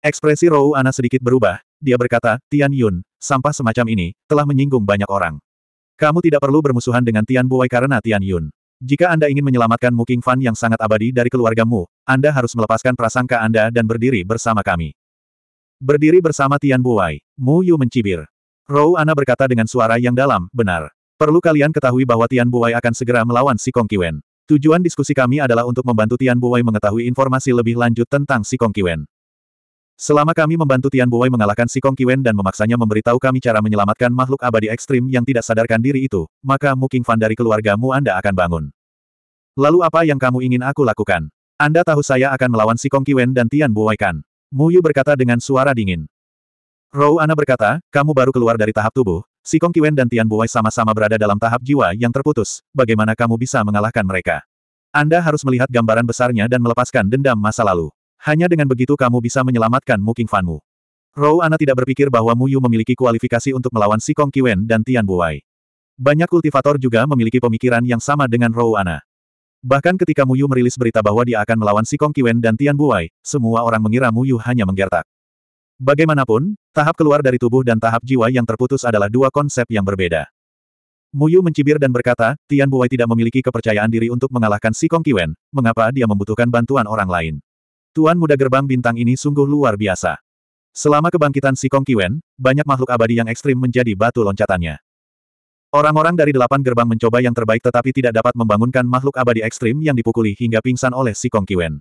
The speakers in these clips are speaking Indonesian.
Ekspresi Rou Ana sedikit berubah, dia berkata, Tian Yun, sampah semacam ini, telah menyinggung banyak orang. Kamu tidak perlu bermusuhan dengan Tian Buai karena Tian Yun. Jika Anda ingin menyelamatkan Mu King Fan yang sangat abadi dari keluargamu, Anda harus melepaskan prasangka Anda dan berdiri bersama kami. Berdiri bersama Tian Buai, Mu Yu mencibir. Rou Ana berkata dengan suara yang dalam, benar. Perlu kalian ketahui bahwa Tian Buai akan segera melawan si Kong Kiwen. Tujuan diskusi kami adalah untuk membantu Tian Buai mengetahui informasi lebih lanjut tentang si Kong Kiwen. Selama kami membantu Tian Buwei mengalahkan si Kong Kiwen dan memaksanya memberitahu kami cara menyelamatkan makhluk abadi ekstrim yang tidak sadarkan diri itu, maka Muking Fan dari keluargamu Anda akan bangun. Lalu apa yang kamu ingin aku lakukan? Anda tahu saya akan melawan si Kong Kiwen dan Tian Buwei kan? Mu Yu berkata dengan suara dingin. Rou Ana berkata, kamu baru keluar dari tahap tubuh, si Kong Kiwen dan Tian Buwei sama-sama berada dalam tahap jiwa yang terputus, bagaimana kamu bisa mengalahkan mereka? Anda harus melihat gambaran besarnya dan melepaskan dendam masa lalu. Hanya dengan begitu kamu bisa menyelamatkan Mu Fanmu. Rou Ana tidak berpikir bahwa Mu Yu memiliki kualifikasi untuk melawan Si Kong Qiwen dan Tian Buai. Banyak kultivator juga memiliki pemikiran yang sama dengan Rou Ana. Bahkan ketika Mu Yu merilis berita bahwa dia akan melawan Si Kong Qiwen dan Tian Buai, semua orang mengira Mu Yu hanya menggertak. Bagaimanapun, tahap keluar dari tubuh dan tahap jiwa yang terputus adalah dua konsep yang berbeda. Mu Yu mencibir dan berkata, Tian Buai tidak memiliki kepercayaan diri untuk mengalahkan Si Kong Qiwen, mengapa dia membutuhkan bantuan orang lain? Tuan Muda Gerbang Bintang ini sungguh luar biasa. Selama kebangkitan si Kong Kiwen, banyak makhluk abadi yang ekstrim menjadi batu loncatannya. Orang-orang dari delapan gerbang mencoba yang terbaik tetapi tidak dapat membangunkan makhluk abadi ekstrim yang dipukuli hingga pingsan oleh si Kong Kiwen.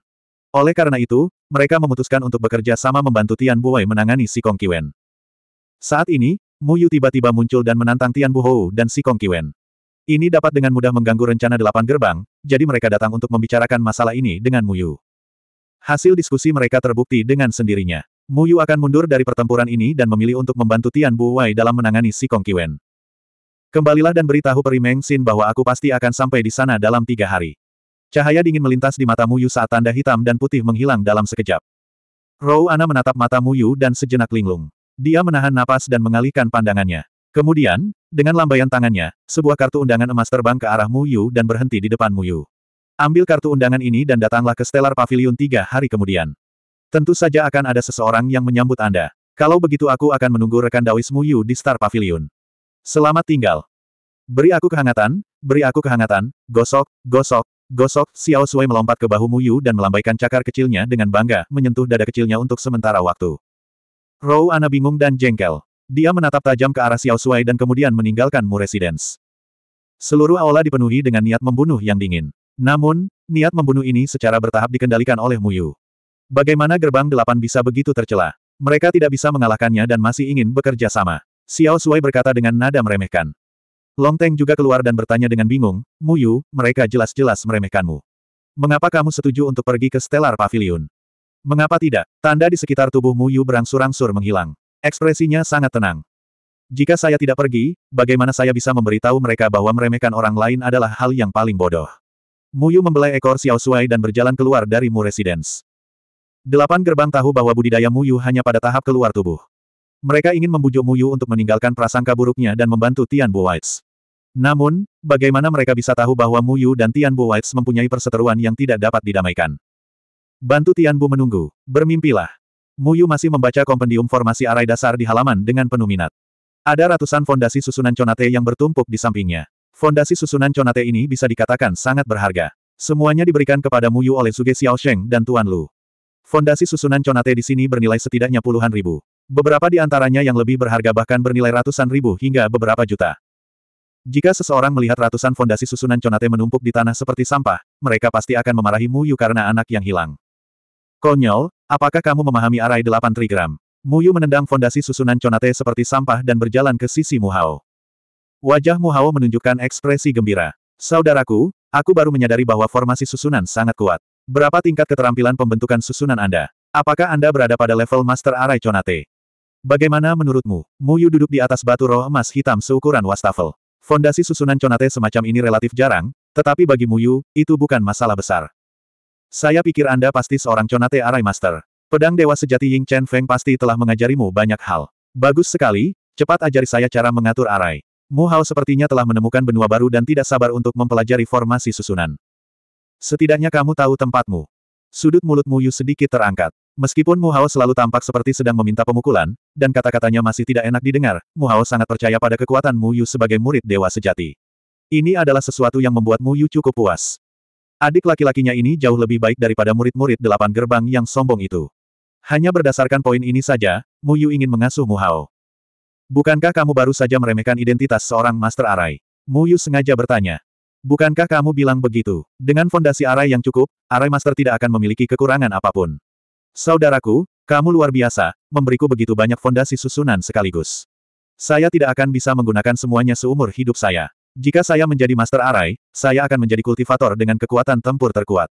Oleh karena itu, mereka memutuskan untuk bekerja sama membantu Tian Buwei menangani si Kong Kiwen. Saat ini, Mu Yu tiba-tiba muncul dan menantang Tian Buhou dan si Kong Kiwen. Ini dapat dengan mudah mengganggu rencana delapan gerbang, jadi mereka datang untuk membicarakan masalah ini dengan Mu Yu. Hasil diskusi mereka terbukti dengan sendirinya. Mu Yu akan mundur dari pertempuran ini dan memilih untuk membantu Tian Bu Wei dalam menangani si Kong Kiwen. Kembalilah dan beritahu Peri Meng Xin bahwa aku pasti akan sampai di sana dalam tiga hari. Cahaya dingin melintas di mata Mu Yu saat tanda hitam dan putih menghilang dalam sekejap. Rou Ana menatap mata Mu Yu dan sejenak linglung. Dia menahan napas dan mengalihkan pandangannya. Kemudian, dengan lambaian tangannya, sebuah kartu undangan emas terbang ke arah Mu Yu dan berhenti di depan Mu Yu. Ambil kartu undangan ini dan datanglah ke Stellar Pavilion tiga hari kemudian. Tentu saja akan ada seseorang yang menyambut Anda. Kalau begitu aku akan menunggu rekan Dawismu Yu di Star Pavilion. Selamat tinggal. Beri aku kehangatan, beri aku kehangatan, gosok, gosok, gosok, Xiao Sui melompat ke bahu Muyu dan melambaikan cakar kecilnya dengan bangga, menyentuh dada kecilnya untuk sementara waktu. Rou Ana bingung dan jengkel. Dia menatap tajam ke arah Xiao Sui dan kemudian meninggalkan Mu Residence. Seluruh aula dipenuhi dengan niat membunuh yang dingin. Namun, niat membunuh ini secara bertahap dikendalikan oleh Muyu. Bagaimana gerbang delapan bisa begitu tercela? Mereka tidak bisa mengalahkannya dan masih ingin bekerja sama. Xiao Sui berkata dengan nada meremehkan. Long Teng juga keluar dan bertanya dengan bingung, Muyu, mereka jelas-jelas meremehkanmu. Mengapa kamu setuju untuk pergi ke Stellar Pavilion? Mengapa tidak? Tanda di sekitar tubuh Muyu berangsur-angsur menghilang. Ekspresinya sangat tenang. Jika saya tidak pergi, bagaimana saya bisa memberitahu mereka bahwa meremehkan orang lain adalah hal yang paling bodoh? Muyu membelai ekor Xiao Suai dan berjalan keluar dari Mu Residence. Delapan gerbang tahu bahwa budidaya Muyu hanya pada tahap keluar tubuh. Mereka ingin membujuk Muyu untuk meninggalkan prasangka buruknya dan membantu Tian Bo Whites. Namun, bagaimana mereka bisa tahu bahwa Muyu dan Tian Bo Whites mempunyai perseteruan yang tidak dapat didamaikan? Bantu Tian Bu menunggu, bermimpilah. Muyu masih membaca kompendium formasi arai dasar di halaman dengan penuh minat. Ada ratusan fondasi susunan conate yang bertumpuk di sampingnya. Fondasi susunan Conate ini bisa dikatakan sangat berharga. Semuanya diberikan kepada Mu Yu oleh Suge Sheng dan Tuan Lu. Fondasi susunan Conate di sini bernilai setidaknya puluhan ribu. Beberapa di antaranya yang lebih berharga bahkan bernilai ratusan ribu hingga beberapa juta. Jika seseorang melihat ratusan fondasi susunan Conate menumpuk di tanah seperti sampah, mereka pasti akan memarahi Muyu karena anak yang hilang. Konyol, apakah kamu memahami arai delapan trigram? Yu menendang fondasi susunan Conate seperti sampah dan berjalan ke sisi Mu Hao. Wajah Mu Muhao menunjukkan ekspresi gembira. Saudaraku, aku baru menyadari bahwa formasi susunan sangat kuat. Berapa tingkat keterampilan pembentukan susunan Anda? Apakah Anda berada pada level Master Arai Conate? Bagaimana menurutmu? Mu Yu duduk di atas batu roh emas hitam seukuran wastafel. Fondasi susunan Conate semacam ini relatif jarang, tetapi bagi Mu Yu itu bukan masalah besar. Saya pikir Anda pasti seorang Conate Arai Master. Pedang Dewa Sejati Ying Chen Feng pasti telah mengajarimu banyak hal. Bagus sekali, cepat ajari saya cara mengatur arai. Mu Hao sepertinya telah menemukan benua baru dan tidak sabar untuk mempelajari formasi susunan. Setidaknya kamu tahu tempatmu. Sudut mulut Mu Yu sedikit terangkat. Meskipun Mu Hao selalu tampak seperti sedang meminta pemukulan, dan kata-katanya masih tidak enak didengar, Mu Hao sangat percaya pada kekuatan Mu Yu sebagai murid dewa sejati. Ini adalah sesuatu yang membuat Mu Yu cukup puas. Adik laki-lakinya ini jauh lebih baik daripada murid-murid delapan gerbang yang sombong itu. Hanya berdasarkan poin ini saja, Mu Yu ingin mengasuh Mu Hao. Bukankah kamu baru saja meremehkan identitas seorang Master Arai? Mu Yu sengaja bertanya. Bukankah kamu bilang begitu? Dengan fondasi Arai yang cukup, Arai Master tidak akan memiliki kekurangan apapun. Saudaraku, kamu luar biasa, memberiku begitu banyak fondasi susunan sekaligus. Saya tidak akan bisa menggunakan semuanya seumur hidup saya. Jika saya menjadi Master Arai, saya akan menjadi kultivator dengan kekuatan tempur terkuat.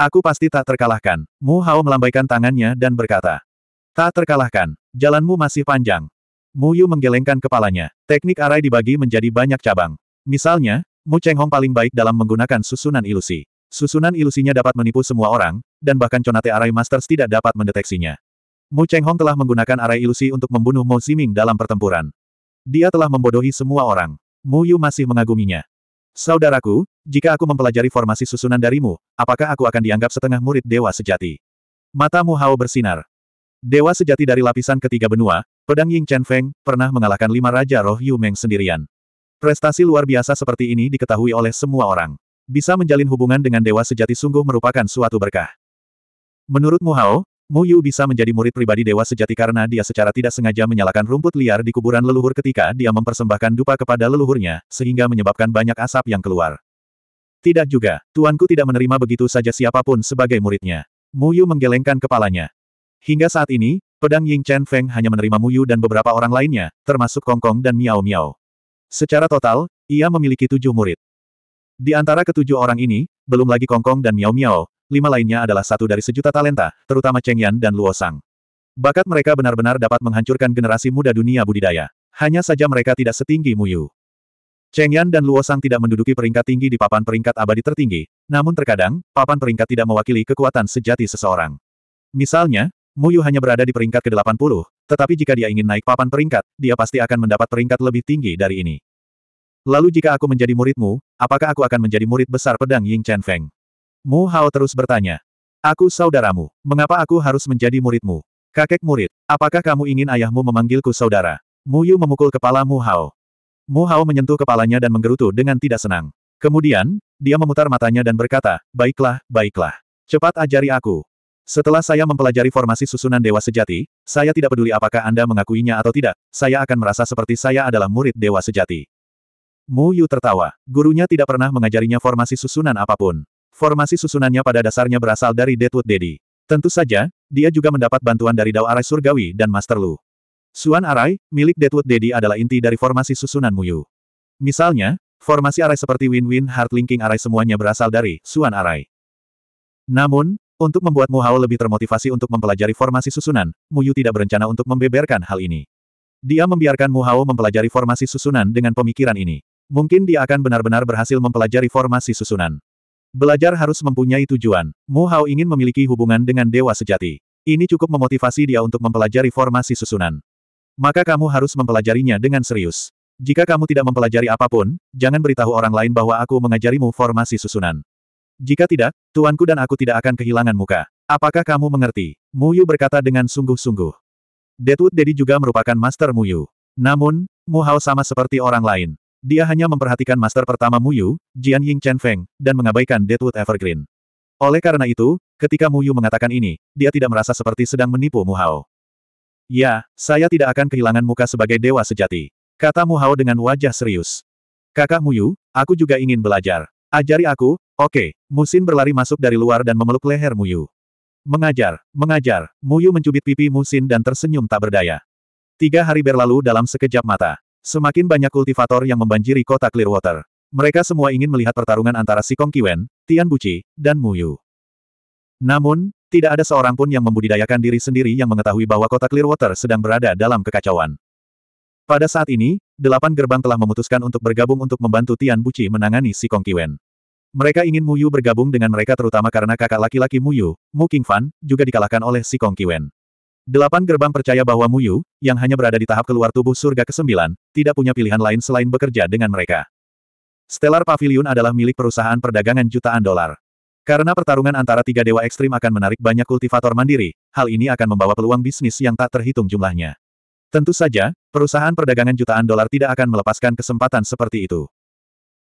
Aku pasti tak terkalahkan. Mu Hao melambaikan tangannya dan berkata. Tak terkalahkan. Jalanmu masih panjang. Muyu menggelengkan kepalanya. Teknik arai dibagi menjadi banyak cabang. Misalnya, Mu Hong paling baik dalam menggunakan susunan ilusi. Susunan ilusinya dapat menipu semua orang, dan bahkan Conate Arai Masters tidak dapat mendeteksinya. Mu Hong telah menggunakan arai ilusi untuk membunuh Mo Ziming dalam pertempuran. Dia telah membodohi semua orang. Mu Yu masih mengaguminya. Saudaraku, jika aku mempelajari formasi susunan darimu, apakah aku akan dianggap setengah murid dewa sejati? Mata Mu Hao bersinar. Dewa sejati dari lapisan ketiga benua, Pedang Ying Chen Feng, pernah mengalahkan lima Raja Roh Yu Meng sendirian. Prestasi luar biasa seperti ini diketahui oleh semua orang. Bisa menjalin hubungan dengan Dewa Sejati sungguh merupakan suatu berkah. Menurut Mu Hao, Mu Yu bisa menjadi murid pribadi Dewa Sejati karena dia secara tidak sengaja menyalakan rumput liar di kuburan leluhur ketika dia mempersembahkan dupa kepada leluhurnya, sehingga menyebabkan banyak asap yang keluar. Tidak juga, tuanku tidak menerima begitu saja siapapun sebagai muridnya. Mu Yu menggelengkan kepalanya. Hingga saat ini, Pedang Ying Chen Feng hanya menerima Mu Yu dan beberapa orang lainnya, termasuk Kong Kong dan Miao Miao. Secara total, ia memiliki tujuh murid. Di antara ketujuh orang ini, belum lagi Kong Kong dan Miao Miao, lima lainnya adalah satu dari sejuta talenta, terutama Cheng Yan dan Luo Sang. Bakat mereka benar-benar dapat menghancurkan generasi muda dunia budidaya. Hanya saja mereka tidak setinggi Mu Yu. Cheng Yan dan Luo Sang tidak menduduki peringkat tinggi di papan peringkat abadi tertinggi, namun terkadang, papan peringkat tidak mewakili kekuatan sejati seseorang. Misalnya, Muyu hanya berada di peringkat ke-80, tetapi jika dia ingin naik papan peringkat, dia pasti akan mendapat peringkat lebih tinggi dari ini. Lalu jika aku menjadi muridmu, apakah aku akan menjadi murid besar pedang Ying Chen Feng? Mu Hao terus bertanya. Aku saudaramu, mengapa aku harus menjadi muridmu? Kakek murid, apakah kamu ingin ayahmu memanggilku saudara? Muyu memukul kepala Mu Hao. Mu Hao menyentuh kepalanya dan menggerutu dengan tidak senang. Kemudian, dia memutar matanya dan berkata, baiklah, baiklah. Cepat ajari aku. Setelah saya mempelajari formasi susunan Dewa Sejati, saya tidak peduli apakah Anda mengakuinya atau tidak, saya akan merasa seperti saya adalah murid Dewa Sejati. Mu Yu tertawa. Gurunya tidak pernah mengajarinya formasi susunan apapun. Formasi susunannya pada dasarnya berasal dari Deadwood Daddy. Tentu saja, dia juga mendapat bantuan dari Dao Arai Surgawi dan Master Lu. Suan Arai, milik Deadwood Daddy adalah inti dari formasi susunan Mu Yu. Misalnya, formasi Arai seperti Win-Win Heart Linking Arai semuanya berasal dari Suan Arai. Namun, untuk membuat Mu Hao lebih termotivasi untuk mempelajari formasi susunan, Mu Yu tidak berencana untuk membeberkan hal ini. Dia membiarkan Mu Hao mempelajari formasi susunan dengan pemikiran ini. Mungkin dia akan benar-benar berhasil mempelajari formasi susunan. Belajar harus mempunyai tujuan. Mu Hao ingin memiliki hubungan dengan dewa sejati. Ini cukup memotivasi dia untuk mempelajari formasi susunan. Maka kamu harus mempelajarinya dengan serius. Jika kamu tidak mempelajari apapun, jangan beritahu orang lain bahwa aku mengajarimu formasi susunan. Jika tidak, tuanku dan aku tidak akan kehilangan muka. Apakah kamu mengerti? Mu Yu berkata dengan sungguh-sungguh. Deadwood Daddy juga merupakan master Mu Yu. Namun, Mu Hao sama seperti orang lain. Dia hanya memperhatikan master pertama Mu Yu, Jian Ying Chen Feng, dan mengabaikan Deadwood Evergreen. Oleh karena itu, ketika Mu Yu mengatakan ini, dia tidak merasa seperti sedang menipu Mu Hao. Ya, saya tidak akan kehilangan muka sebagai dewa sejati. Kata Mu Hao dengan wajah serius. Kakak Mu Yu, aku juga ingin belajar. Ajari aku, Oke, Musin berlari masuk dari luar dan memeluk leher Muyu. Mengajar, mengajar, Muyu mencubit pipi Musin dan tersenyum tak berdaya. Tiga hari berlalu dalam sekejap mata. Semakin banyak kultivator yang membanjiri kota Clearwater. Mereka semua ingin melihat pertarungan antara Si Kong Kiwen, Tian Buci, dan Muyu. Namun, tidak ada seorang pun yang membudidayakan diri sendiri yang mengetahui bahwa kota Clearwater sedang berada dalam kekacauan. Pada saat ini, delapan gerbang telah memutuskan untuk bergabung untuk membantu Tian Buci menangani Si Kong Kiwen. Mereka ingin Muyu bergabung dengan mereka terutama karena kakak laki-laki Muyu, Mu Qingfan, juga dikalahkan oleh si Kong Qiwen. Delapan gerbang percaya bahwa Muyu, yang hanya berada di tahap keluar tubuh surga ke-9, tidak punya pilihan lain selain bekerja dengan mereka. Stellar Pavilion adalah milik perusahaan perdagangan jutaan dolar. Karena pertarungan antara tiga dewa ekstrim akan menarik banyak kultivator mandiri, hal ini akan membawa peluang bisnis yang tak terhitung jumlahnya. Tentu saja, perusahaan perdagangan jutaan dolar tidak akan melepaskan kesempatan seperti itu.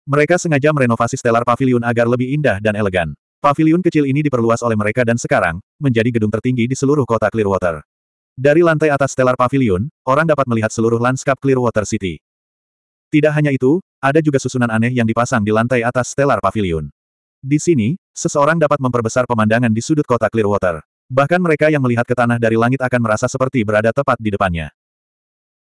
Mereka sengaja merenovasi Stellar Pavilion agar lebih indah dan elegan. Pavilion kecil ini diperluas oleh mereka dan sekarang, menjadi gedung tertinggi di seluruh kota Clearwater. Dari lantai atas Stellar Pavilion, orang dapat melihat seluruh lanskap Clearwater City. Tidak hanya itu, ada juga susunan aneh yang dipasang di lantai atas Stellar Pavilion. Di sini, seseorang dapat memperbesar pemandangan di sudut kota Clearwater. Bahkan mereka yang melihat ke tanah dari langit akan merasa seperti berada tepat di depannya.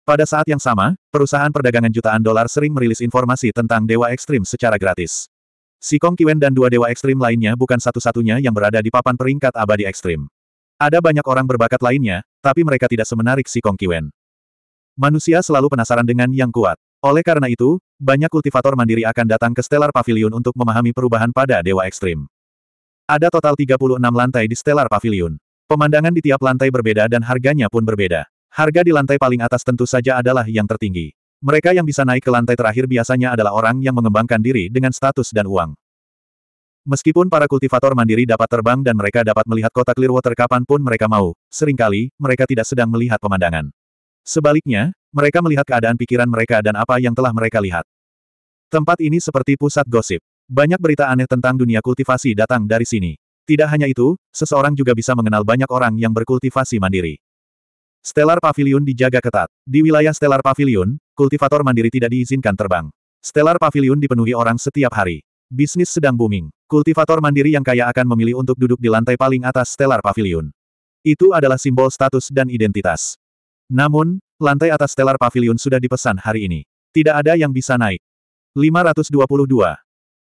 Pada saat yang sama, perusahaan perdagangan jutaan dolar sering merilis informasi tentang dewa ekstrim secara gratis. Si Kong Kiwen dan dua dewa ekstrim lainnya bukan satu-satunya yang berada di papan peringkat abadi ekstrim. Ada banyak orang berbakat lainnya, tapi mereka tidak semenarik si Kong Kiwen. Manusia selalu penasaran dengan yang kuat. Oleh karena itu, banyak kultivator mandiri akan datang ke Stellar Pavilion untuk memahami perubahan pada dewa ekstrim. Ada total 36 lantai di Stellar Pavilion. Pemandangan di tiap lantai berbeda dan harganya pun berbeda. Harga di lantai paling atas tentu saja adalah yang tertinggi. Mereka yang bisa naik ke lantai terakhir biasanya adalah orang yang mengembangkan diri dengan status dan uang. Meskipun para kultivator mandiri dapat terbang dan mereka dapat melihat kota Clearwater kapanpun mereka mau, seringkali, mereka tidak sedang melihat pemandangan. Sebaliknya, mereka melihat keadaan pikiran mereka dan apa yang telah mereka lihat. Tempat ini seperti pusat gosip. Banyak berita aneh tentang dunia kultivasi datang dari sini. Tidak hanya itu, seseorang juga bisa mengenal banyak orang yang berkultivasi mandiri. Stellar Pavilion dijaga ketat. Di wilayah Stellar Pavilion, kultivator mandiri tidak diizinkan terbang. Stellar Pavilion dipenuhi orang setiap hari. Bisnis sedang booming. Kultivator mandiri yang kaya akan memilih untuk duduk di lantai paling atas Stellar Pavilion. Itu adalah simbol status dan identitas. Namun, lantai atas Stellar Pavilion sudah dipesan hari ini. Tidak ada yang bisa naik. 522.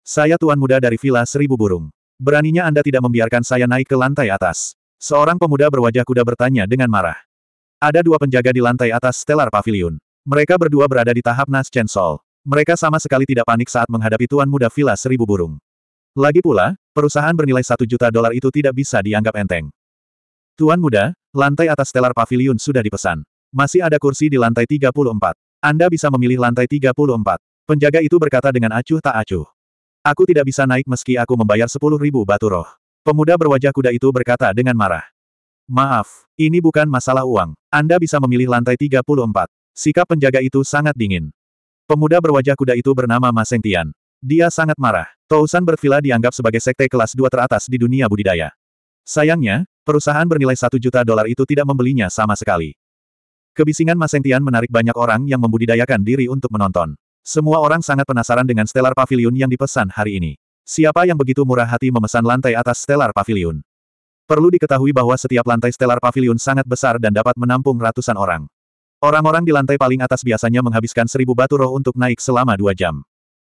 Saya tuan muda dari Villa Seribu Burung. Beraninya Anda tidak membiarkan saya naik ke lantai atas. Seorang pemuda berwajah kuda bertanya dengan marah. Ada dua penjaga di lantai atas Stellar Pavilion. Mereka berdua berada di tahap Nas Sol. Mereka sama sekali tidak panik saat menghadapi Tuan Muda Villa Seribu Burung. Lagi pula, perusahaan bernilai satu juta dolar itu tidak bisa dianggap enteng. Tuan Muda, lantai atas Stellar Pavilion sudah dipesan. Masih ada kursi di lantai 34. Anda bisa memilih lantai 34. Penjaga itu berkata dengan acuh tak acuh. Aku tidak bisa naik meski aku membayar sepuluh ribu batu roh. Pemuda berwajah kuda itu berkata dengan marah. Maaf, ini bukan masalah uang. Anda bisa memilih lantai 34. Sikap penjaga itu sangat dingin. Pemuda berwajah kuda itu bernama Maseng Tian. Dia sangat marah. Tousan Bervilla dianggap sebagai sekte kelas 2 teratas di dunia budidaya. Sayangnya, perusahaan bernilai 1 juta dolar itu tidak membelinya sama sekali. Kebisingan Maseng Tian menarik banyak orang yang membudidayakan diri untuk menonton. Semua orang sangat penasaran dengan Stellar Pavilion yang dipesan hari ini. Siapa yang begitu murah hati memesan lantai atas Stellar Pavilion? Perlu diketahui bahwa setiap lantai Stellar Pavilion sangat besar dan dapat menampung ratusan orang. Orang-orang di lantai paling atas biasanya menghabiskan seribu batu roh untuk naik selama dua jam.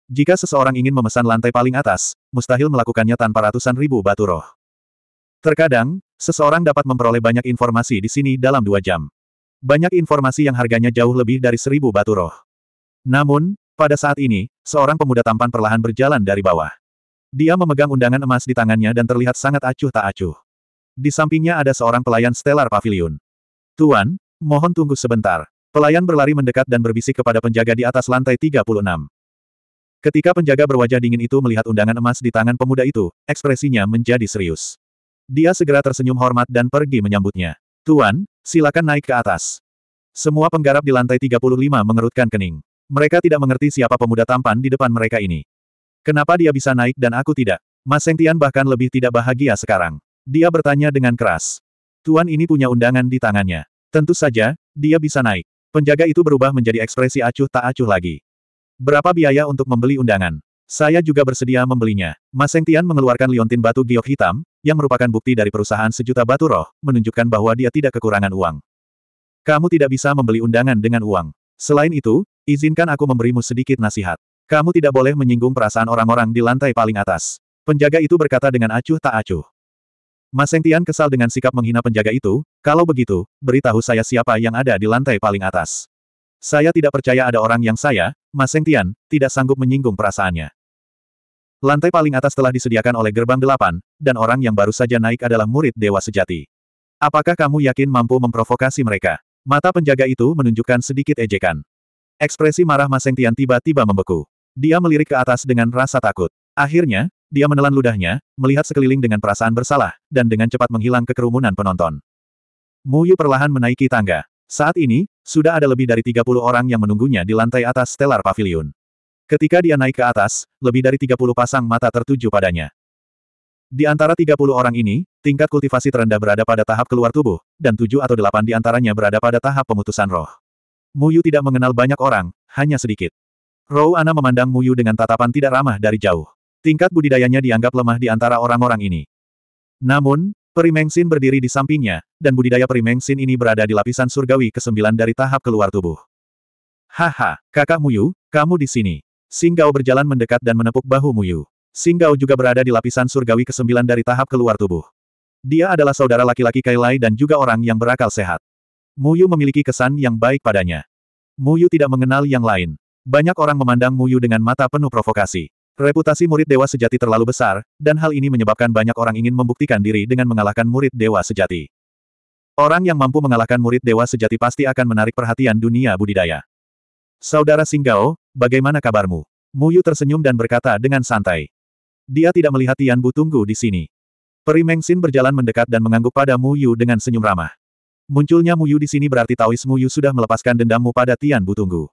Jika seseorang ingin memesan lantai paling atas, mustahil melakukannya tanpa ratusan ribu batu roh. Terkadang, seseorang dapat memperoleh banyak informasi di sini dalam dua jam. Banyak informasi yang harganya jauh lebih dari seribu batu roh. Namun, pada saat ini, seorang pemuda tampan perlahan berjalan dari bawah. Dia memegang undangan emas di tangannya dan terlihat sangat acuh tak acuh. Di sampingnya ada seorang pelayan Stellar Pavilion. Tuan, mohon tunggu sebentar. Pelayan berlari mendekat dan berbisik kepada penjaga di atas lantai 36. Ketika penjaga berwajah dingin itu melihat undangan emas di tangan pemuda itu, ekspresinya menjadi serius. Dia segera tersenyum hormat dan pergi menyambutnya. Tuan, silakan naik ke atas. Semua penggarap di lantai 35 mengerutkan kening. Mereka tidak mengerti siapa pemuda tampan di depan mereka ini. Kenapa dia bisa naik dan aku tidak? Mas Sengtian bahkan lebih tidak bahagia sekarang. Dia bertanya dengan keras. Tuan ini punya undangan di tangannya. Tentu saja, dia bisa naik. Penjaga itu berubah menjadi ekspresi acuh tak acuh lagi. Berapa biaya untuk membeli undangan? Saya juga bersedia membelinya. Maseng Tian mengeluarkan liontin batu giok hitam, yang merupakan bukti dari perusahaan sejuta batu roh, menunjukkan bahwa dia tidak kekurangan uang. Kamu tidak bisa membeli undangan dengan uang. Selain itu, izinkan aku memberimu sedikit nasihat. Kamu tidak boleh menyinggung perasaan orang-orang di lantai paling atas. Penjaga itu berkata dengan acuh tak acuh. Mas Seng Tian kesal dengan sikap menghina penjaga itu, kalau begitu, beritahu saya siapa yang ada di lantai paling atas. Saya tidak percaya ada orang yang saya, Mas Seng Tian, tidak sanggup menyinggung perasaannya. Lantai paling atas telah disediakan oleh gerbang delapan, dan orang yang baru saja naik adalah murid dewa sejati. Apakah kamu yakin mampu memprovokasi mereka? Mata penjaga itu menunjukkan sedikit ejekan. Ekspresi marah Mas Seng Tian tiba-tiba membeku. Dia melirik ke atas dengan rasa takut. Akhirnya, dia menelan ludahnya, melihat sekeliling dengan perasaan bersalah, dan dengan cepat menghilang ke kerumunan penonton. Mu Yu perlahan menaiki tangga. Saat ini, sudah ada lebih dari 30 orang yang menunggunya di lantai atas Stellar Pavilion. Ketika dia naik ke atas, lebih dari 30 pasang mata tertuju padanya. Di antara 30 orang ini, tingkat kultivasi terendah berada pada tahap keluar tubuh, dan 7 atau 8 di antaranya berada pada tahap pemutusan roh. Mu Yu tidak mengenal banyak orang, hanya sedikit. Rou Ana memandang Mu Yu dengan tatapan tidak ramah dari jauh. Tingkat budidayanya dianggap lemah di antara orang-orang ini. Namun, Perimengsin berdiri di sampingnya, dan budidaya perimengsin ini berada di lapisan surgawi ke-9 dari tahap keluar tubuh. Haha, kakak Muyu, kamu di sini. Singgau berjalan mendekat dan menepuk bahu Muyu. Singgau juga berada di lapisan surgawi ke-9 dari tahap keluar tubuh. Dia adalah saudara laki-laki Kailai dan juga orang yang berakal sehat. Muyu memiliki kesan yang baik padanya. Muyu tidak mengenal yang lain. Banyak orang memandang Muyu dengan mata penuh provokasi. Reputasi murid dewa sejati terlalu besar, dan hal ini menyebabkan banyak orang ingin membuktikan diri dengan mengalahkan murid dewa sejati. Orang yang mampu mengalahkan murid dewa sejati pasti akan menarik perhatian dunia budidaya. Saudara Singgao, bagaimana kabarmu? Mu Yu tersenyum dan berkata dengan santai. Dia tidak melihat Tian Bu tunggu di sini. Peri Mengxin berjalan mendekat dan mengangguk pada Mu Yu dengan senyum ramah. Munculnya Mu Yu di sini berarti Taois Yu sudah melepaskan dendammu pada Tian Bu Tunggu.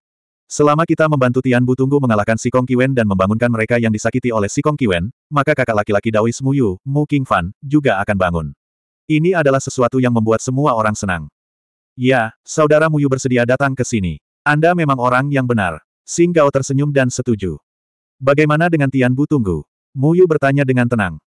Selama kita membantu Tian Bu Tunggu mengalahkan si Kong Kiwen dan membangunkan mereka yang disakiti oleh si Kong Kiwen, maka kakak laki-laki Daois Mu Yu, Mu King Fan, juga akan bangun. Ini adalah sesuatu yang membuat semua orang senang. Ya, saudara Mu Yu bersedia datang ke sini. Anda memang orang yang benar. Sing Gao tersenyum dan setuju. Bagaimana dengan Tian Bu Tunggu? Mu Yu bertanya dengan tenang.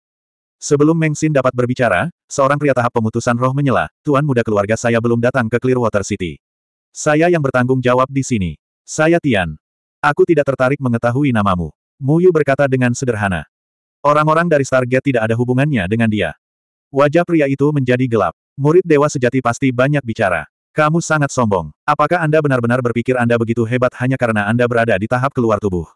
Sebelum Meng Xin dapat berbicara, seorang pria tahap pemutusan roh menyela, Tuan muda keluarga saya belum datang ke Clearwater City. Saya yang bertanggung jawab di sini. Saya Tian. Aku tidak tertarik mengetahui namamu. Mu Yu berkata dengan sederhana. Orang-orang dari Stargate tidak ada hubungannya dengan dia. Wajah pria itu menjadi gelap. Murid dewa sejati pasti banyak bicara. Kamu sangat sombong. Apakah Anda benar-benar berpikir Anda begitu hebat hanya karena Anda berada di tahap keluar tubuh?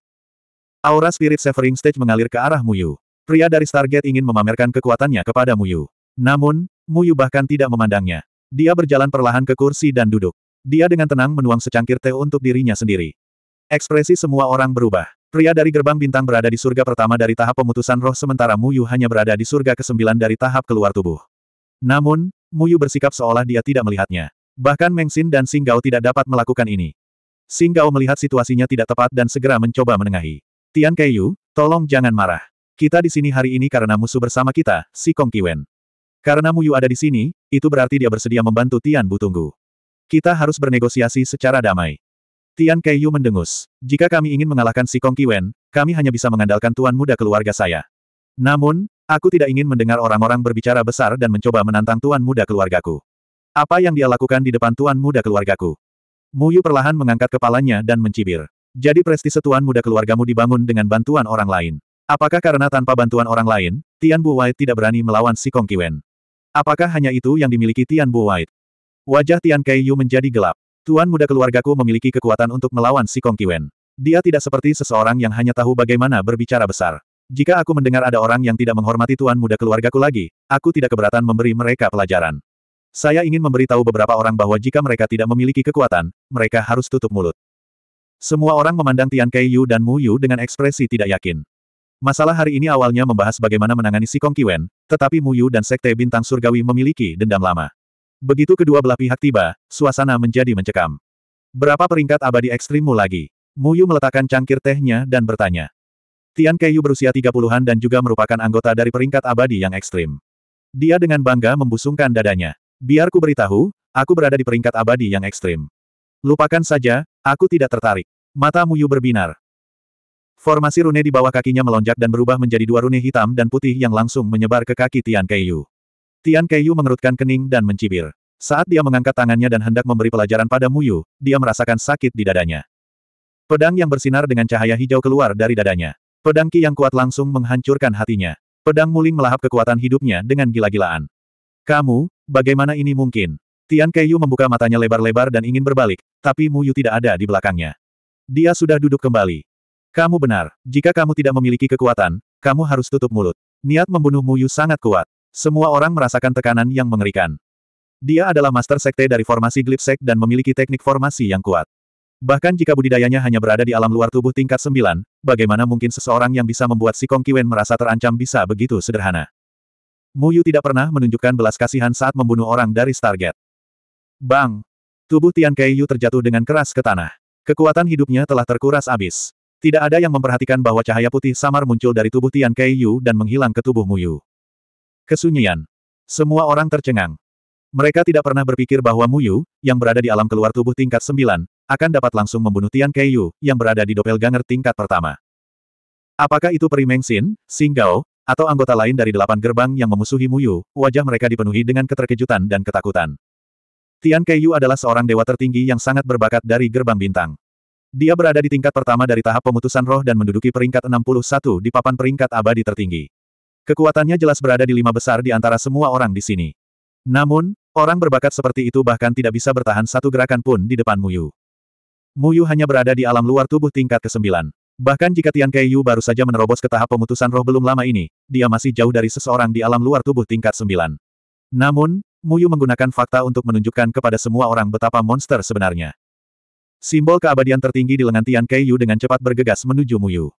Aura Spirit Severing Stage mengalir ke arah Muyu. Pria dari Stargate ingin memamerkan kekuatannya kepada Muyu. Namun, Muyu bahkan tidak memandangnya. Dia berjalan perlahan ke kursi dan duduk. Dia dengan tenang menuang secangkir teh untuk dirinya sendiri. Ekspresi semua orang berubah. Pria dari gerbang bintang berada di surga pertama dari tahap pemutusan roh sementara Muyu hanya berada di surga ke-9 dari tahap keluar tubuh. Namun, Muyu bersikap seolah dia tidak melihatnya. Bahkan Mengsin dan Singgau tidak dapat melakukan ini. Singgau melihat situasinya tidak tepat dan segera mencoba menengahi. Tian Keiyu, tolong jangan marah. Kita di sini hari ini karena musuh bersama kita, si Kong Kiwen. Karena Muyu ada di sini, itu berarti dia bersedia membantu Tian Butunggu. Kita harus bernegosiasi secara damai. Tian Keiyu mendengus. Jika kami ingin mengalahkan si Kong Kiwen, kami hanya bisa mengandalkan tuan muda keluarga saya. Namun, aku tidak ingin mendengar orang-orang berbicara besar dan mencoba menantang tuan muda keluargaku. Apa yang dia lakukan di depan tuan muda keluargaku? Mu Yu perlahan mengangkat kepalanya dan mencibir. Jadi prestise tuan muda keluargamu dibangun dengan bantuan orang lain. Apakah karena tanpa bantuan orang lain, Tian Bu White tidak berani melawan si Kong Kiwen? Apakah hanya itu yang dimiliki Tian Bu White? Wajah Tian Keiyu menjadi gelap. Tuan muda keluargaku memiliki kekuatan untuk melawan si Kong Kiwen. Dia tidak seperti seseorang yang hanya tahu bagaimana berbicara besar. Jika aku mendengar ada orang yang tidak menghormati tuan muda keluargaku lagi, aku tidak keberatan memberi mereka pelajaran. Saya ingin memberitahu beberapa orang bahwa jika mereka tidak memiliki kekuatan, mereka harus tutup mulut. Semua orang memandang Tian Keiyu dan Mu Yu dengan ekspresi tidak yakin. Masalah hari ini awalnya membahas bagaimana menangani si Kong Kiwen, tetapi Mu Yu dan Sekte Bintang Surgawi memiliki dendam lama. Begitu kedua belah pihak tiba, suasana menjadi mencekam. Berapa peringkat abadi ekstrimmu lagi? Mu Yu meletakkan cangkir tehnya dan bertanya. Tian Keiyu berusia tiga puluhan dan juga merupakan anggota dari peringkat abadi yang ekstrim. Dia dengan bangga membusungkan dadanya. Biar ku beritahu, aku berada di peringkat abadi yang ekstrim. Lupakan saja, aku tidak tertarik. Mata Mu Yu berbinar. Formasi rune di bawah kakinya melonjak dan berubah menjadi dua rune hitam dan putih yang langsung menyebar ke kaki Tian Keiyu. Tian Keiyu mengerutkan kening dan mencibir. Saat dia mengangkat tangannya dan hendak memberi pelajaran pada Muyu, dia merasakan sakit di dadanya. Pedang yang bersinar dengan cahaya hijau keluar dari dadanya. Pedang Ki yang kuat langsung menghancurkan hatinya. Pedang Muling melahap kekuatan hidupnya dengan gila-gilaan. Kamu, bagaimana ini mungkin? Tian Keiyu membuka matanya lebar-lebar dan ingin berbalik, tapi Muyu tidak ada di belakangnya. Dia sudah duduk kembali. Kamu benar, jika kamu tidak memiliki kekuatan, kamu harus tutup mulut. Niat membunuh Muyu sangat kuat. Semua orang merasakan tekanan yang mengerikan. Dia adalah master sekte dari formasi Glipsek dan memiliki teknik formasi yang kuat. Bahkan jika budidayanya hanya berada di alam luar tubuh tingkat 9, bagaimana mungkin seseorang yang bisa membuat si Kong Kiwen merasa terancam bisa begitu sederhana? Mu Yu tidak pernah menunjukkan belas kasihan saat membunuh orang dari target. Bang! Tubuh Tian Kei Yu terjatuh dengan keras ke tanah. Kekuatan hidupnya telah terkuras abis. Tidak ada yang memperhatikan bahwa cahaya putih samar muncul dari tubuh Tian Kei Yu dan menghilang ke tubuh Mu Yu. Kesunyian. Semua orang tercengang. Mereka tidak pernah berpikir bahwa Mu Yu, yang berada di alam keluar tubuh tingkat 9, akan dapat langsung membunuh Tian Yu, yang berada di doppelganger tingkat pertama. Apakah itu Peri Mengsin, Singgao, atau anggota lain dari delapan gerbang yang memusuhi Mu Yu? wajah mereka dipenuhi dengan keterkejutan dan ketakutan. Tian Yu adalah seorang dewa tertinggi yang sangat berbakat dari gerbang bintang. Dia berada di tingkat pertama dari tahap pemutusan roh dan menduduki peringkat 61 di papan peringkat abadi tertinggi. Kekuatannya jelas berada di lima besar di antara semua orang di sini. Namun, orang berbakat seperti itu bahkan tidak bisa bertahan satu gerakan pun di depan Muyu. Muyu hanya berada di alam luar tubuh tingkat ke-9. Bahkan jika Tian Yu baru saja menerobos ke tahap pemutusan roh belum lama ini, dia masih jauh dari seseorang di alam luar tubuh tingkat 9. Namun, Muyu menggunakan fakta untuk menunjukkan kepada semua orang betapa monster sebenarnya. Simbol keabadian tertinggi di lengan Tian Yu dengan cepat bergegas menuju Muyu.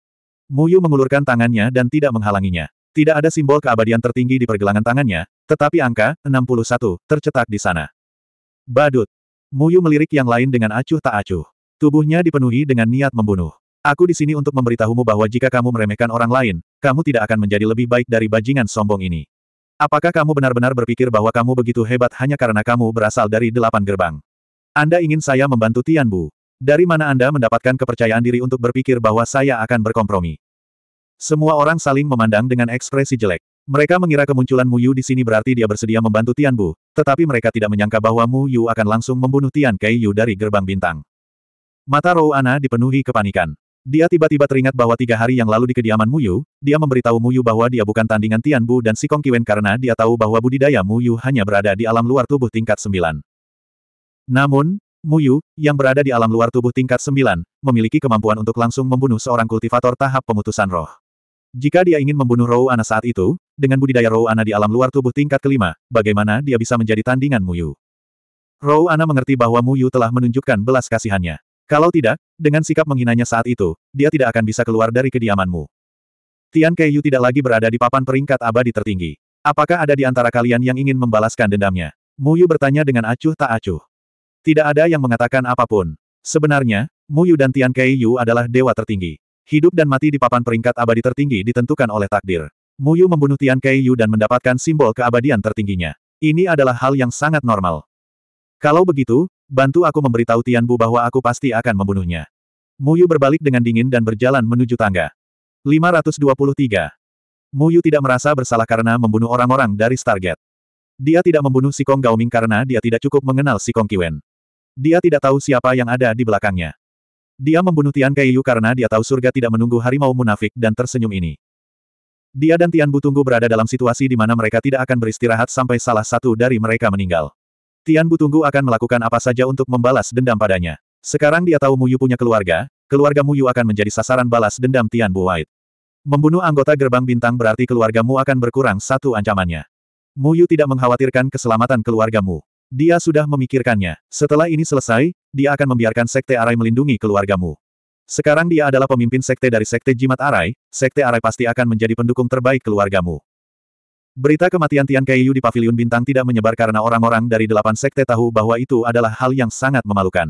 Muyu mengulurkan tangannya dan tidak menghalanginya. Tidak ada simbol keabadian tertinggi di pergelangan tangannya, tetapi angka 61 tercetak di sana. Badut. Muyu melirik yang lain dengan acuh tak acuh. Tubuhnya dipenuhi dengan niat membunuh. Aku di sini untuk memberitahumu bahwa jika kamu meremehkan orang lain, kamu tidak akan menjadi lebih baik dari bajingan sombong ini. Apakah kamu benar-benar berpikir bahwa kamu begitu hebat hanya karena kamu berasal dari delapan gerbang? Anda ingin saya membantu Tian Bu? Dari mana Anda mendapatkan kepercayaan diri untuk berpikir bahwa saya akan berkompromi? Semua orang saling memandang dengan ekspresi jelek. Mereka mengira kemunculan Mu Yu di sini berarti dia bersedia membantu Tian Bu, tetapi mereka tidak menyangka bahwa Mu Yu akan langsung membunuh Tian Kei Yu dari gerbang bintang. Mata Rou Ana dipenuhi kepanikan. Dia tiba-tiba teringat bahwa tiga hari yang lalu di kediaman Mu Yu, dia memberitahu Mu Yu bahwa dia bukan tandingan Tian Bu dan Sikong Kiwen karena dia tahu bahwa budidaya Mu Yu hanya berada di alam luar tubuh tingkat sembilan. Namun, Mu Yu yang berada di alam luar tubuh tingkat sembilan memiliki kemampuan untuk langsung membunuh seorang kultivator tahap pemutusan roh. Jika dia ingin membunuh Rou Ana saat itu, dengan budidaya Rou Ana di alam luar tubuh tingkat kelima, bagaimana dia bisa menjadi tandingan Yu? Rou Ana mengerti bahwa Muyu telah menunjukkan belas kasihannya. Kalau tidak, dengan sikap menghinanya saat itu, dia tidak akan bisa keluar dari kediamanmu. Tian Keiyu tidak lagi berada di papan peringkat abadi tertinggi. Apakah ada di antara kalian yang ingin membalaskan dendamnya? Muyu bertanya dengan acuh tak acuh. Tidak ada yang mengatakan apapun. Sebenarnya, Muyu dan Tian Keiyu adalah dewa tertinggi. Hidup dan mati di papan peringkat abadi tertinggi ditentukan oleh takdir. Muyu membunuh Tian Yu dan mendapatkan simbol keabadian tertingginya. Ini adalah hal yang sangat normal. Kalau begitu, bantu aku memberitahu Tian Bu bahwa aku pasti akan membunuhnya. Muyu berbalik dengan dingin dan berjalan menuju tangga. 523. Muyu tidak merasa bersalah karena membunuh orang-orang dari Stargate. Dia tidak membunuh si Kong Gao Ming karena dia tidak cukup mengenal si Kong Kiwen. Dia tidak tahu siapa yang ada di belakangnya. Dia membunuh Tian Keiyu karena dia tahu surga tidak menunggu harimau munafik dan tersenyum ini. Dia dan Tian Bu Tunggu berada dalam situasi di mana mereka tidak akan beristirahat sampai salah satu dari mereka meninggal. Tian Bu Tunggu akan melakukan apa saja untuk membalas dendam padanya. Sekarang dia tahu Muyu punya keluarga, keluarga Muyu akan menjadi sasaran balas dendam Tian Bu White. Membunuh anggota gerbang bintang berarti keluargamu akan berkurang satu ancamannya. Muyu tidak mengkhawatirkan keselamatan keluargamu. Dia sudah memikirkannya. Setelah ini selesai, dia akan membiarkan Sekte Arai melindungi keluargamu. Sekarang dia adalah pemimpin Sekte dari Sekte Jimat Arai, Sekte Arai pasti akan menjadi pendukung terbaik keluargamu. Berita kematian Tian Keiyu di Paviliun Bintang tidak menyebar karena orang-orang dari delapan Sekte tahu bahwa itu adalah hal yang sangat memalukan.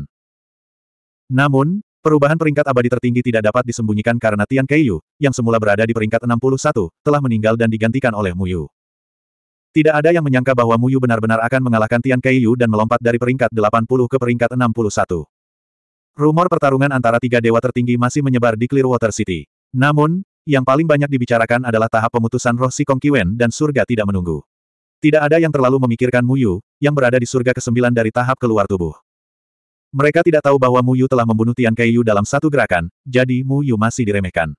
Namun, perubahan peringkat abadi tertinggi tidak dapat disembunyikan karena Tian Keiyu, yang semula berada di peringkat 61, telah meninggal dan digantikan oleh Muyu. Tidak ada yang menyangka bahwa Muyu benar-benar akan mengalahkan Tian Keiyu dan melompat dari peringkat 80 ke peringkat 61. Rumor pertarungan antara tiga dewa tertinggi masih menyebar di Clearwater City. Namun, yang paling banyak dibicarakan adalah tahap pemutusan roh si Kong Kiwen dan surga tidak menunggu. Tidak ada yang terlalu memikirkan Muyu, yang berada di surga ke-9 dari tahap keluar tubuh. Mereka tidak tahu bahwa Muyu telah membunuh Tian Keiyu dalam satu gerakan, jadi Muyu masih diremehkan.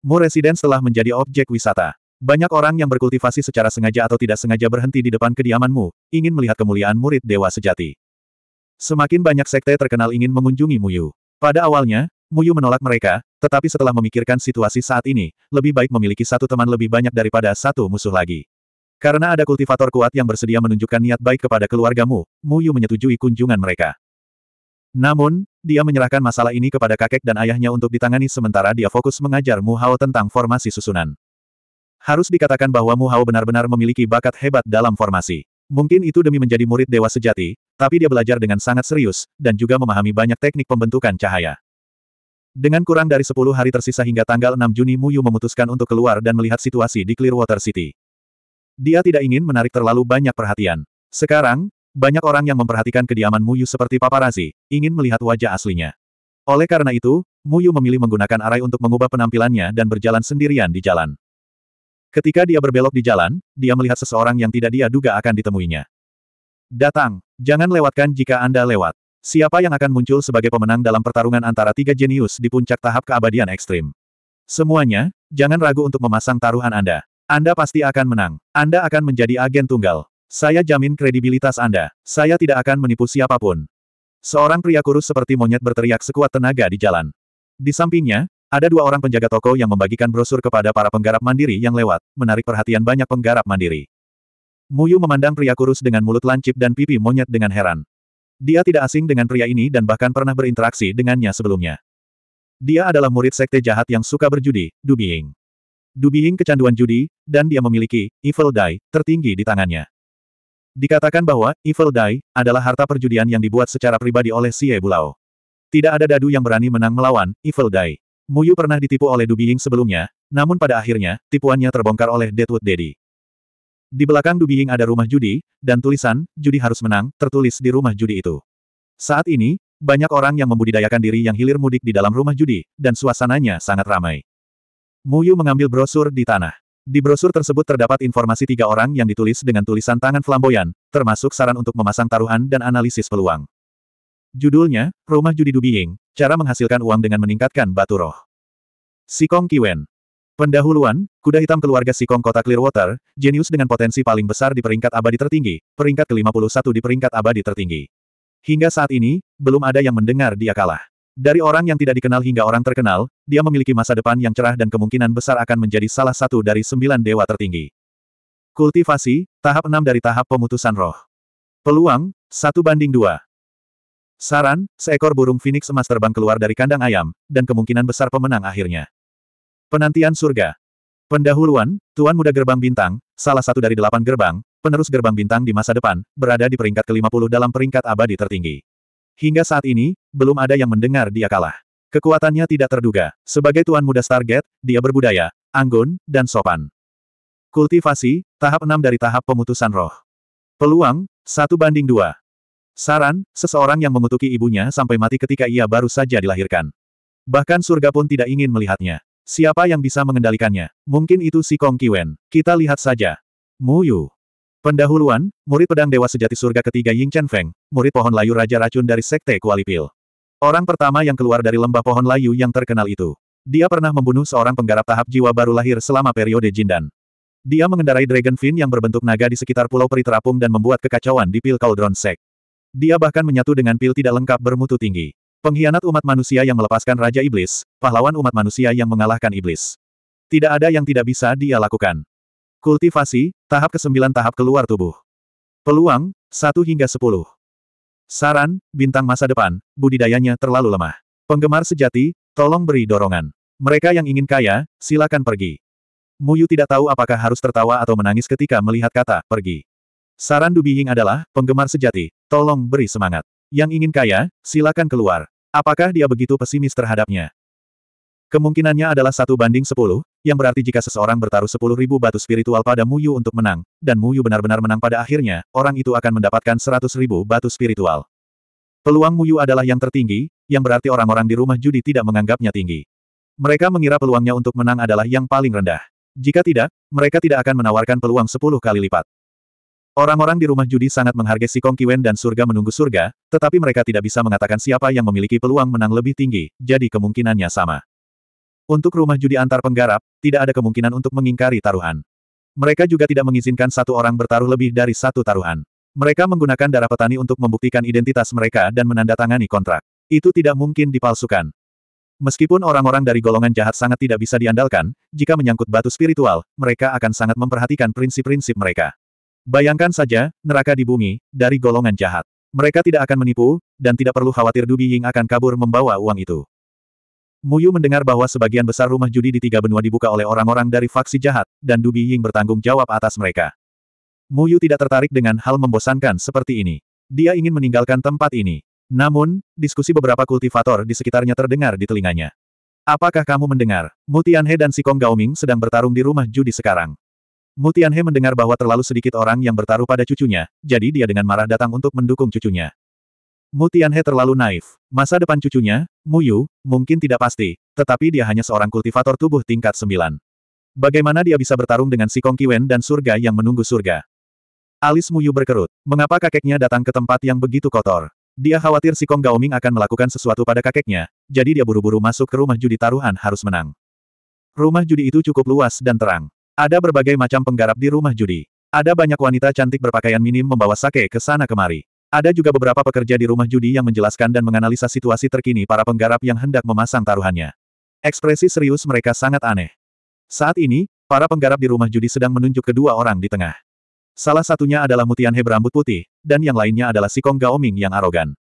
Mu Residence telah menjadi objek wisata. Banyak orang yang berkultivasi secara sengaja atau tidak sengaja berhenti di depan kediamanmu, ingin melihat kemuliaan murid dewa sejati. Semakin banyak sekte terkenal ingin mengunjungi Muyu. Pada awalnya, Muyu menolak mereka, tetapi setelah memikirkan situasi saat ini, lebih baik memiliki satu teman lebih banyak daripada satu musuh lagi. Karena ada kultivator kuat yang bersedia menunjukkan niat baik kepada keluargamu, Muyu menyetujui kunjungan mereka. Namun, dia menyerahkan masalah ini kepada kakek dan ayahnya untuk ditangani sementara dia fokus mengajar Mu Hao tentang formasi susunan. Harus dikatakan bahwa Mu Hao benar-benar memiliki bakat hebat dalam formasi. Mungkin itu demi menjadi murid dewa sejati, tapi dia belajar dengan sangat serius, dan juga memahami banyak teknik pembentukan cahaya. Dengan kurang dari 10 hari tersisa hingga tanggal 6 Juni Mu Yu memutuskan untuk keluar dan melihat situasi di Clearwater City. Dia tidak ingin menarik terlalu banyak perhatian. Sekarang, banyak orang yang memperhatikan kediaman Mu Yu seperti paparazi, ingin melihat wajah aslinya. Oleh karena itu, Mu Yu memilih menggunakan arai untuk mengubah penampilannya dan berjalan sendirian di jalan. Ketika dia berbelok di jalan, dia melihat seseorang yang tidak dia duga akan ditemuinya. Datang, jangan lewatkan jika Anda lewat. Siapa yang akan muncul sebagai pemenang dalam pertarungan antara tiga jenius di puncak tahap keabadian ekstrim? Semuanya, jangan ragu untuk memasang taruhan Anda. Anda pasti akan menang. Anda akan menjadi agen tunggal. Saya jamin kredibilitas Anda. Saya tidak akan menipu siapapun. Seorang pria kurus seperti monyet berteriak sekuat tenaga di jalan. Di sampingnya, ada dua orang penjaga toko yang membagikan brosur kepada para penggarap mandiri yang lewat, menarik perhatian banyak penggarap mandiri. Muyu memandang pria kurus dengan mulut lancip dan pipi monyet dengan heran. Dia tidak asing dengan pria ini dan bahkan pernah berinteraksi dengannya sebelumnya. Dia adalah murid sekte jahat yang suka berjudi, Dubying. Dubying kecanduan judi, dan dia memiliki Evil Die tertinggi di tangannya. Dikatakan bahwa Evil Die adalah harta perjudian yang dibuat secara pribadi oleh Xie Bulao. Tidak ada dadu yang berani menang melawan Evil Die. Muyu pernah ditipu oleh Dubiying sebelumnya, namun pada akhirnya, tipuannya terbongkar oleh Deadwood Daddy. Di belakang Dubiying ada rumah judi, dan tulisan, judi harus menang, tertulis di rumah judi itu. Saat ini, banyak orang yang membudidayakan diri yang hilir mudik di dalam rumah judi, dan suasananya sangat ramai. Muyu mengambil brosur di tanah. Di brosur tersebut terdapat informasi tiga orang yang ditulis dengan tulisan tangan flamboyan, termasuk saran untuk memasang taruhan dan analisis peluang. Judulnya, Rumah Judi Dubiying, Cara Menghasilkan Uang Dengan Meningkatkan Batu Roh. Sikong Kiwen. Pendahuluan, kuda hitam keluarga Sikong kota Clearwater, jenius dengan potensi paling besar di peringkat abadi tertinggi, peringkat ke-51 di peringkat abadi tertinggi. Hingga saat ini, belum ada yang mendengar dia kalah. Dari orang yang tidak dikenal hingga orang terkenal, dia memiliki masa depan yang cerah dan kemungkinan besar akan menjadi salah satu dari sembilan dewa tertinggi. Kultivasi, tahap 6 dari tahap pemutusan roh. Peluang, satu banding dua. Saran, seekor burung Phoenix emas terbang keluar dari kandang ayam, dan kemungkinan besar pemenang akhirnya. Penantian surga. Pendahuluan, Tuan Muda Gerbang Bintang, salah satu dari delapan gerbang, penerus gerbang bintang di masa depan, berada di peringkat ke-50 dalam peringkat abadi tertinggi. Hingga saat ini, belum ada yang mendengar dia kalah. Kekuatannya tidak terduga. Sebagai Tuan Muda Stargate, dia berbudaya, anggun, dan sopan. Kultivasi, tahap 6 dari tahap pemutusan roh. Peluang, satu banding dua. Saran, seseorang yang mengutuki ibunya sampai mati ketika ia baru saja dilahirkan. Bahkan surga pun tidak ingin melihatnya. Siapa yang bisa mengendalikannya? Mungkin itu si Kong Kiwen. Kita lihat saja. Muyu. Pendahuluan, murid pedang dewa sejati surga ketiga Ying Chen Feng, murid pohon layu Raja Racun dari Sekte Pil. Orang pertama yang keluar dari lembah pohon layu yang terkenal itu. Dia pernah membunuh seorang penggarap tahap jiwa baru lahir selama periode Jindan. Dia mengendarai Dragon Fin yang berbentuk naga di sekitar Pulau peri terapung dan membuat kekacauan di Pil Cauldron Sek. Dia bahkan menyatu dengan pil tidak lengkap bermutu tinggi. Pengkhianat umat manusia yang melepaskan Raja Iblis, pahlawan umat manusia yang mengalahkan Iblis. Tidak ada yang tidak bisa dia lakukan. Kultivasi, tahap ke-9 tahap keluar tubuh. Peluang, 1 hingga 10. Saran, bintang masa depan, budidayanya terlalu lemah. Penggemar sejati, tolong beri dorongan. Mereka yang ingin kaya, silakan pergi. Muyu tidak tahu apakah harus tertawa atau menangis ketika melihat kata, pergi. Saran Dubihing adalah, penggemar sejati, tolong beri semangat. Yang ingin kaya, silakan keluar. Apakah dia begitu pesimis terhadapnya? Kemungkinannya adalah satu banding sepuluh, yang berarti jika seseorang bertaruh sepuluh ribu batu spiritual pada Mu Yu untuk menang, dan Mu Yu benar-benar menang pada akhirnya, orang itu akan mendapatkan seratus ribu batu spiritual. Peluang Mu Yu adalah yang tertinggi, yang berarti orang-orang di rumah judi tidak menganggapnya tinggi. Mereka mengira peluangnya untuk menang adalah yang paling rendah. Jika tidak, mereka tidak akan menawarkan peluang sepuluh kali lipat. Orang-orang di rumah judi sangat menghargai si Kong Kiwen dan surga menunggu surga, tetapi mereka tidak bisa mengatakan siapa yang memiliki peluang menang lebih tinggi, jadi kemungkinannya sama. Untuk rumah judi antar penggarap, tidak ada kemungkinan untuk mengingkari taruhan. Mereka juga tidak mengizinkan satu orang bertaruh lebih dari satu taruhan. Mereka menggunakan darah petani untuk membuktikan identitas mereka dan menandatangani kontrak. Itu tidak mungkin dipalsukan. Meskipun orang-orang dari golongan jahat sangat tidak bisa diandalkan, jika menyangkut batu spiritual, mereka akan sangat memperhatikan prinsip-prinsip mereka. Bayangkan saja, neraka di bumi, dari golongan jahat. Mereka tidak akan menipu, dan tidak perlu khawatir Dubi Ying akan kabur membawa uang itu. Muyu mendengar bahwa sebagian besar rumah judi di tiga benua dibuka oleh orang-orang dari faksi jahat, dan Dubi Ying bertanggung jawab atas mereka. Muyu tidak tertarik dengan hal membosankan seperti ini. Dia ingin meninggalkan tempat ini. Namun, diskusi beberapa kultivator di sekitarnya terdengar di telinganya. Apakah kamu mendengar? Mutianhe dan Sikong Gaoming sedang bertarung di rumah judi sekarang. Mutianhe mendengar bahwa terlalu sedikit orang yang bertaruh pada cucunya, jadi dia dengan marah datang untuk mendukung cucunya. Mutianhe terlalu naif. Masa depan cucunya, Muyu, mungkin tidak pasti, tetapi dia hanya seorang kultivator tubuh tingkat sembilan. Bagaimana dia bisa bertarung dengan si Kong dan surga yang menunggu surga? Alis Muyu berkerut. Mengapa kakeknya datang ke tempat yang begitu kotor? Dia khawatir si Kong Gaoming akan melakukan sesuatu pada kakeknya, jadi dia buru-buru masuk ke rumah judi taruhan harus menang. Rumah judi itu cukup luas dan terang. Ada berbagai macam penggarap di rumah judi. Ada banyak wanita cantik berpakaian minim membawa sake ke sana kemari. Ada juga beberapa pekerja di rumah judi yang menjelaskan dan menganalisa situasi terkini para penggarap yang hendak memasang taruhannya. Ekspresi serius mereka sangat aneh. Saat ini, para penggarap di rumah judi sedang menunjuk kedua orang di tengah. Salah satunya adalah Mutianhe berambut putih, dan yang lainnya adalah Sikong Gaoming yang arogan.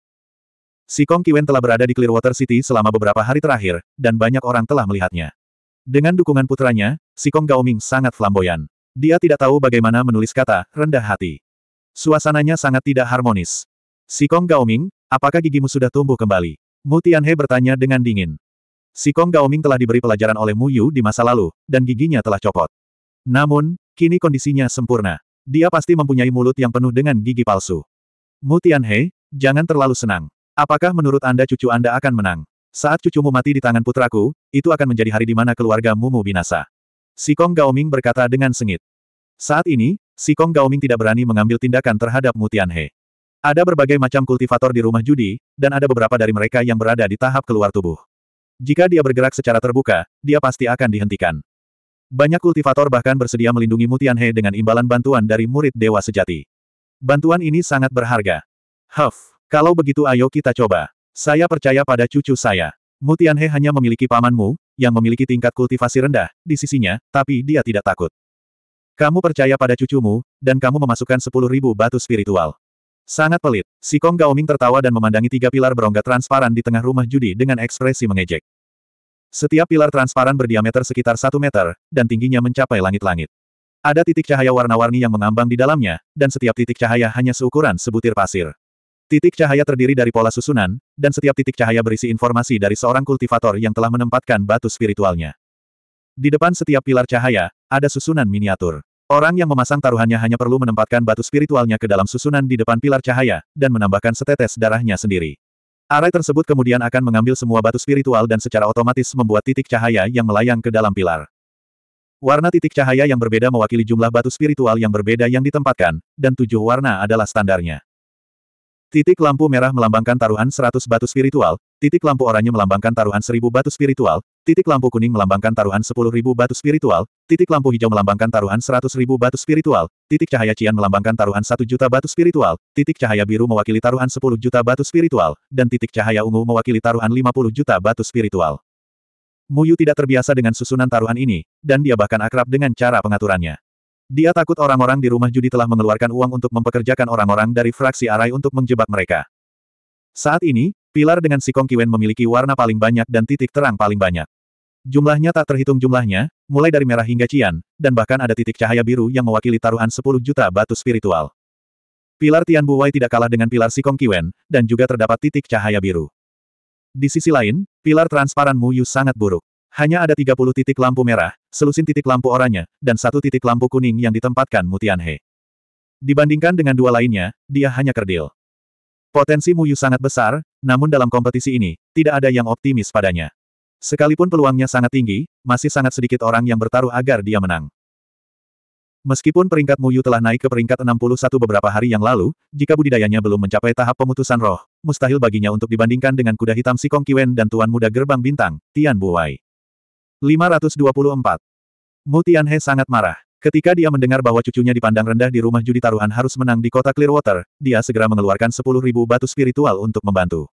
Sikong Kiwen telah berada di Clearwater City selama beberapa hari terakhir, dan banyak orang telah melihatnya. Dengan dukungan putranya, Sikong Gaoming sangat flamboyan. Dia tidak tahu bagaimana menulis kata, rendah hati. Suasananya sangat tidak harmonis. Sikong Gaoming, apakah gigimu sudah tumbuh kembali? Mu Tianhe bertanya dengan dingin. Sikong Gaoming telah diberi pelajaran oleh Mu Yu di masa lalu, dan giginya telah copot. Namun, kini kondisinya sempurna. Dia pasti mempunyai mulut yang penuh dengan gigi palsu. Mu Tianhe, jangan terlalu senang. Apakah menurut Anda cucu Anda akan menang? Saat cucumu mati di tangan putraku, itu akan menjadi hari di mana keluarga Mumu binasa. Sikong Gaoming berkata dengan sengit. Saat ini, Sikong Gaoming tidak berani mengambil tindakan terhadap Mutianhe. Tianhe. Ada berbagai macam kultivator di rumah judi, dan ada beberapa dari mereka yang berada di tahap keluar tubuh. Jika dia bergerak secara terbuka, dia pasti akan dihentikan. Banyak kultivator bahkan bersedia melindungi Mutianhe Tianhe dengan imbalan bantuan dari murid dewa sejati. Bantuan ini sangat berharga. Huff, kalau begitu ayo kita coba. Saya percaya pada cucu saya. Mutianhe hanya memiliki pamanmu, yang memiliki tingkat kultivasi rendah, di sisinya, tapi dia tidak takut. Kamu percaya pada cucumu, dan kamu memasukkan sepuluh ribu batu spiritual. Sangat pelit. Si Kong Gaoming tertawa dan memandangi tiga pilar berongga transparan di tengah rumah judi dengan ekspresi mengejek. Setiap pilar transparan berdiameter sekitar satu meter, dan tingginya mencapai langit-langit. Ada titik cahaya warna-warni yang mengambang di dalamnya, dan setiap titik cahaya hanya seukuran sebutir pasir. Titik cahaya terdiri dari pola susunan, dan setiap titik cahaya berisi informasi dari seorang kultivator yang telah menempatkan batu spiritualnya. Di depan setiap pilar cahaya, ada susunan miniatur. Orang yang memasang taruhannya hanya perlu menempatkan batu spiritualnya ke dalam susunan di depan pilar cahaya, dan menambahkan setetes darahnya sendiri. Arai tersebut kemudian akan mengambil semua batu spiritual dan secara otomatis membuat titik cahaya yang melayang ke dalam pilar. Warna titik cahaya yang berbeda mewakili jumlah batu spiritual yang berbeda yang ditempatkan, dan tujuh warna adalah standarnya. Titik lampu merah melambangkan taruhan 100 batu spiritual, titik lampu oranye melambangkan taruhan 1000 batu spiritual, titik lampu kuning melambangkan taruhan 10.000 batu spiritual, titik lampu hijau melambangkan taruhan 100.000 batu spiritual, titik cahaya cian melambangkan taruhan 1 juta batu spiritual, titik cahaya biru mewakili taruhan 10 juta batu spiritual, dan titik cahaya ungu mewakili taruhan 50 juta batu spiritual. Muyu tidak terbiasa dengan susunan taruhan ini, dan dia bahkan akrab dengan cara pengaturannya. Dia takut orang-orang di rumah judi telah mengeluarkan uang untuk mempekerjakan orang-orang dari fraksi Arai untuk menjebak mereka. Saat ini, pilar dengan si Kong Kiwen memiliki warna paling banyak dan titik terang paling banyak. Jumlahnya tak terhitung jumlahnya, mulai dari merah hingga cian, dan bahkan ada titik cahaya biru yang mewakili taruhan 10 juta batu spiritual. Pilar Tian Buwai tidak kalah dengan pilar si Kong Kiwen, dan juga terdapat titik cahaya biru. Di sisi lain, pilar transparan Mu Yu sangat buruk. Hanya ada 30 titik lampu merah, selusin titik lampu oranye, dan satu titik lampu kuning yang ditempatkan Mutianhe. Dibandingkan dengan dua lainnya, dia hanya kerdil. Potensi Muyu sangat besar, namun dalam kompetisi ini, tidak ada yang optimis padanya. Sekalipun peluangnya sangat tinggi, masih sangat sedikit orang yang bertaruh agar dia menang. Meskipun peringkat Muyu telah naik ke peringkat 61 beberapa hari yang lalu, jika budidayanya belum mencapai tahap pemutusan roh, mustahil baginya untuk dibandingkan dengan kuda hitam si Kong Kiwen dan Tuan Muda Gerbang Bintang, Tian Buwai. 524. Mu sangat marah. Ketika dia mendengar bahwa cucunya dipandang rendah di rumah judi taruhan harus menang di kota Clearwater, dia segera mengeluarkan 10.000 batu spiritual untuk membantu.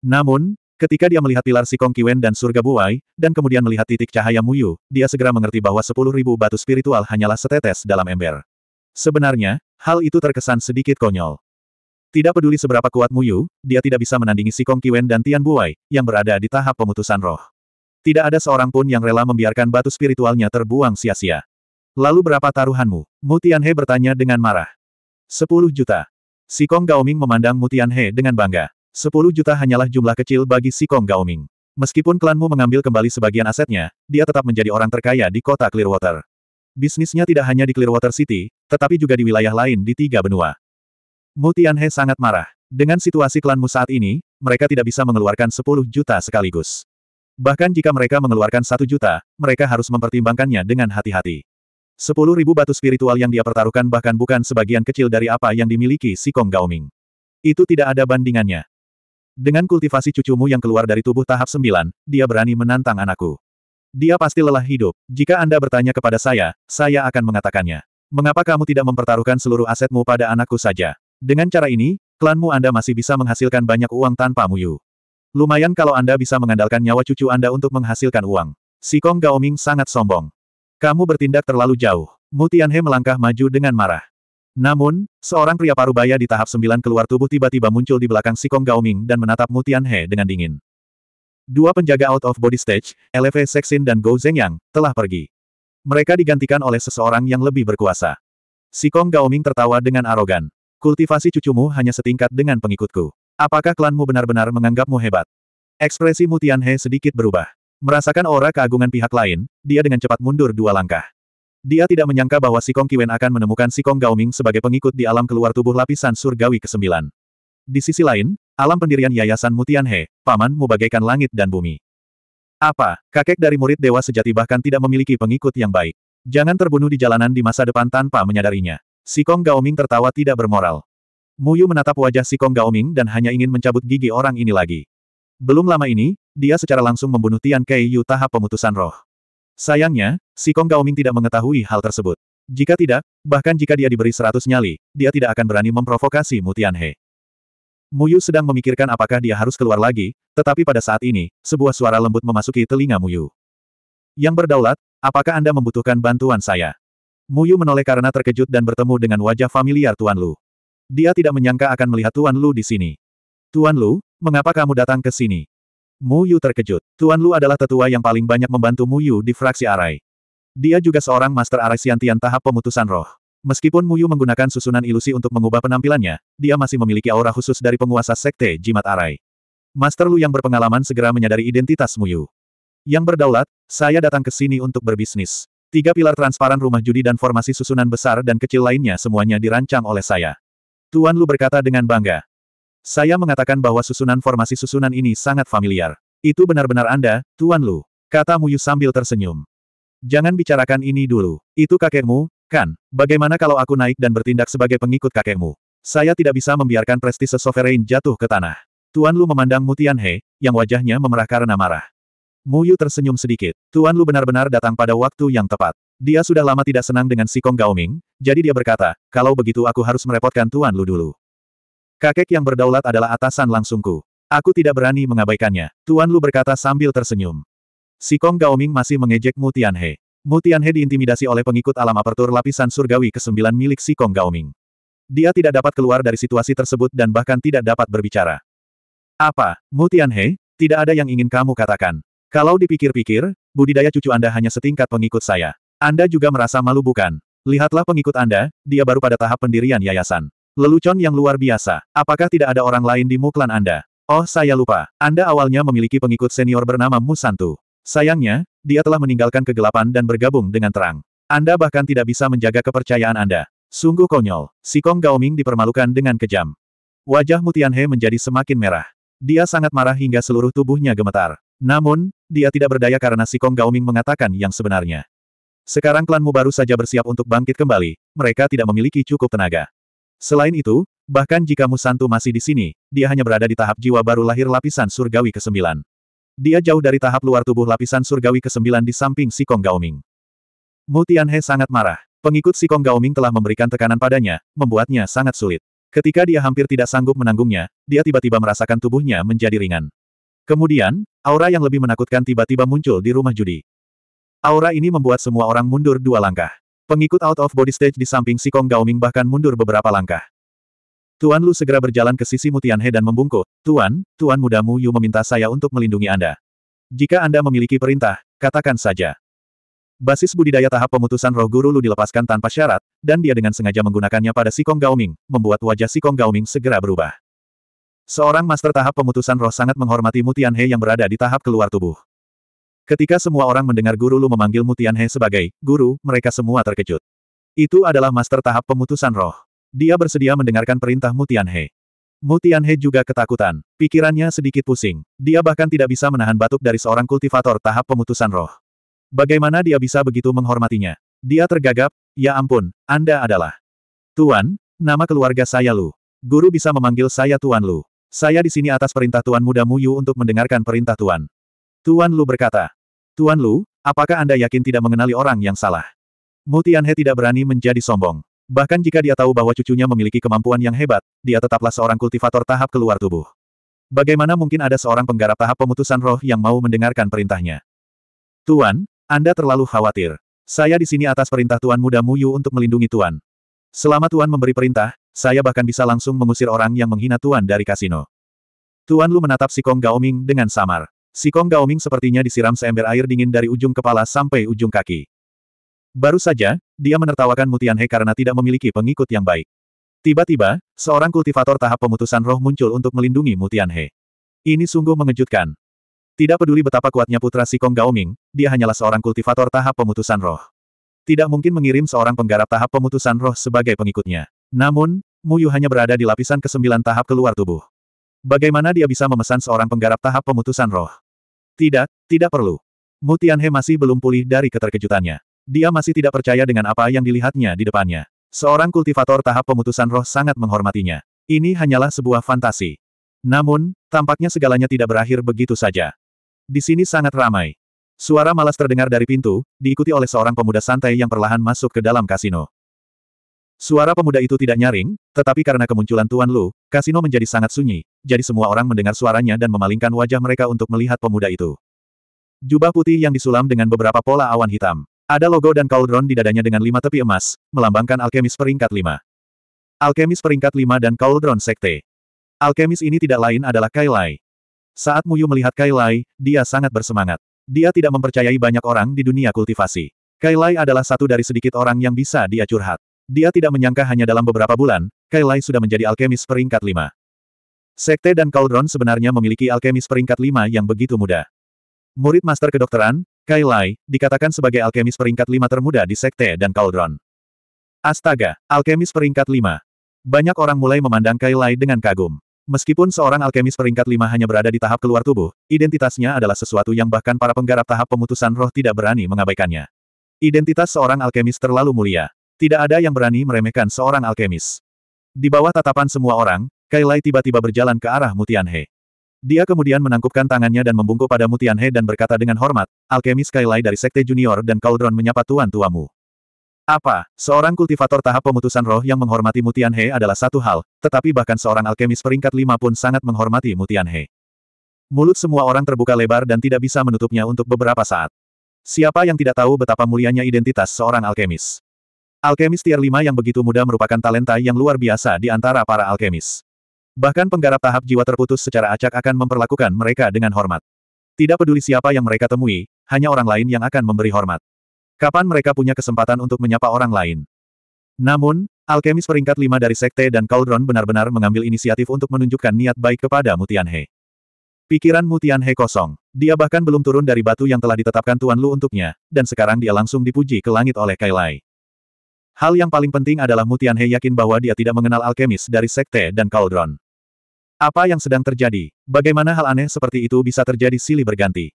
Namun, ketika dia melihat pilar Sikong Kiwen dan surga Buai, dan kemudian melihat titik cahaya Muyu, dia segera mengerti bahwa 10.000 batu spiritual hanyalah setetes dalam ember. Sebenarnya, hal itu terkesan sedikit konyol. Tidak peduli seberapa kuat Muyu, dia tidak bisa menandingi Sikong Kiwen dan Tian Buai, yang berada di tahap pemutusan roh. Tidak ada seorang pun yang rela membiarkan batu spiritualnya terbuang sia-sia. Lalu berapa taruhanmu? Mutianhe bertanya dengan marah. Sepuluh juta. Sikong Gaoming memandang Mutianhe dengan bangga. Sepuluh juta hanyalah jumlah kecil bagi Sikong Gaoming. Meskipun klanmu mengambil kembali sebagian asetnya, dia tetap menjadi orang terkaya di kota Clearwater. Bisnisnya tidak hanya di Clearwater City, tetapi juga di wilayah lain di tiga benua. Mutianhe sangat marah. Dengan situasi klanmu saat ini, mereka tidak bisa mengeluarkan sepuluh juta sekaligus. Bahkan jika mereka mengeluarkan satu juta, mereka harus mempertimbangkannya dengan hati-hati. Sepuluh ribu batu spiritual yang dia pertaruhkan bahkan bukan sebagian kecil dari apa yang dimiliki si Kong Gaoming. Itu tidak ada bandingannya. Dengan kultivasi cucumu yang keluar dari tubuh tahap sembilan, dia berani menantang anakku. Dia pasti lelah hidup. Jika Anda bertanya kepada saya, saya akan mengatakannya. Mengapa kamu tidak mempertaruhkan seluruh asetmu pada anakku saja? Dengan cara ini, klanmu Anda masih bisa menghasilkan banyak uang tanpa Muyu. Lumayan kalau Anda bisa mengandalkan nyawa cucu Anda untuk menghasilkan uang. Si Kong Gaoming sangat sombong. Kamu bertindak terlalu jauh. Mutianhe melangkah maju dengan marah. Namun, seorang pria parubaya di tahap sembilan keluar tubuh tiba-tiba muncul di belakang si Kong Gaoming dan menatap Mutianhe dengan dingin. Dua penjaga out of body stage, LV Sexin dan Gou Zhengyang, telah pergi. Mereka digantikan oleh seseorang yang lebih berkuasa. Si Kong Gaoming tertawa dengan arogan. Kultivasi cucumu hanya setingkat dengan pengikutku. Apakah klanmu benar-benar menganggapmu hebat? Ekspresi Mutian He sedikit berubah. Merasakan aura keagungan pihak lain, dia dengan cepat mundur dua langkah. Dia tidak menyangka bahwa Sikong Kiwen akan menemukan Sikong Gaoming sebagai pengikut di alam keluar tubuh lapisan surgawi ke-9. Di sisi lain, alam pendirian Yayasan Mutian He, pamanmu bagaikan langit dan bumi. Apa, kakek dari murid dewa sejati bahkan tidak memiliki pengikut yang baik. Jangan terbunuh di jalanan di masa depan tanpa menyadarinya. Sikong Gaoming tertawa tidak bermoral. Muyu menatap wajah Sikong Gaoming dan hanya ingin mencabut gigi orang ini lagi. Belum lama ini, dia secara langsung membunuh Tian Kei Yu tahap pemutusan roh. Sayangnya, Sikong Gaoming tidak mengetahui hal tersebut. Jika tidak, bahkan jika dia diberi seratus nyali, dia tidak akan berani memprovokasi Mu Tian Mu Muyu sedang memikirkan apakah dia harus keluar lagi, tetapi pada saat ini, sebuah suara lembut memasuki telinga Muyu. Yang berdaulat, apakah Anda membutuhkan bantuan saya? Muyu menoleh karena terkejut dan bertemu dengan wajah familiar Tuan Lu. Dia tidak menyangka akan melihat Tuan Lu di sini. Tuan Lu, mengapa kamu datang ke sini? Mu Yu terkejut. Tuan Lu adalah tetua yang paling banyak membantu Mu Yu di fraksi Arai. Dia juga seorang master Arai Siantian tahap pemutusan roh. Meskipun Mu Yu menggunakan susunan ilusi untuk mengubah penampilannya, dia masih memiliki aura khusus dari penguasa sekte jimat Arai. Master Lu yang berpengalaman segera menyadari identitas Mu Yu. Yang berdaulat, saya datang ke sini untuk berbisnis. Tiga pilar transparan rumah judi dan formasi susunan besar dan kecil lainnya semuanya dirancang oleh saya. Tuan Lu berkata dengan bangga. Saya mengatakan bahwa susunan formasi susunan ini sangat familiar. Itu benar-benar Anda, Tuan Lu. Kata Muyu sambil tersenyum. Jangan bicarakan ini dulu. Itu kakekmu, kan? Bagaimana kalau aku naik dan bertindak sebagai pengikut kakekmu? Saya tidak bisa membiarkan prestise Sovereign jatuh ke tanah. Tuan Lu memandang Mutian He, yang wajahnya memerah karena marah. Muyu tersenyum sedikit. Tuan Lu benar-benar datang pada waktu yang tepat. Dia sudah lama tidak senang dengan si Kong Gaoming, jadi dia berkata, kalau begitu aku harus merepotkan Tuan Lu dulu. Kakek yang berdaulat adalah atasan langsungku. Aku tidak berani mengabaikannya, Tuan Lu berkata sambil tersenyum. Si Kong Gaoming masih mengejek Mu Tianhe. Mu Tianhe diintimidasi oleh pengikut alam apertur lapisan surgawi ke-9 milik si Kong Gaoming. Dia tidak dapat keluar dari situasi tersebut dan bahkan tidak dapat berbicara. Apa, Mu Tianhe? Tidak ada yang ingin kamu katakan. Kalau dipikir-pikir, budidaya cucu Anda hanya setingkat pengikut saya. Anda juga merasa malu bukan? Lihatlah pengikut Anda, dia baru pada tahap pendirian yayasan. Lelucon yang luar biasa. Apakah tidak ada orang lain di muklan Anda? Oh saya lupa, Anda awalnya memiliki pengikut senior bernama Musantu. Sayangnya, dia telah meninggalkan kegelapan dan bergabung dengan terang. Anda bahkan tidak bisa menjaga kepercayaan Anda. Sungguh konyol, si Kong Gaoming dipermalukan dengan kejam. Wajah Mutianhe menjadi semakin merah. Dia sangat marah hingga seluruh tubuhnya gemetar. Namun, dia tidak berdaya karena si Kong Gaoming mengatakan yang sebenarnya. Sekarang klanmu baru saja bersiap untuk bangkit kembali, mereka tidak memiliki cukup tenaga. Selain itu, bahkan jika Musantu masih di sini, dia hanya berada di tahap jiwa baru lahir lapisan surgawi ke-9. Dia jauh dari tahap luar tubuh lapisan surgawi ke-9 di samping Sikong Gaoming. Mu Tianhe sangat marah. Pengikut Sikong Gaoming telah memberikan tekanan padanya, membuatnya sangat sulit. Ketika dia hampir tidak sanggup menanggungnya, dia tiba-tiba merasakan tubuhnya menjadi ringan. Kemudian, aura yang lebih menakutkan tiba-tiba muncul di rumah judi. Aura ini membuat semua orang mundur dua langkah. Pengikut out of body stage di samping Sikong Gaoming bahkan mundur beberapa langkah. Tuan Lu segera berjalan ke sisi Mutianhe dan membungkuk, Tuan, Tuan muda Mu Yu meminta saya untuk melindungi Anda. Jika Anda memiliki perintah, katakan saja. Basis budidaya tahap pemutusan roh guru Lu dilepaskan tanpa syarat, dan dia dengan sengaja menggunakannya pada Sikong Gaoming, membuat wajah Sikong Gaoming segera berubah. Seorang master tahap pemutusan roh sangat menghormati Mutianhe yang berada di tahap keluar tubuh. Ketika semua orang mendengar Guru Lu memanggil Mutianhe sebagai guru, mereka semua terkejut. Itu adalah master tahap pemutusan roh. Dia bersedia mendengarkan perintah Mutianhe. Mutianhe juga ketakutan. Pikirannya sedikit pusing. Dia bahkan tidak bisa menahan batuk dari seorang kultivator tahap pemutusan roh. Bagaimana dia bisa begitu menghormatinya? Dia tergagap, ya ampun, Anda adalah. Tuan, nama keluarga saya Lu. Guru bisa memanggil saya Tuan Lu. Saya di sini atas perintah Tuan Muda Muyu untuk mendengarkan perintah Tuan. Tuan Lu berkata, Tuan Lu, apakah Anda yakin tidak mengenali orang yang salah? Mu Tianhe tidak berani menjadi sombong. Bahkan jika dia tahu bahwa cucunya memiliki kemampuan yang hebat, dia tetaplah seorang kultivator tahap keluar tubuh. Bagaimana mungkin ada seorang penggarap tahap pemutusan roh yang mau mendengarkan perintahnya? Tuan, Anda terlalu khawatir. Saya di sini atas perintah Tuan Muda Muyu untuk melindungi Tuan. Selama Tuan memberi perintah, saya bahkan bisa langsung mengusir orang yang menghina Tuan dari kasino. Tuan Lu menatap si Kong Gaoming dengan samar. Si Kong Gaoming sepertinya disiram seember air dingin dari ujung kepala sampai ujung kaki. Baru saja, dia menertawakan Mutian He karena tidak memiliki pengikut yang baik. Tiba-tiba, seorang kultivator tahap pemutusan roh muncul untuk melindungi Mutian He. Ini sungguh mengejutkan. Tidak peduli betapa kuatnya putra Si Kong Gaoming, dia hanyalah seorang kultivator tahap pemutusan roh. Tidak mungkin mengirim seorang penggarap tahap pemutusan roh sebagai pengikutnya. Namun, Muyu hanya berada di lapisan kesembilan tahap keluar tubuh. Bagaimana dia bisa memesan seorang penggarap tahap pemutusan roh? Tidak, tidak perlu. Mu Tianhe masih belum pulih dari keterkejutannya. Dia masih tidak percaya dengan apa yang dilihatnya di depannya. Seorang kultivator tahap pemutusan roh sangat menghormatinya. Ini hanyalah sebuah fantasi. Namun, tampaknya segalanya tidak berakhir begitu saja. Di sini sangat ramai. Suara malas terdengar dari pintu, diikuti oleh seorang pemuda santai yang perlahan masuk ke dalam kasino. Suara pemuda itu tidak nyaring, tetapi karena kemunculan Tuan Lu, kasino menjadi sangat sunyi, jadi semua orang mendengar suaranya dan memalingkan wajah mereka untuk melihat pemuda itu. Jubah putih yang disulam dengan beberapa pola awan hitam. Ada logo dan cauldron di dadanya dengan lima tepi emas, melambangkan alkemis peringkat lima. Alkemis peringkat lima dan cauldron sekte. Alkemis ini tidak lain adalah Kailai. Saat Muyu melihat Kailai, dia sangat bersemangat. Dia tidak mempercayai banyak orang di dunia kultivasi. Kailai adalah satu dari sedikit orang yang bisa dia curhat. Dia tidak menyangka hanya dalam beberapa bulan, Kailai sudah menjadi alkemis peringkat lima. Sekte dan Cauldron sebenarnya memiliki alkemis peringkat lima yang begitu muda. Murid master kedokteran, Kailai, dikatakan sebagai alkemis peringkat lima termuda di Sekte dan Cauldron. Astaga, alkemis peringkat lima. Banyak orang mulai memandang Kailai dengan kagum. Meskipun seorang alkemis peringkat lima hanya berada di tahap keluar tubuh, identitasnya adalah sesuatu yang bahkan para penggarap tahap pemutusan roh tidak berani mengabaikannya. Identitas seorang alkemis terlalu mulia. Tidak ada yang berani meremehkan seorang alkemis. Di bawah tatapan semua orang, Kailai tiba-tiba berjalan ke arah Mutianhe. Dia kemudian menangkupkan tangannya dan membungkuk pada Mutianhe dan berkata dengan hormat, alkemis Kailai dari Sekte Junior dan Cauldron menyapa tuan tuamu. Apa, seorang kultivator tahap pemutusan roh yang menghormati Mutianhe adalah satu hal, tetapi bahkan seorang alkemis peringkat lima pun sangat menghormati Mutianhe. Mulut semua orang terbuka lebar dan tidak bisa menutupnya untuk beberapa saat. Siapa yang tidak tahu betapa mulianya identitas seorang alkemis? Alkemis tier 5 yang begitu muda merupakan talenta yang luar biasa di antara para alkemis. Bahkan penggarap tahap jiwa terputus secara acak akan memperlakukan mereka dengan hormat. Tidak peduli siapa yang mereka temui, hanya orang lain yang akan memberi hormat. Kapan mereka punya kesempatan untuk menyapa orang lain? Namun, alkemis peringkat 5 dari Sekte dan Cauldron benar-benar mengambil inisiatif untuk menunjukkan niat baik kepada Mutianhe. Pikiran Mutianhe kosong. Dia bahkan belum turun dari batu yang telah ditetapkan Tuan Lu untuknya, dan sekarang dia langsung dipuji ke langit oleh Kailai. Hal yang paling penting adalah Mutian He yakin bahwa dia tidak mengenal alkemis dari sekte dan Cauldron. Apa yang sedang terjadi? Bagaimana hal aneh seperti itu bisa terjadi silih berganti?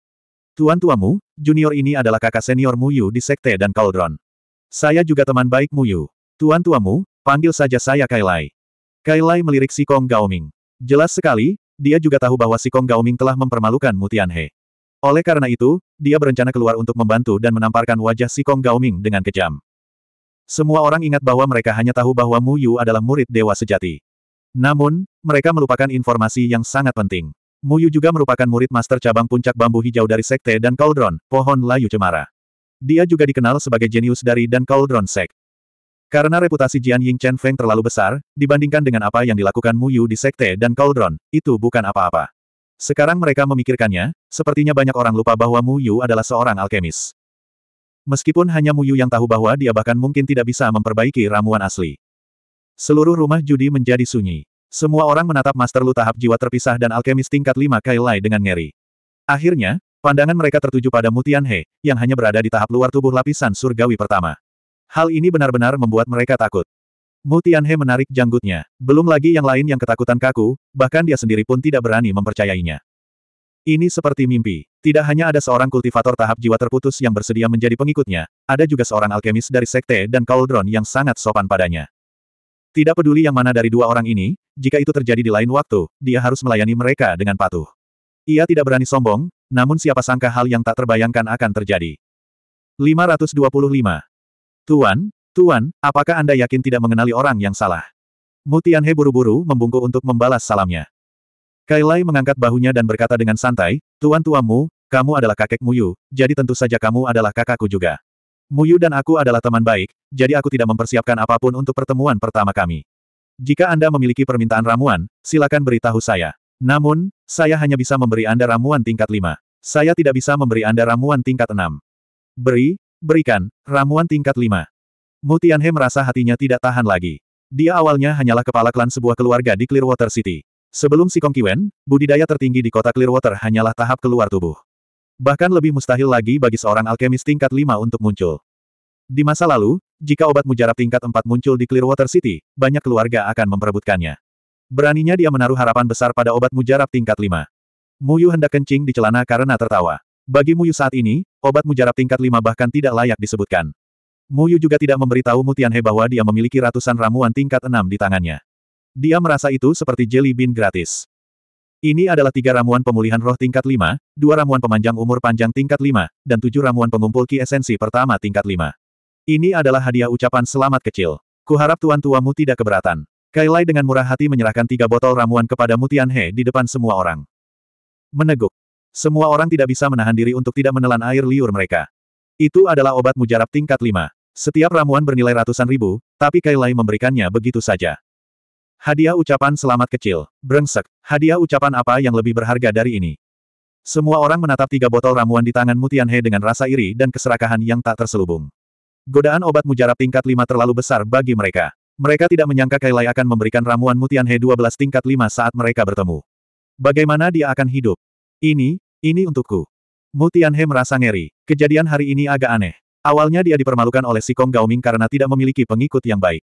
Tuan tuamu, junior ini adalah kakak senior Muyu di sekte dan Cauldron. Saya juga teman baik Muyu. Tuan tuamu, panggil saja saya Kailai. Kailai melirik si Kong Gaoming. Jelas sekali, dia juga tahu bahwa si Kong Gaoming telah mempermalukan Mutian He. Oleh karena itu, dia berencana keluar untuk membantu dan menamparkan wajah si Kong Gaoming dengan kejam. Semua orang ingat bahwa mereka hanya tahu bahwa Mu Yu adalah murid dewa sejati. Namun, mereka melupakan informasi yang sangat penting. Mu Yu juga merupakan murid master cabang puncak bambu hijau dari Sekte dan Cauldron, pohon layu cemara. Dia juga dikenal sebagai jenius dari dan Cauldron Sek. Karena reputasi Jian Ying Chen Feng terlalu besar, dibandingkan dengan apa yang dilakukan Mu Yu di Sekte dan Cauldron, itu bukan apa-apa. Sekarang mereka memikirkannya, sepertinya banyak orang lupa bahwa Mu Yu adalah seorang alkemis. Meskipun hanya Muyu yang tahu bahwa dia bahkan mungkin tidak bisa memperbaiki ramuan asli. Seluruh rumah judi menjadi sunyi. Semua orang menatap Master Lu tahap jiwa terpisah dan alkemis tingkat 5 Kailai dengan ngeri. Akhirnya, pandangan mereka tertuju pada Mutian He, yang hanya berada di tahap luar tubuh lapisan surgawi pertama. Hal ini benar-benar membuat mereka takut. Mutian He menarik janggutnya. Belum lagi yang lain yang ketakutan kaku, bahkan dia sendiri pun tidak berani mempercayainya. Ini seperti mimpi. Tidak hanya ada seorang kultivator tahap jiwa terputus yang bersedia menjadi pengikutnya, ada juga seorang alkemis dari sekte dan Cauldron yang sangat sopan padanya. Tidak peduli yang mana dari dua orang ini, jika itu terjadi di lain waktu, dia harus melayani mereka dengan patuh. Ia tidak berani sombong, namun siapa sangka hal yang tak terbayangkan akan terjadi. 525. Tuan, Tuan, apakah Anda yakin tidak mengenali orang yang salah? Mutianhe buru-buru membungkuk untuk membalas salamnya. Kailai mengangkat bahunya dan berkata dengan santai, Tuan tuamu, kamu adalah kakek Muyu, jadi tentu saja kamu adalah kakakku juga. Muyu dan aku adalah teman baik, jadi aku tidak mempersiapkan apapun untuk pertemuan pertama kami. Jika Anda memiliki permintaan ramuan, silakan beritahu saya. Namun, saya hanya bisa memberi Anda ramuan tingkat 5. Saya tidak bisa memberi Anda ramuan tingkat 6. Beri, berikan, ramuan tingkat 5. Mutianhe merasa hatinya tidak tahan lagi. Dia awalnya hanyalah kepala klan sebuah keluarga di Clearwater City. Sebelum Sikong Kiwen, budidaya tertinggi di kota Clearwater hanyalah tahap keluar tubuh. Bahkan lebih mustahil lagi bagi seorang alkemis tingkat 5 untuk muncul. Di masa lalu, jika obat mujarab tingkat 4 muncul di Clearwater City, banyak keluarga akan memperebutkannya. Beraninya dia menaruh harapan besar pada obat mujarab tingkat 5. Muyu hendak kencing di celana karena tertawa. Bagi Muyu saat ini, obat mujarab tingkat 5 bahkan tidak layak disebutkan. Muyu juga tidak memberitahu Mutianhe bahwa dia memiliki ratusan ramuan tingkat 6 di tangannya. Dia merasa itu seperti jelly bean gratis. Ini adalah tiga ramuan pemulihan roh tingkat 5, dua ramuan pemanjang umur panjang tingkat 5, dan tujuh ramuan pengumpul ki esensi pertama tingkat 5. Ini adalah hadiah ucapan selamat kecil. Kuharap tuan tuamu tidak keberatan. Kailai dengan murah hati menyerahkan tiga botol ramuan kepada Mutian He di depan semua orang. Meneguk. Semua orang tidak bisa menahan diri untuk tidak menelan air liur mereka. Itu adalah obat mujarab tingkat 5. Setiap ramuan bernilai ratusan ribu, tapi Kailai memberikannya begitu saja. Hadiah ucapan selamat kecil. Brengsek. Hadiah ucapan apa yang lebih berharga dari ini? Semua orang menatap tiga botol ramuan di tangan Mutianhe dengan rasa iri dan keserakahan yang tak terselubung. Godaan obat mujarab tingkat 5 terlalu besar bagi mereka. Mereka tidak menyangka Kailai akan memberikan ramuan Mutianhe 12 tingkat 5 saat mereka bertemu. Bagaimana dia akan hidup? Ini, ini untukku. Mutianhe merasa ngeri. Kejadian hari ini agak aneh. Awalnya dia dipermalukan oleh si Kong Gaoming karena tidak memiliki pengikut yang baik.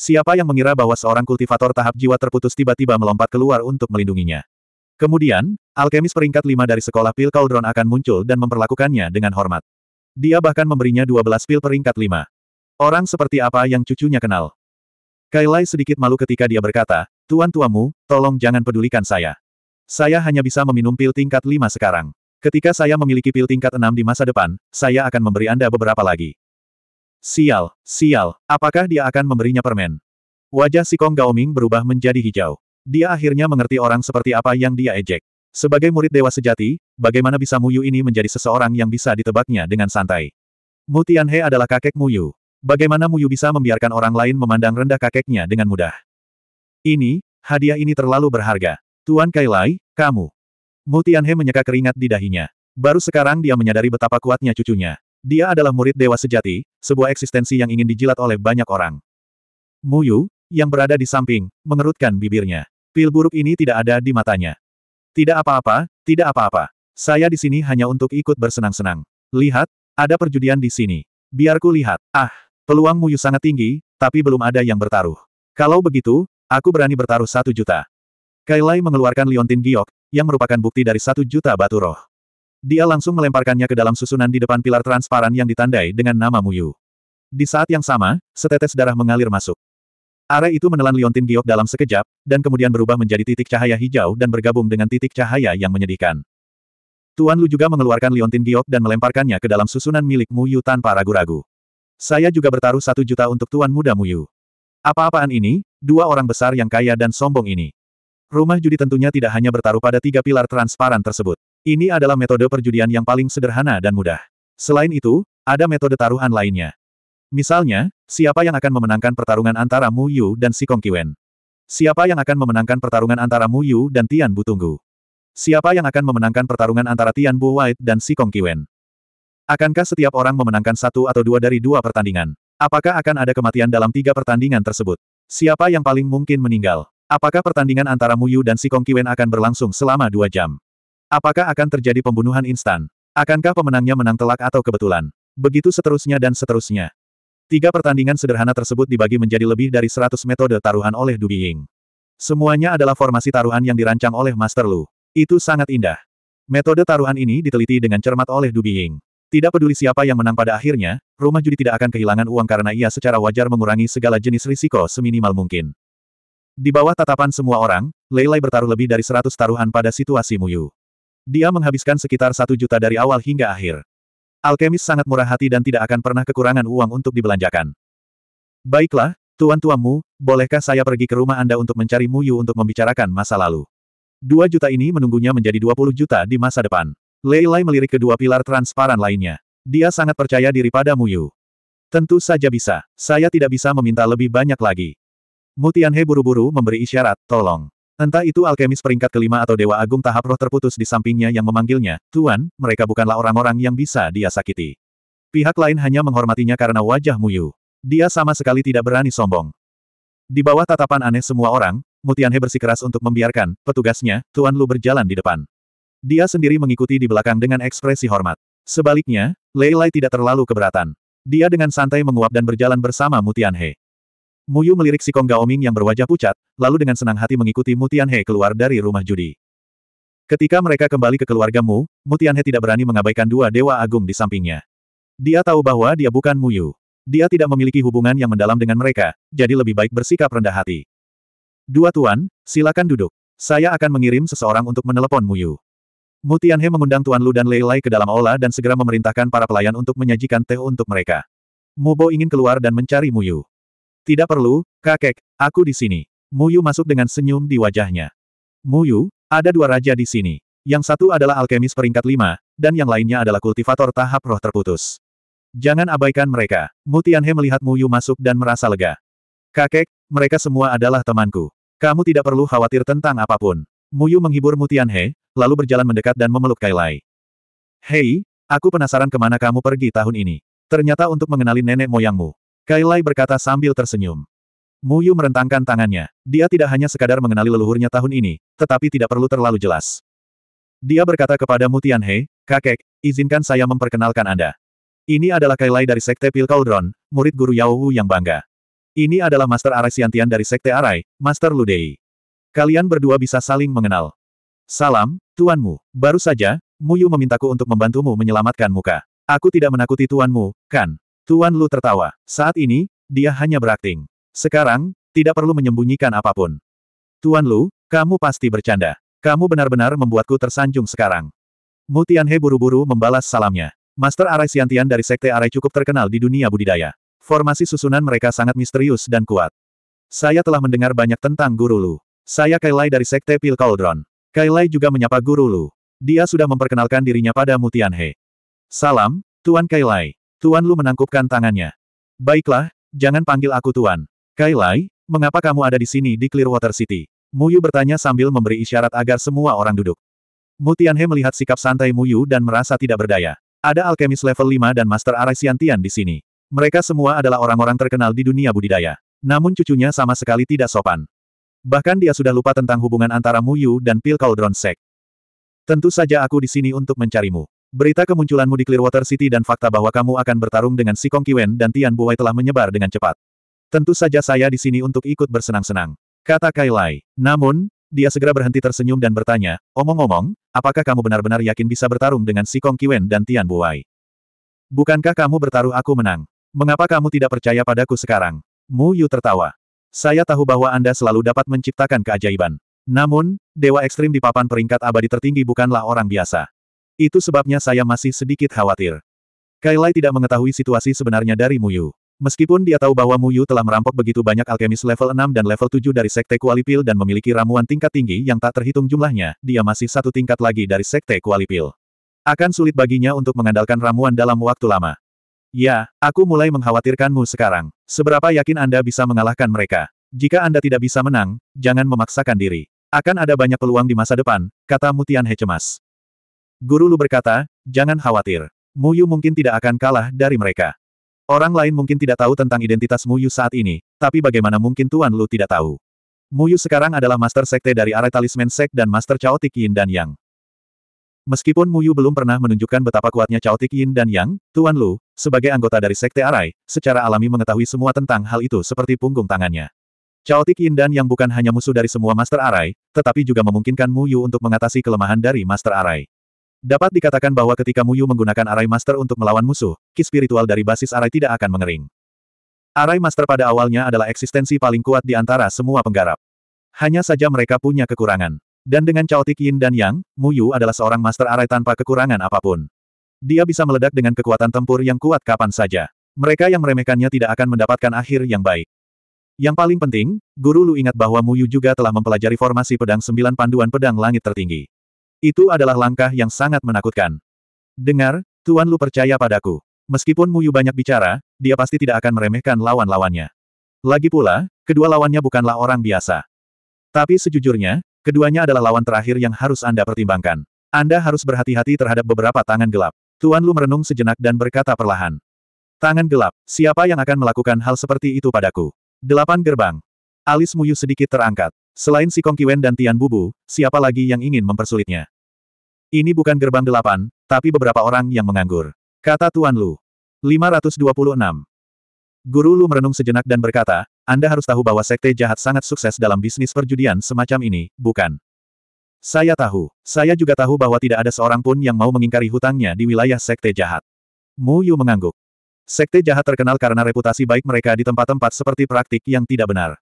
Siapa yang mengira bahwa seorang kultivator tahap jiwa terputus tiba-tiba melompat keluar untuk melindunginya? Kemudian, alkemis peringkat lima dari sekolah pil Cauldron akan muncul dan memperlakukannya dengan hormat. Dia bahkan memberinya dua belas pil peringkat lima. Orang seperti apa yang cucunya kenal? Kailai sedikit malu ketika dia berkata, Tuan tuamu, tolong jangan pedulikan saya. Saya hanya bisa meminum pil tingkat lima sekarang. Ketika saya memiliki pil tingkat enam di masa depan, saya akan memberi Anda beberapa lagi. Sial, sial, apakah dia akan memberinya permen? Wajah Sikong Gaoming berubah menjadi hijau. Dia akhirnya mengerti orang seperti apa yang dia ejek. Sebagai murid dewa sejati, bagaimana bisa Muyu ini menjadi seseorang yang bisa ditebaknya dengan santai? Mu Tianhe adalah kakek Muyu. Bagaimana Muyu bisa membiarkan orang lain memandang rendah kakeknya dengan mudah? Ini, hadiah ini terlalu berharga. Tuan Kailai, kamu. Mu Tianhe menyeka keringat di dahinya. Baru sekarang dia menyadari betapa kuatnya cucunya. Dia adalah murid dewa sejati, sebuah eksistensi yang ingin dijilat oleh banyak orang. Mu Yu yang berada di samping, mengerutkan bibirnya. Pil buruk ini tidak ada di matanya. Tidak apa-apa, tidak apa-apa. Saya di sini hanya untuk ikut bersenang-senang. Lihat, ada perjudian di sini. Biarku lihat. Ah, peluang Mu Yu sangat tinggi, tapi belum ada yang bertaruh. Kalau begitu, aku berani bertaruh satu juta. Kailai mengeluarkan liontin giok, yang merupakan bukti dari satu juta batu roh. Dia langsung melemparkannya ke dalam susunan di depan pilar transparan yang ditandai dengan nama Muyu. Di saat yang sama, setetes darah mengalir masuk. Are itu menelan liontin giok dalam sekejap, dan kemudian berubah menjadi titik cahaya hijau dan bergabung dengan titik cahaya yang menyedihkan. Tuan Lu juga mengeluarkan liontin giok dan melemparkannya ke dalam susunan milik Muyu tanpa ragu-ragu. Saya juga bertaruh satu juta untuk Tuan Muda Muyu. Apa-apaan ini, dua orang besar yang kaya dan sombong ini. Rumah judi tentunya tidak hanya bertaruh pada tiga pilar transparan tersebut. Ini adalah metode perjudian yang paling sederhana dan mudah. Selain itu, ada metode taruhan lainnya. Misalnya, siapa yang akan memenangkan pertarungan antara Mu Yu dan Si Kong Kiwen? Siapa yang akan memenangkan pertarungan antara Mu Yu dan Tian Butunggu? Siapa yang akan memenangkan pertarungan antara Tian Bu White dan Si Kong Kiwen? Akankah setiap orang memenangkan satu atau dua dari dua pertandingan? Apakah akan ada kematian dalam tiga pertandingan tersebut? Siapa yang paling mungkin meninggal? Apakah pertandingan antara Mu Yu dan Si Kong Kiwen akan berlangsung selama dua jam? Apakah akan terjadi pembunuhan instan? Akankah pemenangnya menang telak atau kebetulan? Begitu seterusnya dan seterusnya. Tiga pertandingan sederhana tersebut dibagi menjadi lebih dari 100 metode taruhan oleh Du Ying. Semuanya adalah formasi taruhan yang dirancang oleh Master Lu. Itu sangat indah. Metode taruhan ini diteliti dengan cermat oleh Du Ying. Tidak peduli siapa yang menang pada akhirnya, rumah judi tidak akan kehilangan uang karena ia secara wajar mengurangi segala jenis risiko seminimal mungkin. Di bawah tatapan semua orang, Lei Lei bertaruh lebih dari 100 taruhan pada situasi Muyu. Dia menghabiskan sekitar satu juta dari awal hingga akhir. Alkemis sangat murah hati dan tidak akan pernah kekurangan uang untuk dibelanjakan. Baiklah, tuan tuanmu bolehkah saya pergi ke rumah Anda untuk mencari Muyu untuk membicarakan masa lalu? Dua juta ini menunggunya menjadi dua puluh juta di masa depan. Leilai melirik kedua pilar transparan lainnya. Dia sangat percaya diri pada Muyu. Tentu saja bisa. Saya tidak bisa meminta lebih banyak lagi. Mutianhe buru-buru memberi isyarat, tolong. Entah itu alkemis peringkat kelima atau dewa agung tahap roh terputus di sampingnya yang memanggilnya, Tuan, mereka bukanlah orang-orang yang bisa dia sakiti. Pihak lain hanya menghormatinya karena wajah Muyu. Dia sama sekali tidak berani sombong. Di bawah tatapan aneh semua orang, Mutianhe bersikeras untuk membiarkan, petugasnya, Tuan Lu berjalan di depan. Dia sendiri mengikuti di belakang dengan ekspresi hormat. Sebaliknya, Leilai tidak terlalu keberatan. Dia dengan santai menguap dan berjalan bersama Mutianhe. Muyu melirik si Kong Gaoming yang berwajah pucat, lalu dengan senang hati mengikuti Mutianhe keluar dari rumah judi. Ketika mereka kembali ke keluarga Mu, Mutianhe tidak berani mengabaikan dua dewa agung di sampingnya. Dia tahu bahwa dia bukan Muyu. Dia tidak memiliki hubungan yang mendalam dengan mereka, jadi lebih baik bersikap rendah hati. Dua tuan, silakan duduk. Saya akan mengirim seseorang untuk menelepon Muyu. Mutianhe mengundang Tuan Lu dan Leilai ke dalam aula dan segera memerintahkan para pelayan untuk menyajikan teh untuk mereka. Mubo ingin keluar dan mencari Muyu. Tidak perlu, kakek, aku di sini. Muyu masuk dengan senyum di wajahnya. Muyu, ada dua raja di sini. Yang satu adalah alkemis peringkat lima, dan yang lainnya adalah kultivator tahap roh terputus. Jangan abaikan mereka. Mutianhe melihat Muyu masuk dan merasa lega. Kakek, mereka semua adalah temanku. Kamu tidak perlu khawatir tentang apapun. Muyu menghibur Mutianhe, lalu berjalan mendekat dan memeluk Kailai. Hei, aku penasaran kemana kamu pergi tahun ini. Ternyata untuk mengenali nenek moyangmu. Kailai berkata sambil tersenyum. Muyu merentangkan tangannya. Dia tidak hanya sekadar mengenali leluhurnya tahun ini, tetapi tidak perlu terlalu jelas. Dia berkata kepada Mutian He, kakek, izinkan saya memperkenalkan Anda. Ini adalah Kailai dari Sekte Pil Cauldron, murid guru Yao Wu yang bangga. Ini adalah Master Arai Siantian dari Sekte Arai, Master Ludei. Kalian berdua bisa saling mengenal. Salam, Tuanmu. Baru saja, Muyu memintaku untuk membantumu menyelamatkan muka. Aku tidak menakuti Tuanmu, kan? Tuan Lu tertawa. Saat ini, dia hanya berakting. Sekarang, tidak perlu menyembunyikan apapun. Tuan Lu, kamu pasti bercanda. Kamu benar-benar membuatku tersanjung sekarang. Mutian He buru-buru membalas salamnya. Master Arai Siantian dari Sekte Arai cukup terkenal di dunia budidaya. Formasi susunan mereka sangat misterius dan kuat. Saya telah mendengar banyak tentang Guru Lu. Saya Kailai dari Sekte Pil Cauldron. Kailai juga menyapa Guru Lu. Dia sudah memperkenalkan dirinya pada Mutian He. Salam, Tuan Kailai. Tuan Lu menangkupkan tangannya. Baiklah, jangan panggil aku Tuan. Kailai, mengapa kamu ada di sini di Clearwater City? Muyu bertanya sambil memberi isyarat agar semua orang duduk. Mutianhe melihat sikap santai Muyu dan merasa tidak berdaya. Ada alkemis level 5 dan Master Arai Siantian di sini. Mereka semua adalah orang-orang terkenal di dunia budidaya. Namun cucunya sama sekali tidak sopan. Bahkan dia sudah lupa tentang hubungan antara Muyu dan Pil Cauldron Sek. Tentu saja aku di sini untuk mencarimu. Berita kemunculanmu di Clearwater City dan fakta bahwa kamu akan bertarung dengan si Kong Kiwen dan Tian Buai telah menyebar dengan cepat. Tentu saja saya di sini untuk ikut bersenang-senang. Kata Kai Lai. Namun, dia segera berhenti tersenyum dan bertanya, Omong-omong, apakah kamu benar-benar yakin bisa bertarung dengan si Kong Kiwen dan Tian Buai? Bukankah kamu bertaruh aku menang? Mengapa kamu tidak percaya padaku sekarang? Mu Yu tertawa. Saya tahu bahwa Anda selalu dapat menciptakan keajaiban. Namun, Dewa Ekstrim di papan peringkat abadi tertinggi bukanlah orang biasa. Itu sebabnya saya masih sedikit khawatir. Kailai tidak mengetahui situasi sebenarnya dari Muyu. Meskipun dia tahu bahwa Muyu telah merampok begitu banyak alkemis level 6 dan level 7 dari Sekte Kualipil dan memiliki ramuan tingkat tinggi yang tak terhitung jumlahnya, dia masih satu tingkat lagi dari Sekte Kualipil. Akan sulit baginya untuk mengandalkan ramuan dalam waktu lama. Ya, aku mulai mengkhawatirkanmu sekarang. Seberapa yakin Anda bisa mengalahkan mereka? Jika Anda tidak bisa menang, jangan memaksakan diri. Akan ada banyak peluang di masa depan, kata Mutian He Guru Lu berkata, jangan khawatir. Muyu mungkin tidak akan kalah dari mereka. Orang lain mungkin tidak tahu tentang identitas Muyu saat ini, tapi bagaimana mungkin Tuan Lu tidak tahu. Muyu sekarang adalah Master Sekte dari Are Talisman Sek dan Master Chaotic Yin dan Yang. Meskipun Muyu belum pernah menunjukkan betapa kuatnya Chaotic Yin dan Yang, Tuan Lu, sebagai anggota dari Sekte Arai, secara alami mengetahui semua tentang hal itu seperti punggung tangannya. Chaotic Yin dan Yang bukan hanya musuh dari semua Master Arai, tetapi juga memungkinkan Muyu untuk mengatasi kelemahan dari Master Arai. Dapat dikatakan bahwa ketika Muyu menggunakan arai master untuk melawan musuh, ki spiritual dari basis arai tidak akan mengering. Arai master pada awalnya adalah eksistensi paling kuat di antara semua penggarap. Hanya saja mereka punya kekurangan. Dan dengan caotik yin dan yang, Muyu adalah seorang master arai tanpa kekurangan apapun. Dia bisa meledak dengan kekuatan tempur yang kuat kapan saja. Mereka yang meremehkannya tidak akan mendapatkan akhir yang baik. Yang paling penting, Guru Lu ingat bahwa Muyu juga telah mempelajari formasi pedang sembilan panduan pedang langit tertinggi. Itu adalah langkah yang sangat menakutkan. Dengar, Tuan Lu percaya padaku. Meskipun Muyu banyak bicara, dia pasti tidak akan meremehkan lawan-lawannya. Lagi pula, kedua lawannya bukanlah orang biasa. Tapi sejujurnya, keduanya adalah lawan terakhir yang harus Anda pertimbangkan. Anda harus berhati-hati terhadap beberapa tangan gelap. Tuan Lu merenung sejenak dan berkata perlahan. Tangan gelap, siapa yang akan melakukan hal seperti itu padaku? Delapan gerbang. Alis Muyu sedikit terangkat. Selain si Kong Kiwen dan Tian Bubu, siapa lagi yang ingin mempersulitnya? Ini bukan gerbang delapan, tapi beberapa orang yang menganggur. Kata Tuan Lu. 526. Guru Lu merenung sejenak dan berkata, Anda harus tahu bahwa sekte jahat sangat sukses dalam bisnis perjudian semacam ini, bukan? Saya tahu. Saya juga tahu bahwa tidak ada seorang pun yang mau mengingkari hutangnya di wilayah sekte jahat. Mu Yu mengangguk. Sekte jahat terkenal karena reputasi baik mereka di tempat-tempat seperti praktik yang tidak benar.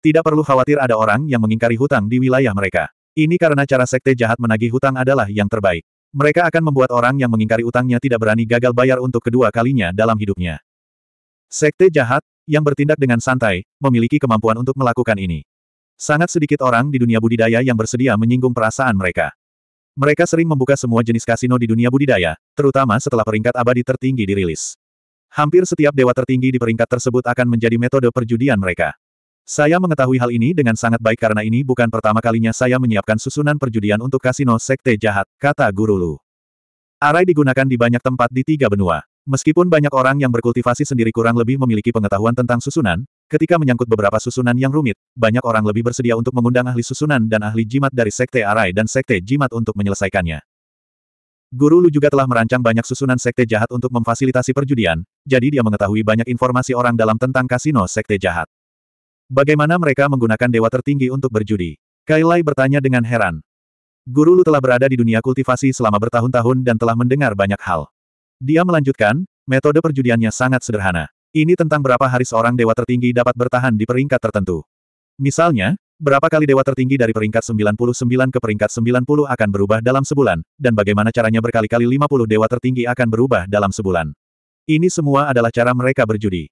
Tidak perlu khawatir ada orang yang mengingkari hutang di wilayah mereka. Ini karena cara sekte jahat menagih hutang adalah yang terbaik. Mereka akan membuat orang yang mengingkari utangnya tidak berani gagal bayar untuk kedua kalinya dalam hidupnya. Sekte jahat, yang bertindak dengan santai, memiliki kemampuan untuk melakukan ini. Sangat sedikit orang di dunia budidaya yang bersedia menyinggung perasaan mereka. Mereka sering membuka semua jenis kasino di dunia budidaya, terutama setelah peringkat abadi tertinggi dirilis. Hampir setiap dewa tertinggi di peringkat tersebut akan menjadi metode perjudian mereka. Saya mengetahui hal ini dengan sangat baik karena ini bukan pertama kalinya saya menyiapkan susunan perjudian untuk kasino sekte jahat, kata Guru Lu. Arai digunakan di banyak tempat di tiga benua. Meskipun banyak orang yang berkultivasi sendiri kurang lebih memiliki pengetahuan tentang susunan, ketika menyangkut beberapa susunan yang rumit, banyak orang lebih bersedia untuk mengundang ahli susunan dan ahli jimat dari sekte Arai dan sekte jimat untuk menyelesaikannya. Guru Lu juga telah merancang banyak susunan sekte jahat untuk memfasilitasi perjudian, jadi dia mengetahui banyak informasi orang dalam tentang kasino sekte jahat. Bagaimana mereka menggunakan dewa tertinggi untuk berjudi? Kailai bertanya dengan heran. Guru Lu telah berada di dunia kultivasi selama bertahun-tahun dan telah mendengar banyak hal. Dia melanjutkan, metode perjudiannya sangat sederhana. Ini tentang berapa hari seorang dewa tertinggi dapat bertahan di peringkat tertentu. Misalnya, berapa kali dewa tertinggi dari peringkat 99 ke peringkat 90 akan berubah dalam sebulan, dan bagaimana caranya berkali-kali 50 dewa tertinggi akan berubah dalam sebulan. Ini semua adalah cara mereka berjudi.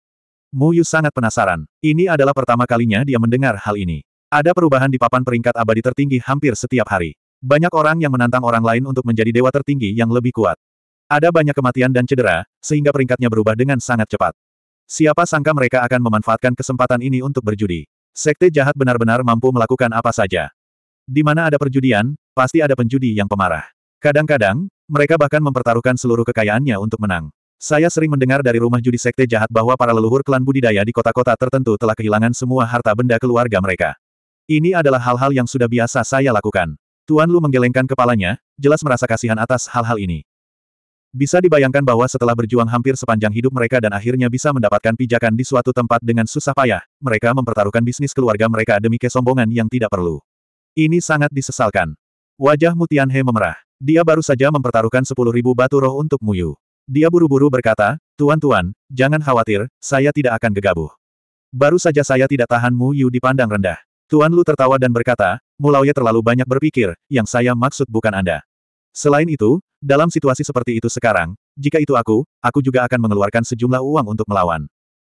Mu Yu sangat penasaran. Ini adalah pertama kalinya dia mendengar hal ini. Ada perubahan di papan peringkat abadi tertinggi hampir setiap hari. Banyak orang yang menantang orang lain untuk menjadi dewa tertinggi yang lebih kuat. Ada banyak kematian dan cedera, sehingga peringkatnya berubah dengan sangat cepat. Siapa sangka mereka akan memanfaatkan kesempatan ini untuk berjudi. Sekte jahat benar-benar mampu melakukan apa saja. Di mana ada perjudian, pasti ada penjudi yang pemarah. Kadang-kadang, mereka bahkan mempertaruhkan seluruh kekayaannya untuk menang. Saya sering mendengar dari rumah judi sekte jahat bahwa para leluhur klan budidaya di kota-kota tertentu telah kehilangan semua harta benda keluarga mereka. Ini adalah hal-hal yang sudah biasa saya lakukan. Tuan Lu menggelengkan kepalanya, jelas merasa kasihan atas hal-hal ini. Bisa dibayangkan bahwa setelah berjuang hampir sepanjang hidup mereka dan akhirnya bisa mendapatkan pijakan di suatu tempat dengan susah payah, mereka mempertaruhkan bisnis keluarga mereka demi kesombongan yang tidak perlu. Ini sangat disesalkan. Wajah Mutianhe memerah. Dia baru saja mempertaruhkan sepuluh ribu batu roh untuk Muyu. Dia buru-buru berkata, Tuan-tuan, jangan khawatir, saya tidak akan gegabah. Baru saja saya tidak tahan Mu Yu dipandang rendah. Tuan Lu tertawa dan berkata, Mulauya terlalu banyak berpikir, yang saya maksud bukan Anda. Selain itu, dalam situasi seperti itu sekarang, jika itu aku, aku juga akan mengeluarkan sejumlah uang untuk melawan.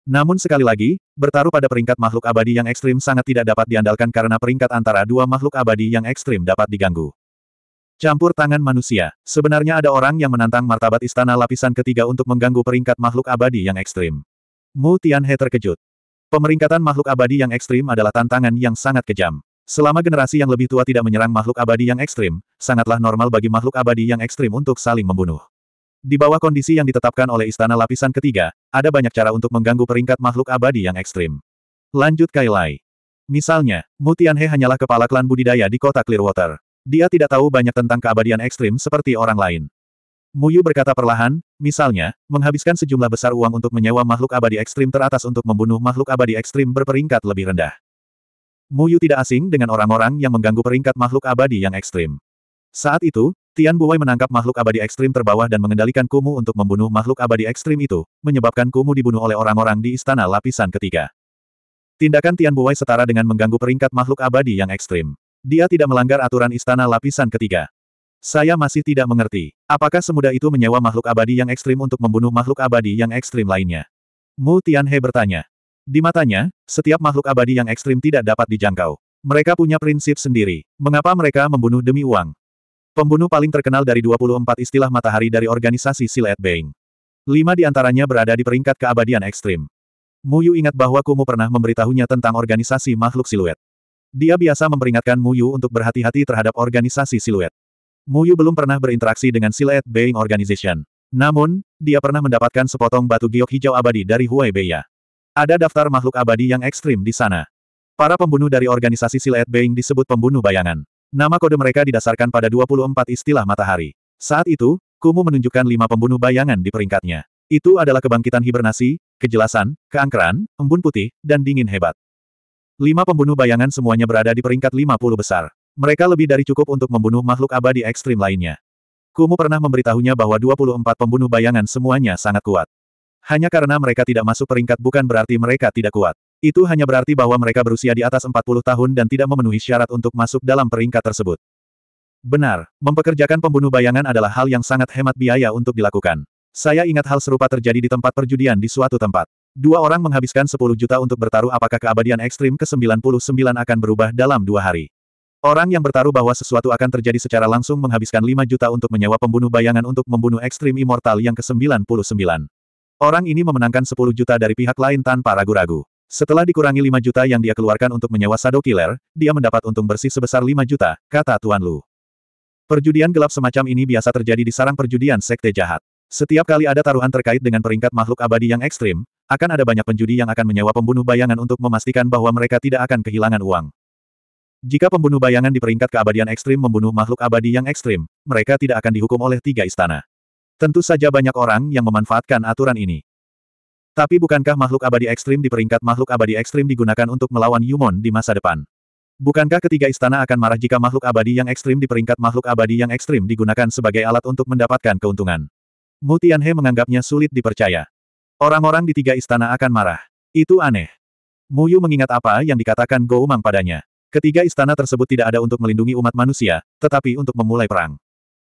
Namun sekali lagi, bertaruh pada peringkat makhluk abadi yang ekstrim sangat tidak dapat diandalkan karena peringkat antara dua makhluk abadi yang ekstrim dapat diganggu. Campur tangan manusia. Sebenarnya ada orang yang menantang martabat istana lapisan ketiga untuk mengganggu peringkat makhluk abadi yang ekstrim. Mu Tianhe terkejut. Pemeringkatan makhluk abadi yang ekstrim adalah tantangan yang sangat kejam. Selama generasi yang lebih tua tidak menyerang makhluk abadi yang ekstrim, sangatlah normal bagi makhluk abadi yang ekstrim untuk saling membunuh. Di bawah kondisi yang ditetapkan oleh istana lapisan ketiga, ada banyak cara untuk mengganggu peringkat makhluk abadi yang ekstrim. Lanjut Kailai. Misalnya, Mutianhe hanyalah kepala klan budidaya di kota Clearwater. Dia tidak tahu banyak tentang keabadian ekstrim seperti orang lain. Muyu berkata perlahan, misalnya, menghabiskan sejumlah besar uang untuk menyewa makhluk abadi ekstrim teratas untuk membunuh makhluk abadi ekstrim berperingkat lebih rendah. Muyu tidak asing dengan orang-orang yang mengganggu peringkat makhluk abadi yang ekstrim. Saat itu, Tian Buwei menangkap makhluk abadi ekstrim terbawah dan mengendalikan Kumu untuk membunuh makhluk abadi ekstrim itu, menyebabkan Kumu dibunuh oleh orang-orang di istana lapisan ketiga. Tindakan Tian Buwei setara dengan mengganggu peringkat makhluk abadi yang ekstrim. Dia tidak melanggar aturan istana lapisan ketiga. Saya masih tidak mengerti. Apakah semudah itu menyewa makhluk abadi yang ekstrim untuk membunuh makhluk abadi yang ekstrim lainnya? Mu Tianhe bertanya. Di matanya, setiap makhluk abadi yang ekstrim tidak dapat dijangkau. Mereka punya prinsip sendiri. Mengapa mereka membunuh demi uang? Pembunuh paling terkenal dari 24 istilah matahari dari organisasi Silet Bang. Lima di antaranya berada di peringkat keabadian ekstrim. Mu Yu ingat bahwa Kumu pernah memberitahunya tentang organisasi makhluk siluet. Dia biasa memperingatkan Muyu untuk berhati-hati terhadap organisasi siluet. Muyu belum pernah berinteraksi dengan Siluet Beying Organization. Namun, dia pernah mendapatkan sepotong batu giok hijau abadi dari Huai Beya. Ada daftar makhluk abadi yang ekstrim di sana. Para pembunuh dari organisasi Siluet Beying disebut pembunuh bayangan. Nama kode mereka didasarkan pada 24 istilah matahari. Saat itu, Kumu menunjukkan lima pembunuh bayangan di peringkatnya. Itu adalah kebangkitan hibernasi, kejelasan, keangkeran, embun putih, dan dingin hebat. Lima pembunuh bayangan semuanya berada di peringkat 50 besar. Mereka lebih dari cukup untuk membunuh makhluk abadi ekstrim lainnya. Kumu pernah memberitahunya bahwa 24 pembunuh bayangan semuanya sangat kuat. Hanya karena mereka tidak masuk peringkat bukan berarti mereka tidak kuat. Itu hanya berarti bahwa mereka berusia di atas 40 tahun dan tidak memenuhi syarat untuk masuk dalam peringkat tersebut. Benar, mempekerjakan pembunuh bayangan adalah hal yang sangat hemat biaya untuk dilakukan. Saya ingat hal serupa terjadi di tempat perjudian di suatu tempat. Dua orang menghabiskan 10 juta untuk bertaruh apakah keabadian ekstrim ke-99 akan berubah dalam dua hari. Orang yang bertaruh bahwa sesuatu akan terjadi secara langsung menghabiskan 5 juta untuk menyewa pembunuh bayangan untuk membunuh ekstrim immortal yang ke-99. Orang ini memenangkan 10 juta dari pihak lain tanpa ragu-ragu. Setelah dikurangi 5 juta yang dia keluarkan untuk menyewa Shadow Killer, dia mendapat untung bersih sebesar 5 juta, kata Tuan Lu. Perjudian gelap semacam ini biasa terjadi di sarang perjudian sekte jahat. Setiap kali ada taruhan terkait dengan peringkat makhluk abadi yang ekstrim, akan ada banyak penjudi yang akan menyewa pembunuh bayangan untuk memastikan bahwa mereka tidak akan kehilangan uang. Jika pembunuh bayangan di peringkat keabadian ekstrim membunuh makhluk abadi yang ekstrim, mereka tidak akan dihukum oleh tiga istana. Tentu saja banyak orang yang memanfaatkan aturan ini. Tapi bukankah makhluk abadi ekstrim di peringkat makhluk abadi ekstrim digunakan untuk melawan Yumon di masa depan? Bukankah ketiga istana akan marah jika makhluk abadi yang ekstrim di peringkat makhluk abadi yang ekstrim digunakan sebagai alat untuk mendapatkan keuntungan? Mutianhe menganggapnya sulit dipercaya. Orang-orang di tiga istana akan marah. Itu aneh. Muyu mengingat apa yang dikatakan Gou Umang padanya. Ketiga istana tersebut tidak ada untuk melindungi umat manusia, tetapi untuk memulai perang.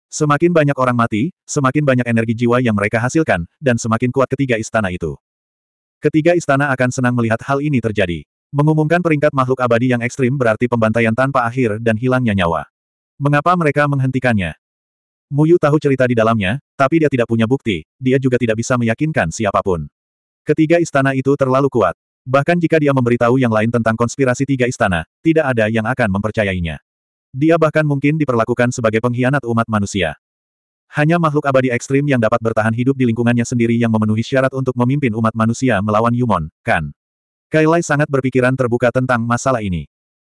Semakin banyak orang mati, semakin banyak energi jiwa yang mereka hasilkan, dan semakin kuat ketiga istana itu. Ketiga istana akan senang melihat hal ini terjadi. Mengumumkan peringkat makhluk abadi yang ekstrim berarti pembantaian tanpa akhir dan hilangnya nyawa. Mengapa mereka menghentikannya? Muyu tahu cerita di dalamnya, tapi dia tidak punya bukti, dia juga tidak bisa meyakinkan siapapun. Ketiga istana itu terlalu kuat. Bahkan jika dia memberitahu yang lain tentang konspirasi tiga istana, tidak ada yang akan mempercayainya. Dia bahkan mungkin diperlakukan sebagai pengkhianat umat manusia. Hanya makhluk abadi ekstrim yang dapat bertahan hidup di lingkungannya sendiri yang memenuhi syarat untuk memimpin umat manusia melawan Yumon, kan? Kailai sangat berpikiran terbuka tentang masalah ini.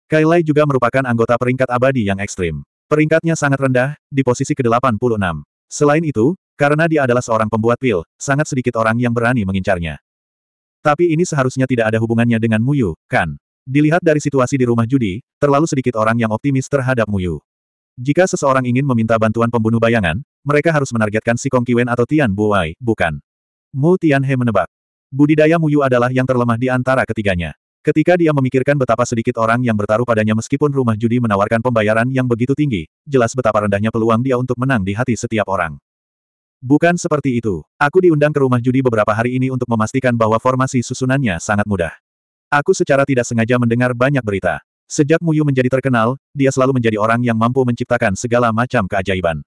Kailai juga merupakan anggota peringkat abadi yang ekstrim. Peringkatnya sangat rendah, di posisi ke-86. Selain itu, karena dia adalah seorang pembuat pil, sangat sedikit orang yang berani mengincarnya. Tapi ini seharusnya tidak ada hubungannya dengan Muyu, kan? Dilihat dari situasi di rumah judi, terlalu sedikit orang yang optimis terhadap Muyu. Jika seseorang ingin meminta bantuan pembunuh bayangan, mereka harus menargetkan si Kong Kiwen atau Tian Buai, bukan. Mu Tianhe menebak. Budidaya Muyu adalah yang terlemah di antara ketiganya. Ketika dia memikirkan betapa sedikit orang yang bertaruh padanya meskipun rumah judi menawarkan pembayaran yang begitu tinggi, jelas betapa rendahnya peluang dia untuk menang di hati setiap orang. Bukan seperti itu. Aku diundang ke rumah judi beberapa hari ini untuk memastikan bahwa formasi susunannya sangat mudah. Aku secara tidak sengaja mendengar banyak berita. Sejak Muyu menjadi terkenal, dia selalu menjadi orang yang mampu menciptakan segala macam keajaiban.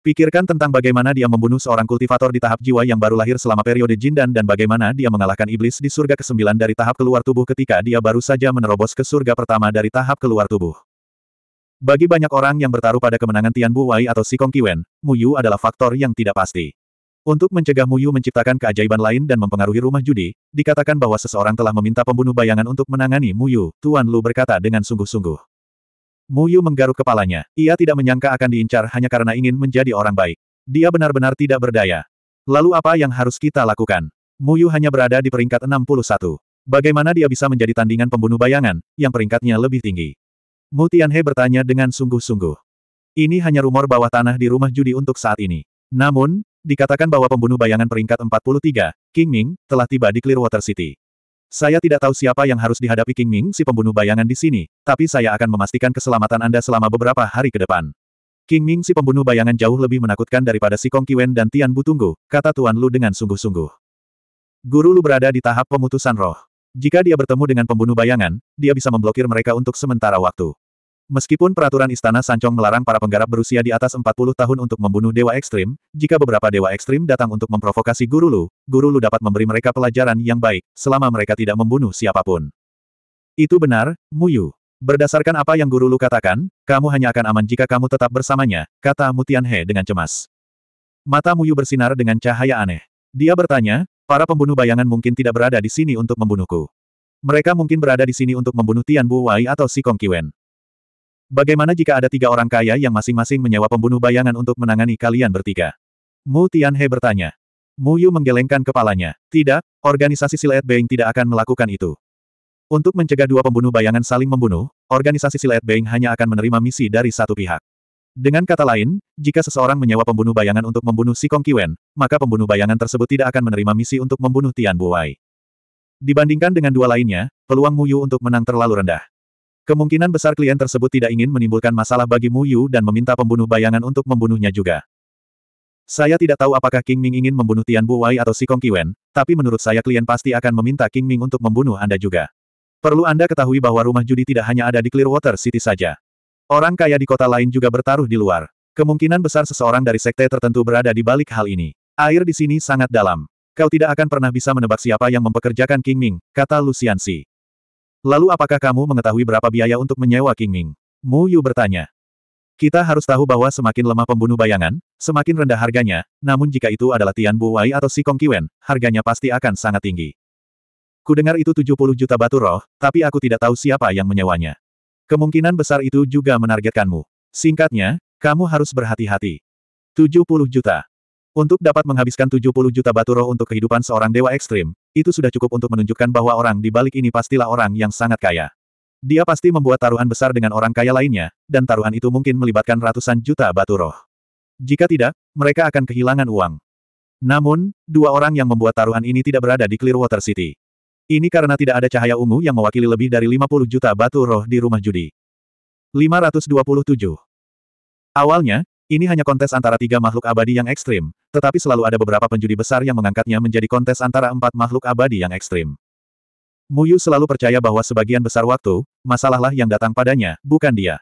Pikirkan tentang bagaimana dia membunuh seorang kultivator di tahap jiwa yang baru lahir selama periode Jindan dan bagaimana dia mengalahkan iblis di surga ke-9 dari tahap keluar tubuh ketika dia baru saja menerobos ke surga pertama dari tahap keluar tubuh. Bagi banyak orang yang bertaruh pada kemenangan Tian Bu Wai atau Sikong Kiwen, Yu adalah faktor yang tidak pasti. Untuk mencegah Mu Yu menciptakan keajaiban lain dan mempengaruhi rumah judi, dikatakan bahwa seseorang telah meminta pembunuh bayangan untuk menangani Mu Yu. Tuan Lu berkata dengan sungguh-sungguh. Muyu menggaruk kepalanya. Ia tidak menyangka akan diincar hanya karena ingin menjadi orang baik. Dia benar-benar tidak berdaya. Lalu apa yang harus kita lakukan? Muyu hanya berada di peringkat 61. Bagaimana dia bisa menjadi tandingan pembunuh bayangan, yang peringkatnya lebih tinggi? Mutianhe bertanya dengan sungguh-sungguh. Ini hanya rumor bawah tanah di rumah judi untuk saat ini. Namun, dikatakan bahwa pembunuh bayangan peringkat 43, King Ming, telah tiba di Clearwater City. Saya tidak tahu siapa yang harus dihadapi King Ming si pembunuh bayangan di sini, tapi saya akan memastikan keselamatan Anda selama beberapa hari ke depan. King Ming si pembunuh bayangan jauh lebih menakutkan daripada si Kong Kiwen dan Tian Butunggu, kata Tuan Lu dengan sungguh-sungguh. Guru Lu berada di tahap pemutusan roh. Jika dia bertemu dengan pembunuh bayangan, dia bisa memblokir mereka untuk sementara waktu. Meskipun peraturan Istana Sancong melarang para penggarap berusia di atas 40 tahun untuk membunuh dewa ekstrim, jika beberapa dewa ekstrim datang untuk memprovokasi Guru Lu, Guru Lu dapat memberi mereka pelajaran yang baik, selama mereka tidak membunuh siapapun. Itu benar, Mu Yu. Berdasarkan apa yang Guru Lu katakan, kamu hanya akan aman jika kamu tetap bersamanya, kata Mutian He dengan cemas. Mata Mu Yu bersinar dengan cahaya aneh. Dia bertanya, para pembunuh bayangan mungkin tidak berada di sini untuk membunuhku. Mereka mungkin berada di sini untuk membunuh Tian Bu Wai atau Si Kong Kiwen. Bagaimana jika ada tiga orang kaya yang masing-masing menyewa pembunuh bayangan untuk menangani kalian bertiga? Mu Tianhe bertanya. Mu Yu menggelengkan kepalanya. Tidak, organisasi Silet Beng tidak akan melakukan itu. Untuk mencegah dua pembunuh bayangan saling membunuh, organisasi Silet Beng hanya akan menerima misi dari satu pihak. Dengan kata lain, jika seseorang menyewa pembunuh bayangan untuk membunuh si Kong Kiwen, maka pembunuh bayangan tersebut tidak akan menerima misi untuk membunuh Tian Buai. Dibandingkan dengan dua lainnya, peluang Mu Yu untuk menang terlalu rendah. Kemungkinan besar klien tersebut tidak ingin menimbulkan masalah bagi Mu Yu dan meminta pembunuh bayangan untuk membunuhnya juga. Saya tidak tahu apakah King Ming ingin membunuh Tian Bu Wei atau si Sikong Kiwen, tapi menurut saya klien pasti akan meminta King Ming untuk membunuh Anda juga. Perlu Anda ketahui bahwa rumah judi tidak hanya ada di Clearwater City saja. Orang kaya di kota lain juga bertaruh di luar. Kemungkinan besar seseorang dari sekte tertentu berada di balik hal ini. Air di sini sangat dalam. Kau tidak akan pernah bisa menebak siapa yang mempekerjakan King Ming, kata Lucian Si. Lalu apakah kamu mengetahui berapa biaya untuk menyewa King Ming? Mu Yu bertanya. Kita harus tahu bahwa semakin lemah pembunuh bayangan, semakin rendah harganya, namun jika itu adalah Tian Bu Wai atau Si Kong Kiwen, harganya pasti akan sangat tinggi. Kudengar itu 70 juta batu roh, tapi aku tidak tahu siapa yang menyewanya. Kemungkinan besar itu juga menargetkanmu. Singkatnya, kamu harus berhati-hati. 70 juta. Untuk dapat menghabiskan 70 juta batu roh untuk kehidupan seorang dewa ekstrim, itu sudah cukup untuk menunjukkan bahwa orang di balik ini pastilah orang yang sangat kaya. Dia pasti membuat taruhan besar dengan orang kaya lainnya, dan taruhan itu mungkin melibatkan ratusan juta batu roh. Jika tidak, mereka akan kehilangan uang. Namun, dua orang yang membuat taruhan ini tidak berada di Clearwater City. Ini karena tidak ada cahaya ungu yang mewakili lebih dari 50 juta batu roh di rumah judi. 527 Awalnya, ini hanya kontes antara tiga makhluk abadi yang ekstrim, tetapi selalu ada beberapa penjudi besar yang mengangkatnya menjadi kontes antara empat makhluk abadi yang ekstrim. Muyu selalu percaya bahwa sebagian besar waktu, masalahlah yang datang padanya, bukan dia.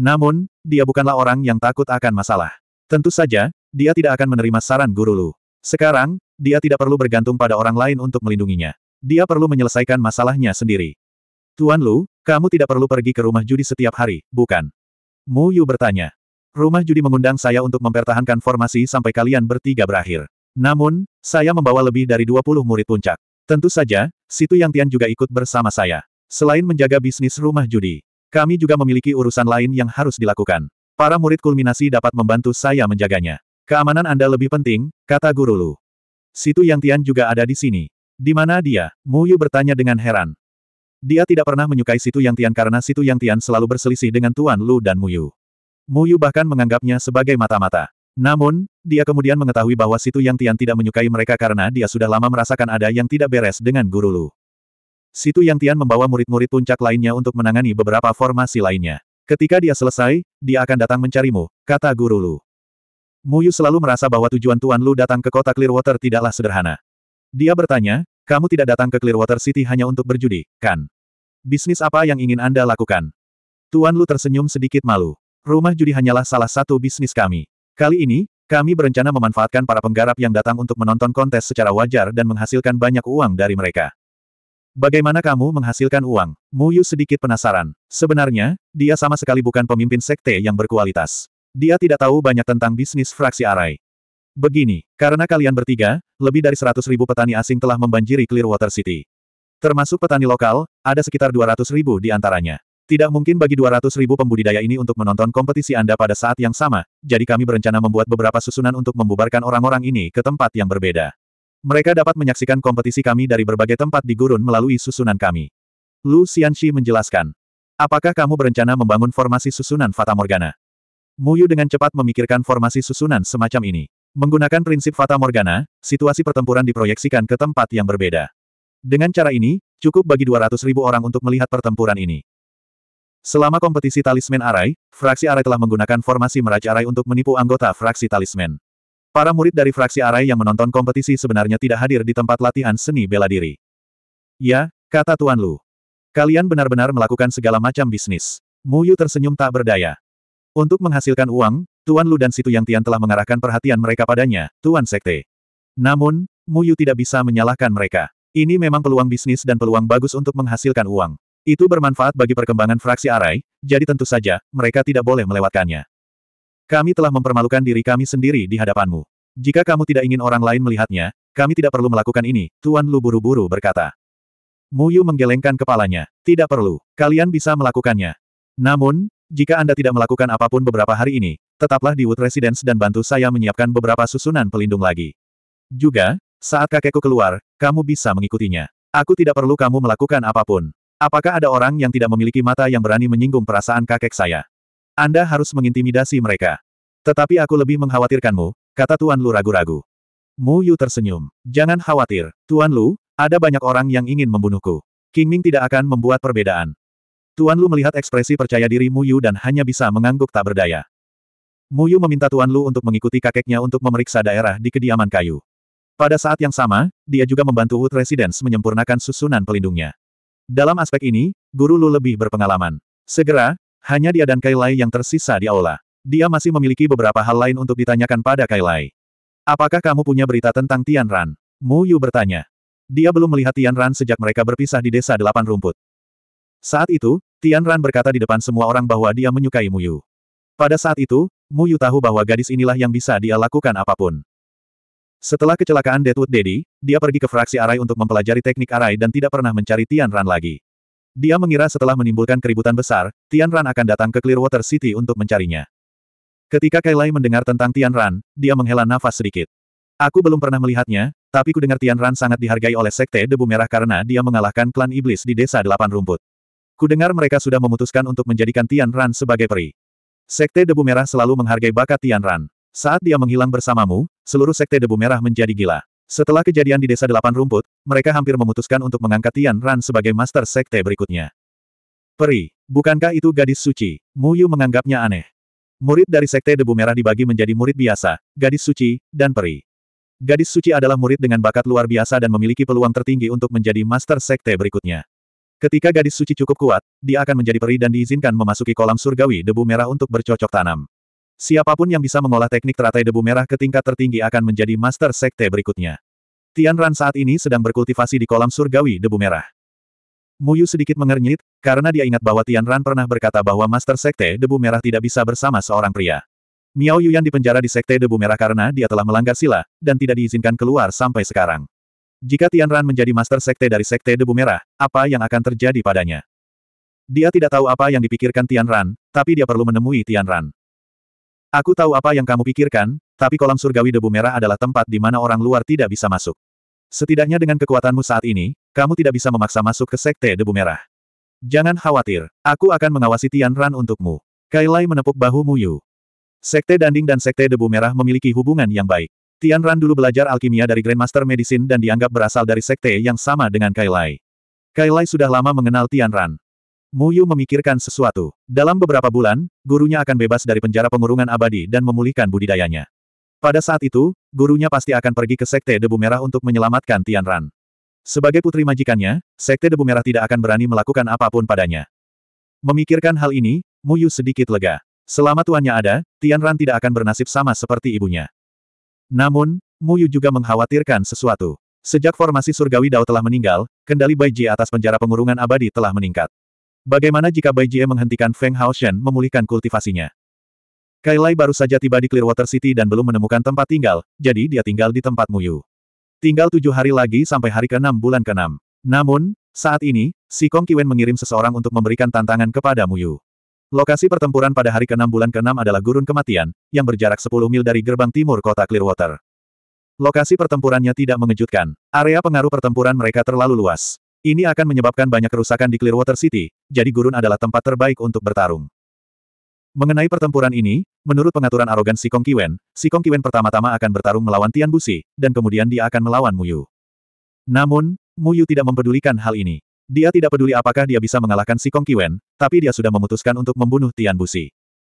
Namun, dia bukanlah orang yang takut akan masalah. Tentu saja, dia tidak akan menerima saran guru Lu. Sekarang, dia tidak perlu bergantung pada orang lain untuk melindunginya. Dia perlu menyelesaikan masalahnya sendiri. Tuan Lu, kamu tidak perlu pergi ke rumah judi setiap hari, bukan? Mu Yu bertanya. Rumah judi mengundang saya untuk mempertahankan formasi sampai kalian bertiga berakhir. Namun, saya membawa lebih dari 20 murid puncak. Tentu saja, Situ Yang Tian juga ikut bersama saya. Selain menjaga bisnis rumah judi, kami juga memiliki urusan lain yang harus dilakukan. Para murid kulminasi dapat membantu saya menjaganya. Keamanan Anda lebih penting, kata Guru Lu. Situ Yang Tian juga ada di sini. Di mana dia? Mu Yu bertanya dengan heran. Dia tidak pernah menyukai Situ Yang Tian karena Situ Yang Tian selalu berselisih dengan Tuan Lu dan Mu Yu. Muyu bahkan menganggapnya sebagai mata-mata. Namun, dia kemudian mengetahui bahwa Situ Yang Tian tidak menyukai mereka karena dia sudah lama merasakan ada yang tidak beres dengan Guru Lu. Situ Yang Tian membawa murid-murid puncak lainnya untuk menangani beberapa formasi lainnya. Ketika dia selesai, dia akan datang mencarimu, kata Guru Lu. Muyu selalu merasa bahwa tujuan Tuan Lu datang ke kota Clearwater tidaklah sederhana. Dia bertanya, kamu tidak datang ke Clearwater City hanya untuk berjudi, kan? Bisnis apa yang ingin Anda lakukan? Tuan Lu tersenyum sedikit malu. Rumah judi hanyalah salah satu bisnis kami. Kali ini, kami berencana memanfaatkan para penggarap yang datang untuk menonton kontes secara wajar dan menghasilkan banyak uang dari mereka. Bagaimana kamu menghasilkan uang? Muyu sedikit penasaran. Sebenarnya, dia sama sekali bukan pemimpin sekte yang berkualitas. Dia tidak tahu banyak tentang bisnis fraksi Arai. Begini, karena kalian bertiga, lebih dari 100 ribu petani asing telah membanjiri Clearwater City. Termasuk petani lokal, ada sekitar 200 ribu di antaranya. Tidak mungkin bagi 200 ribu pembudidaya ini untuk menonton kompetisi Anda pada saat yang sama, jadi kami berencana membuat beberapa susunan untuk membubarkan orang-orang ini ke tempat yang berbeda. Mereka dapat menyaksikan kompetisi kami dari berbagai tempat di gurun melalui susunan kami. Lu Xianxi menjelaskan. Apakah kamu berencana membangun formasi susunan Fata Morgana? Muyu dengan cepat memikirkan formasi susunan semacam ini. Menggunakan prinsip Fata Morgana, situasi pertempuran diproyeksikan ke tempat yang berbeda. Dengan cara ini, cukup bagi 200 ribu orang untuk melihat pertempuran ini. Selama kompetisi talisman Arai, fraksi Arai telah menggunakan formasi Meraj Arai untuk menipu anggota fraksi talisman. Para murid dari fraksi Arai yang menonton kompetisi sebenarnya tidak hadir di tempat latihan seni bela diri. Ya, kata Tuan Lu. Kalian benar-benar melakukan segala macam bisnis. Mu Yu tersenyum tak berdaya. Untuk menghasilkan uang, Tuan Lu dan Situ Yang Tian telah mengarahkan perhatian mereka padanya, Tuan Sekte. Namun, Mu Yu tidak bisa menyalahkan mereka. Ini memang peluang bisnis dan peluang bagus untuk menghasilkan uang. Itu bermanfaat bagi perkembangan fraksi Arai, jadi tentu saja, mereka tidak boleh melewatkannya. Kami telah mempermalukan diri kami sendiri di hadapanmu. Jika kamu tidak ingin orang lain melihatnya, kami tidak perlu melakukan ini, Tuan Lu buru-buru berkata. Muyu menggelengkan kepalanya. Tidak perlu. Kalian bisa melakukannya. Namun, jika Anda tidak melakukan apapun beberapa hari ini, tetaplah di Wood Residence dan bantu saya menyiapkan beberapa susunan pelindung lagi. Juga, saat kakekku keluar, kamu bisa mengikutinya. Aku tidak perlu kamu melakukan apapun. Apakah ada orang yang tidak memiliki mata yang berani menyinggung perasaan kakek saya? Anda harus mengintimidasi mereka. Tetapi aku lebih mengkhawatirkanmu, kata Tuan Lu ragu-ragu. Mu Yu tersenyum. Jangan khawatir, Tuan Lu, ada banyak orang yang ingin membunuhku. King Ming tidak akan membuat perbedaan. Tuan Lu melihat ekspresi percaya diri Mu Yu dan hanya bisa mengangguk tak berdaya. Mu Yu meminta Tuan Lu untuk mengikuti kakeknya untuk memeriksa daerah di kediaman kayu. Pada saat yang sama, dia juga membantu Wood Residence menyempurnakan susunan pelindungnya. Dalam aspek ini, Guru Lu lebih berpengalaman. Segera, hanya dia dan Kailai yang tersisa di aula. Dia masih memiliki beberapa hal lain untuk ditanyakan pada Kailai. Apakah kamu punya berita tentang Tian Ran? Mu Yu bertanya. Dia belum melihat Tian Ran sejak mereka berpisah di desa delapan rumput. Saat itu, Tian Ran berkata di depan semua orang bahwa dia menyukai Mu Yu. Pada saat itu, Mu Yu tahu bahwa gadis inilah yang bisa dia lakukan apapun. Setelah kecelakaan Deadwood Daddy, dia pergi ke fraksi Arai untuk mempelajari teknik Arai dan tidak pernah mencari Tian Ran lagi. Dia mengira setelah menimbulkan keributan besar, Tian Ran akan datang ke Clearwater City untuk mencarinya. Ketika Kailai mendengar tentang Tian Ran, dia menghela nafas sedikit. Aku belum pernah melihatnya, tapi kudengar Tian Ran sangat dihargai oleh Sekte Debu Merah karena dia mengalahkan klan iblis di Desa Delapan Rumput. Kudengar mereka sudah memutuskan untuk menjadikan Tian Ran sebagai peri. Sekte Debu Merah selalu menghargai bakat Tian Ran. Saat dia menghilang bersamamu, seluruh sekte debu merah menjadi gila. Setelah kejadian di Desa Delapan Rumput, mereka hampir memutuskan untuk mengangkat Tian Ran sebagai master sekte berikutnya. Peri, bukankah itu gadis suci? Mu Yu menganggapnya aneh. Murid dari sekte debu merah dibagi menjadi murid biasa, gadis suci, dan peri. Gadis suci adalah murid dengan bakat luar biasa dan memiliki peluang tertinggi untuk menjadi master sekte berikutnya. Ketika gadis suci cukup kuat, dia akan menjadi peri dan diizinkan memasuki kolam surgawi debu merah untuk bercocok tanam. Siapapun yang bisa mengolah teknik teratai debu merah ke tingkat tertinggi akan menjadi master sekte berikutnya. Tian Ran saat ini sedang berkultivasi di kolam surgawi debu merah. Muyu sedikit mengernyit, karena dia ingat bahwa Tian Ran pernah berkata bahwa master sekte debu merah tidak bisa bersama seorang pria. Miao Yuyan dipenjara di sekte debu merah karena dia telah melanggar sila, dan tidak diizinkan keluar sampai sekarang. Jika Tian Ran menjadi master sekte dari sekte debu merah, apa yang akan terjadi padanya? Dia tidak tahu apa yang dipikirkan Tian Ran, tapi dia perlu menemui Tian Ran. Aku tahu apa yang kamu pikirkan, tapi kolam surgawi debu merah adalah tempat di mana orang luar tidak bisa masuk. Setidaknya dengan kekuatanmu saat ini, kamu tidak bisa memaksa masuk ke sekte debu merah. Jangan khawatir, aku akan mengawasi Tian Ran untukmu. Kailai menepuk bahu Muyu. Sekte Danding dan Sekte Debu Merah memiliki hubungan yang baik. Tian Ran dulu belajar alkimia dari Grandmaster Medicine dan dianggap berasal dari sekte yang sama dengan Kailai. Kailai sudah lama mengenal Tian Ran. Muyu memikirkan sesuatu. Dalam beberapa bulan, gurunya akan bebas dari penjara pengurungan abadi dan memulihkan budidayanya. Pada saat itu, gurunya pasti akan pergi ke Sekte Debu Merah untuk menyelamatkan Tian Ran. Sebagai putri majikannya, Sekte Debu Merah tidak akan berani melakukan apapun padanya. Memikirkan hal ini, Muyu sedikit lega. Selama tuannya ada, Tian Ran tidak akan bernasib sama seperti ibunya. Namun, Muyu juga mengkhawatirkan sesuatu. Sejak formasi surgawi Dao telah meninggal, kendali Bai Ji atas penjara pengurungan abadi telah meningkat. Bagaimana jika Bai Jie menghentikan Feng Hao Shen memulihkan kultivasinya? Kai baru saja tiba di Clearwater City dan belum menemukan tempat tinggal, jadi dia tinggal di tempat Muyu. Tinggal tujuh hari lagi sampai hari ke-6 bulan ke-6. Namun, saat ini, si Kong Kiwen mengirim seseorang untuk memberikan tantangan kepada Muyu. Lokasi pertempuran pada hari ke-6 bulan ke-6 adalah Gurun Kematian, yang berjarak 10 mil dari gerbang timur kota Clearwater. Lokasi pertempurannya tidak mengejutkan. Area pengaruh pertempuran mereka terlalu luas. Ini akan menyebabkan banyak kerusakan di Clearwater City, jadi gurun adalah tempat terbaik untuk bertarung. Mengenai pertempuran ini, menurut pengaturan arogan Sikong Kiwen, Sikong Kiwen pertama-tama akan bertarung melawan Tian Busi, dan kemudian dia akan melawan Muyu. Namun, Muyu tidak mempedulikan hal ini. Dia tidak peduli apakah dia bisa mengalahkan Sikong Kiwen, tapi dia sudah memutuskan untuk membunuh Tian Busi.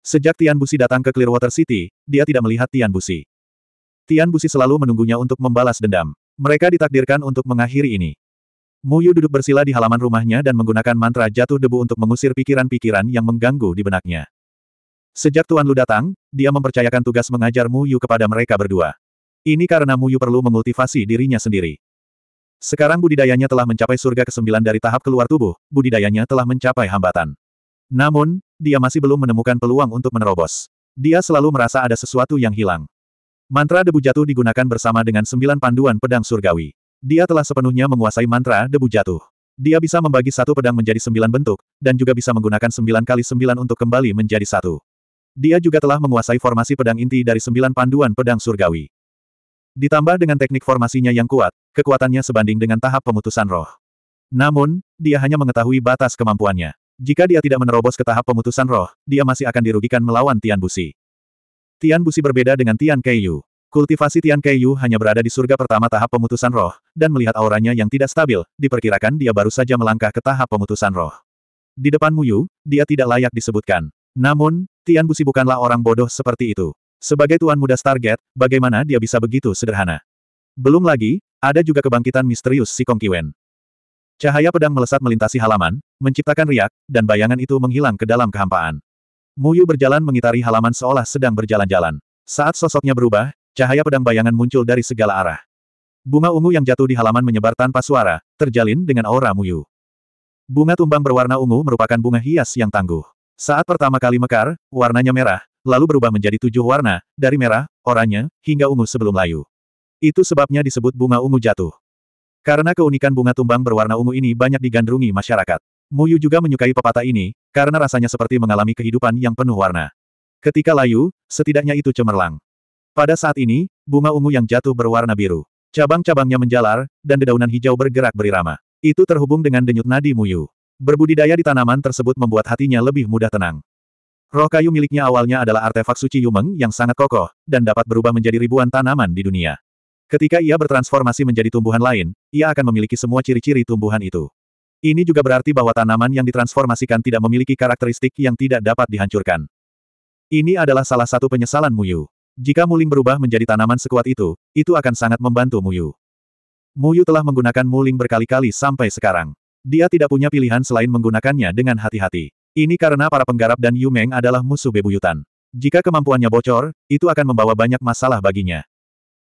Sejak Tian Busi datang ke Clearwater City, dia tidak melihat Tian Busi. Tian Busi selalu menunggunya untuk membalas dendam. Mereka ditakdirkan untuk mengakhiri ini. Muyu duduk bersila di halaman rumahnya dan menggunakan mantra jatuh debu untuk mengusir pikiran-pikiran yang mengganggu di benaknya. Sejak Tuan Lu datang, dia mempercayakan tugas mengajar Muyu kepada mereka berdua. Ini karena Muyu perlu mengultivasi dirinya sendiri. Sekarang budidayanya telah mencapai surga ke-9 dari tahap keluar tubuh, budidayanya telah mencapai hambatan. Namun, dia masih belum menemukan peluang untuk menerobos. Dia selalu merasa ada sesuatu yang hilang. Mantra debu jatuh digunakan bersama dengan sembilan panduan pedang surgawi. Dia telah sepenuhnya menguasai mantra debu jatuh. Dia bisa membagi satu pedang menjadi sembilan bentuk, dan juga bisa menggunakan sembilan kali sembilan untuk kembali menjadi satu. Dia juga telah menguasai formasi pedang inti dari sembilan panduan pedang surgawi. Ditambah dengan teknik formasinya yang kuat, kekuatannya sebanding dengan tahap pemutusan roh. Namun, dia hanya mengetahui batas kemampuannya. Jika dia tidak menerobos ke tahap pemutusan roh, dia masih akan dirugikan melawan Tian Busi. Tian Busi berbeda dengan Tian Keiyu. Kultivasi Tian Keiyu hanya berada di surga pertama tahap pemutusan roh, dan melihat auranya yang tidak stabil, diperkirakan dia baru saja melangkah ke tahap pemutusan roh. Di depan Muyu, dia tidak layak disebutkan. Namun, Tian Busi bukanlah orang bodoh seperti itu. Sebagai tuan muda target, bagaimana dia bisa begitu sederhana? Belum lagi, ada juga kebangkitan misterius si Kong Kiwen. Cahaya pedang melesat melintasi halaman, menciptakan riak, dan bayangan itu menghilang ke dalam kehampaan. Muyu berjalan mengitari halaman seolah sedang berjalan-jalan. Saat sosoknya berubah, Cahaya pedang bayangan muncul dari segala arah. Bunga ungu yang jatuh di halaman menyebar tanpa suara, terjalin dengan aura Muyu. Bunga tumbang berwarna ungu merupakan bunga hias yang tangguh. Saat pertama kali mekar, warnanya merah, lalu berubah menjadi tujuh warna, dari merah, oranye, hingga ungu sebelum layu. Itu sebabnya disebut bunga ungu jatuh. Karena keunikan bunga tumbang berwarna ungu ini banyak digandrungi masyarakat. Muyu juga menyukai pepatah ini, karena rasanya seperti mengalami kehidupan yang penuh warna. Ketika layu, setidaknya itu cemerlang. Pada saat ini, bunga ungu yang jatuh berwarna biru. Cabang-cabangnya menjalar, dan dedaunan hijau bergerak berirama. Itu terhubung dengan denyut nadi Muyu. Berbudidaya di tanaman tersebut membuat hatinya lebih mudah tenang. Roh kayu miliknya awalnya adalah artefak suci Yumeng yang sangat kokoh, dan dapat berubah menjadi ribuan tanaman di dunia. Ketika ia bertransformasi menjadi tumbuhan lain, ia akan memiliki semua ciri-ciri tumbuhan itu. Ini juga berarti bahwa tanaman yang ditransformasikan tidak memiliki karakteristik yang tidak dapat dihancurkan. Ini adalah salah satu penyesalan Muyu. Jika Muling berubah menjadi tanaman sekuat itu, itu akan sangat membantu Muyu. Muyu telah menggunakan Muling berkali-kali sampai sekarang. Dia tidak punya pilihan selain menggunakannya dengan hati-hati. Ini karena para penggarap dan Yumeng adalah musuh bebuyutan. Jika kemampuannya bocor, itu akan membawa banyak masalah baginya.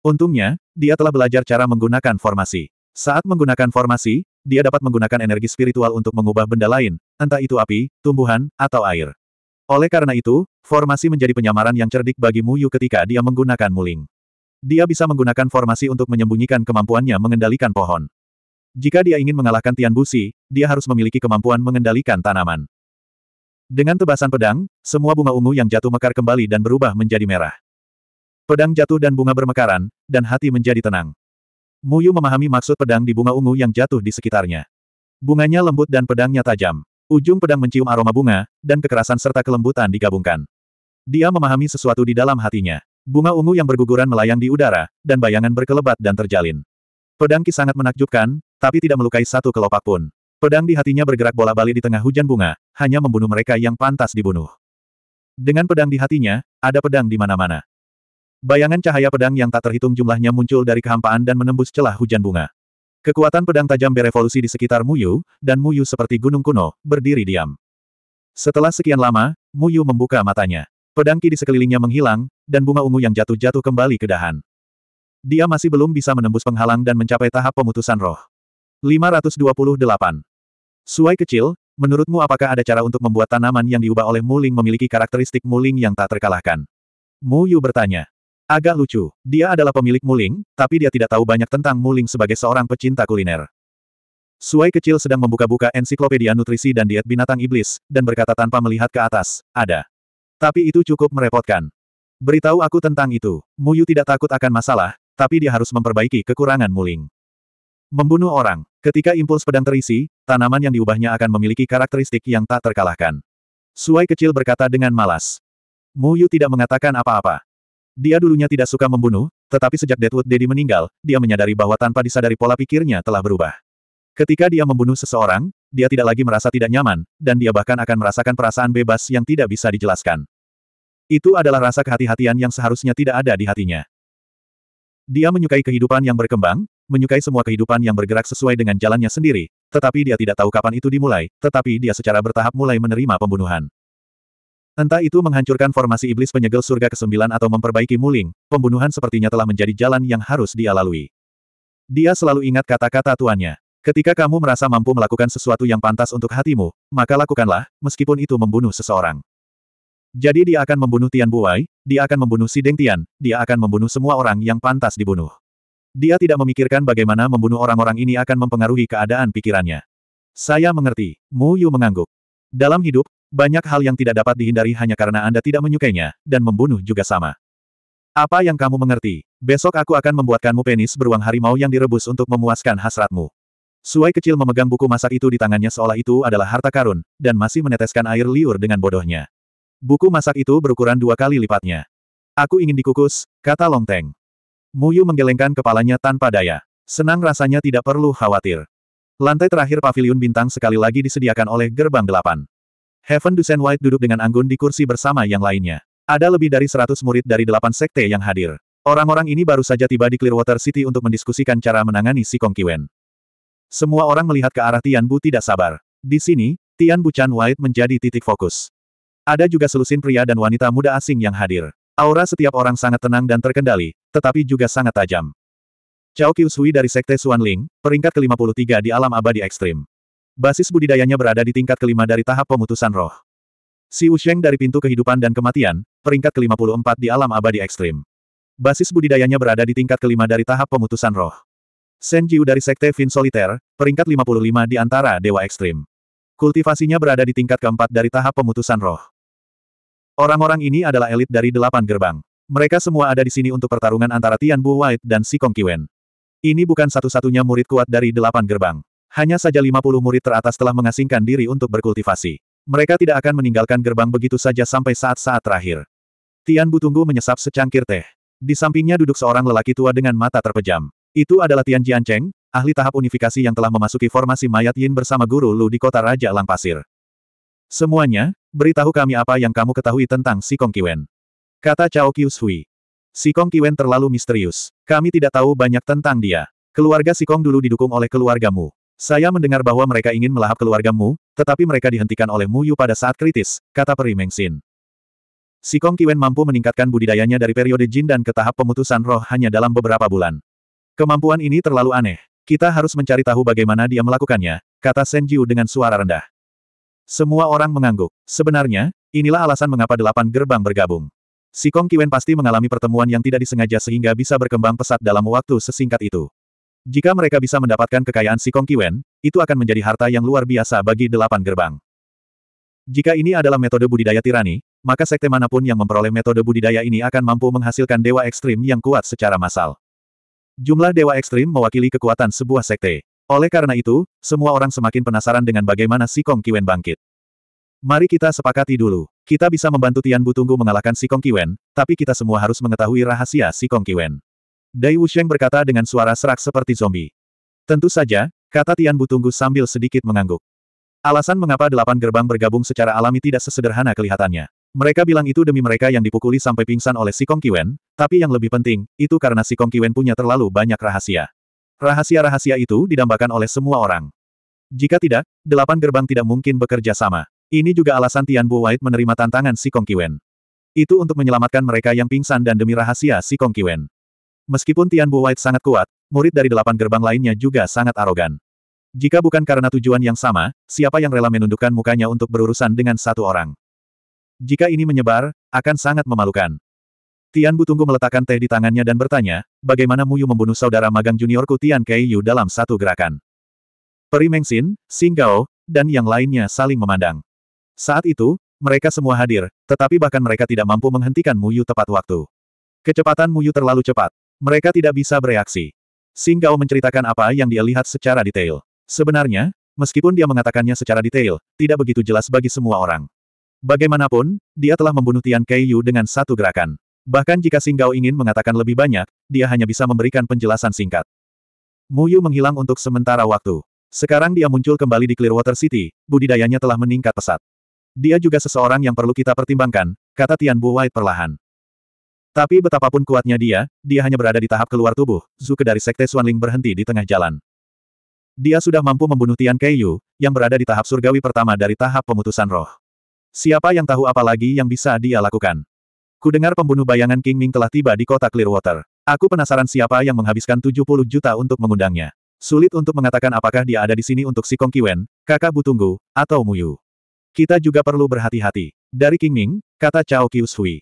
Untungnya, dia telah belajar cara menggunakan formasi. Saat menggunakan formasi, dia dapat menggunakan energi spiritual untuk mengubah benda lain, entah itu api, tumbuhan, atau air. Oleh karena itu, formasi menjadi penyamaran yang cerdik bagi Mu Yu ketika dia menggunakan Muling. Dia bisa menggunakan formasi untuk menyembunyikan kemampuannya mengendalikan pohon. Jika dia ingin mengalahkan Tian Busi, dia harus memiliki kemampuan mengendalikan tanaman. Dengan tebasan pedang, semua bunga ungu yang jatuh mekar kembali dan berubah menjadi merah. Pedang jatuh dan bunga bermekaran, dan hati menjadi tenang. Muyu memahami maksud pedang di bunga ungu yang jatuh di sekitarnya. Bunganya lembut dan pedangnya tajam. Ujung pedang mencium aroma bunga, dan kekerasan serta kelembutan digabungkan. Dia memahami sesuatu di dalam hatinya. Bunga ungu yang berguguran melayang di udara, dan bayangan berkelebat dan terjalin. Pedang Ki sangat menakjubkan, tapi tidak melukai satu kelopak pun. Pedang di hatinya bergerak bola-balik di tengah hujan bunga, hanya membunuh mereka yang pantas dibunuh. Dengan pedang di hatinya, ada pedang di mana-mana. Bayangan cahaya pedang yang tak terhitung jumlahnya muncul dari kehampaan dan menembus celah hujan bunga. Kekuatan pedang tajam berevolusi di sekitar Muyu, dan Muyu seperti gunung kuno, berdiri diam. Setelah sekian lama, Muyu membuka matanya. Pedang ki di sekelilingnya menghilang, dan bunga ungu yang jatuh-jatuh kembali ke dahan. Dia masih belum bisa menembus penghalang dan mencapai tahap pemutusan roh. 528. Suai kecil, menurutmu apakah ada cara untuk membuat tanaman yang diubah oleh Muling memiliki karakteristik Muling yang tak terkalahkan? Mu Yu bertanya. Agak lucu, dia adalah pemilik Muling, tapi dia tidak tahu banyak tentang Muling sebagai seorang pecinta kuliner. Suai kecil sedang membuka-buka ensiklopedia nutrisi dan diet binatang iblis, dan berkata tanpa melihat ke atas, ada. Tapi itu cukup merepotkan. Beritahu aku tentang itu. Muyu tidak takut akan masalah, tapi dia harus memperbaiki kekurangan Muling. Membunuh orang. Ketika impuls pedang terisi, tanaman yang diubahnya akan memiliki karakteristik yang tak terkalahkan. Suai kecil berkata dengan malas. Muyu tidak mengatakan apa-apa. Dia dulunya tidak suka membunuh, tetapi sejak Deadwood Daddy meninggal, dia menyadari bahwa tanpa disadari pola pikirnya telah berubah. Ketika dia membunuh seseorang, dia tidak lagi merasa tidak nyaman, dan dia bahkan akan merasakan perasaan bebas yang tidak bisa dijelaskan. Itu adalah rasa kehati-hatian yang seharusnya tidak ada di hatinya. Dia menyukai kehidupan yang berkembang, menyukai semua kehidupan yang bergerak sesuai dengan jalannya sendiri, tetapi dia tidak tahu kapan itu dimulai, tetapi dia secara bertahap mulai menerima pembunuhan. Entah itu menghancurkan formasi iblis penyegel surga ke-9 atau memperbaiki muling, pembunuhan sepertinya telah menjadi jalan yang harus dia lalui. Dia selalu ingat kata-kata tuannya. Ketika kamu merasa mampu melakukan sesuatu yang pantas untuk hatimu, maka lakukanlah, meskipun itu membunuh seseorang. Jadi dia akan membunuh Tian Buai, dia akan membunuh Si Deng Tian, dia akan membunuh semua orang yang pantas dibunuh. Dia tidak memikirkan bagaimana membunuh orang-orang ini akan mempengaruhi keadaan pikirannya. Saya mengerti, Mu Yu mengangguk. Dalam hidup, banyak hal yang tidak dapat dihindari hanya karena Anda tidak menyukainya, dan membunuh juga sama. Apa yang kamu mengerti? Besok aku akan membuatkanmu penis beruang harimau yang direbus untuk memuaskan hasratmu. Suai kecil memegang buku masak itu di tangannya seolah itu adalah harta karun, dan masih meneteskan air liur dengan bodohnya. Buku masak itu berukuran dua kali lipatnya. Aku ingin dikukus, kata Long Teng. Muyu menggelengkan kepalanya tanpa daya. Senang rasanya tidak perlu khawatir. Lantai terakhir paviliun bintang sekali lagi disediakan oleh gerbang delapan. Heaven Dusen White duduk dengan anggun di kursi bersama yang lainnya. Ada lebih dari 100 murid dari delapan sekte yang hadir. Orang-orang ini baru saja tiba di Clearwater City untuk mendiskusikan cara menangani si Kong Kiwen. Semua orang melihat ke arah Tian Bu tidak sabar. Di sini, Tian Bu Chan White menjadi titik fokus. Ada juga selusin pria dan wanita muda asing yang hadir. Aura setiap orang sangat tenang dan terkendali, tetapi juga sangat tajam. Chao Qiushui dari Sekte Xuan Ling, peringkat ke-53 di alam abadi ekstrim. Basis budidayanya berada di tingkat kelima dari tahap pemutusan roh. Si Usheng dari pintu kehidupan dan kematian, peringkat ke-54 di alam abadi ekstrim. Basis budidayanya berada di tingkat kelima dari tahap pemutusan roh. Shen Jiu dari Sekte Vin Solitaire, peringkat 55 di antara Dewa Ekstrim. Kultivasinya berada di tingkat keempat dari tahap pemutusan roh. Orang-orang ini adalah elit dari delapan gerbang. Mereka semua ada di sini untuk pertarungan antara Tian Bu White dan Si Kong Kiwen. Ini bukan satu-satunya murid kuat dari delapan gerbang. Hanya saja 50 murid teratas telah mengasingkan diri untuk berkultivasi. Mereka tidak akan meninggalkan gerbang begitu saja sampai saat-saat terakhir. Tian Butunggu menyesap secangkir teh. Di sampingnya duduk seorang lelaki tua dengan mata terpejam. Itu adalah Tian Jiancheng, ahli tahap unifikasi yang telah memasuki formasi mayat Yin bersama guru Lu di kota Raja Lang Pasir. Semuanya, beritahu kami apa yang kamu ketahui tentang si Kong Kiwen. Kata Cao Qiushui. Si Kong Kiwen terlalu misterius. Kami tidak tahu banyak tentang dia. Keluarga Si Kong dulu didukung oleh keluargamu. Saya mendengar bahwa mereka ingin melahap keluargamu, tetapi mereka dihentikan oleh Mu Yu pada saat kritis, kata Peri Mengxin. Si Kong Kiwen mampu meningkatkan budidayanya dari periode Jin dan ke tahap pemutusan roh hanya dalam beberapa bulan. Kemampuan ini terlalu aneh. Kita harus mencari tahu bagaimana dia melakukannya, kata Shen Jiu dengan suara rendah. Semua orang mengangguk. Sebenarnya, inilah alasan mengapa delapan gerbang bergabung. Si Kong Kiwen pasti mengalami pertemuan yang tidak disengaja sehingga bisa berkembang pesat dalam waktu sesingkat itu. Jika mereka bisa mendapatkan kekayaan si Kong Kiwen, itu akan menjadi harta yang luar biasa bagi delapan gerbang. Jika ini adalah metode budidaya tirani, maka sekte manapun yang memperoleh metode budidaya ini akan mampu menghasilkan dewa ekstrim yang kuat secara massal. Jumlah dewa ekstrim mewakili kekuatan sebuah sekte. Oleh karena itu, semua orang semakin penasaran dengan bagaimana si Kong Kiwen bangkit. Mari kita sepakati dulu. Kita bisa membantu Tian Butunggu mengalahkan si Kong Kiwen, tapi kita semua harus mengetahui rahasia si Kong Kiwen. Dai Wusheng berkata dengan suara serak seperti zombie. Tentu saja, kata Tian Bu tunggu sambil sedikit mengangguk. Alasan mengapa delapan gerbang bergabung secara alami tidak sesederhana kelihatannya. Mereka bilang itu demi mereka yang dipukuli sampai pingsan oleh si Kong Kiwen, tapi yang lebih penting, itu karena si Kong Kiwen punya terlalu banyak rahasia. Rahasia-rahasia itu didambakan oleh semua orang. Jika tidak, delapan gerbang tidak mungkin bekerja sama. Ini juga alasan Tian Bu White menerima tantangan si Kong Kiwen. Itu untuk menyelamatkan mereka yang pingsan dan demi rahasia si Kong Kiwen. Meskipun Tian White sangat kuat, murid dari delapan gerbang lainnya juga sangat arogan. Jika bukan karena tujuan yang sama, siapa yang rela menundukkan mukanya untuk berurusan dengan satu orang? Jika ini menyebar, akan sangat memalukan. Tian Bu tunggu meletakkan teh di tangannya dan bertanya, bagaimana Muyu membunuh saudara magang juniorku Tian Yu dalam satu gerakan. Peri Mengsin, Sing Gao, dan yang lainnya saling memandang. Saat itu, mereka semua hadir, tetapi bahkan mereka tidak mampu menghentikan Muyu tepat waktu. Kecepatan Muyu terlalu cepat, mereka tidak bisa bereaksi. Singgau menceritakan apa yang dia lihat secara detail. Sebenarnya, meskipun dia mengatakannya secara detail, tidak begitu jelas bagi semua orang. Bagaimanapun, dia telah membunuh Tian Kei Yu dengan satu gerakan. Bahkan jika Singgau ingin mengatakan lebih banyak, dia hanya bisa memberikan penjelasan singkat. Mu Yu menghilang untuk sementara waktu. Sekarang dia muncul kembali di Clearwater City, budidayanya telah meningkat pesat. Dia juga seseorang yang perlu kita pertimbangkan, kata Tian Bu White perlahan. Tapi betapapun kuatnya dia, dia hanya berada di tahap keluar tubuh, Zuke dari Sekte Xuanling berhenti di tengah jalan. Dia sudah mampu membunuh Tian Keiyu, yang berada di tahap surgawi pertama dari tahap pemutusan roh. Siapa yang tahu apa lagi yang bisa dia lakukan? Ku dengar pembunuh bayangan King Ming telah tiba di kota Clearwater. Aku penasaran siapa yang menghabiskan 70 juta untuk mengundangnya. Sulit untuk mengatakan apakah dia ada di sini untuk si Kong Kiwen, kakak Butunggu, atau Muyu. Kita juga perlu berhati-hati. Dari King Ming, kata Cao Kius Hui.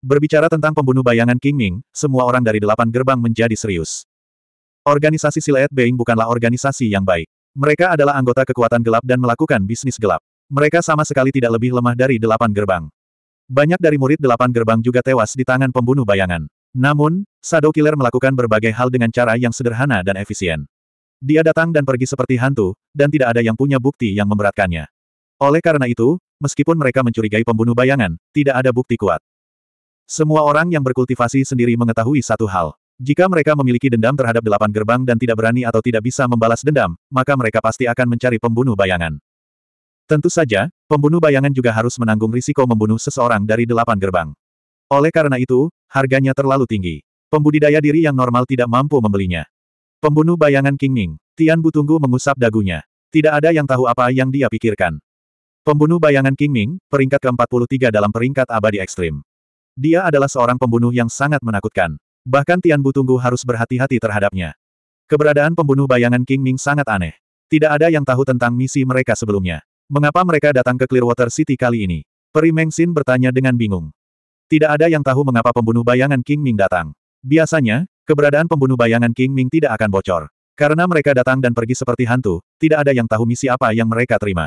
Berbicara tentang pembunuh bayangan King Ming, semua orang dari delapan gerbang menjadi serius. Organisasi Silet Bing bukanlah organisasi yang baik. Mereka adalah anggota kekuatan gelap dan melakukan bisnis gelap. Mereka sama sekali tidak lebih lemah dari delapan gerbang. Banyak dari murid delapan gerbang juga tewas di tangan pembunuh bayangan. Namun, Shadow Killer melakukan berbagai hal dengan cara yang sederhana dan efisien. Dia datang dan pergi seperti hantu, dan tidak ada yang punya bukti yang memberatkannya. Oleh karena itu, meskipun mereka mencurigai pembunuh bayangan, tidak ada bukti kuat. Semua orang yang berkultivasi sendiri mengetahui satu hal. Jika mereka memiliki dendam terhadap delapan gerbang dan tidak berani atau tidak bisa membalas dendam, maka mereka pasti akan mencari pembunuh bayangan. Tentu saja, pembunuh bayangan juga harus menanggung risiko membunuh seseorang dari delapan gerbang. Oleh karena itu, harganya terlalu tinggi. Pembudidaya diri yang normal tidak mampu membelinya. Pembunuh bayangan King Ming, Tian Butunggu mengusap dagunya. Tidak ada yang tahu apa yang dia pikirkan. Pembunuh bayangan King Ming, peringkat ke-43 dalam peringkat abadi ekstrim. Dia adalah seorang pembunuh yang sangat menakutkan. Bahkan Tian Butunggu harus berhati-hati terhadapnya. Keberadaan pembunuh bayangan King Ming sangat aneh. Tidak ada yang tahu tentang misi mereka sebelumnya. Mengapa mereka datang ke Clearwater City kali ini? Peri Meng Xin bertanya dengan bingung. Tidak ada yang tahu mengapa pembunuh bayangan King Ming datang. Biasanya, keberadaan pembunuh bayangan King Ming tidak akan bocor. Karena mereka datang dan pergi seperti hantu, tidak ada yang tahu misi apa yang mereka terima.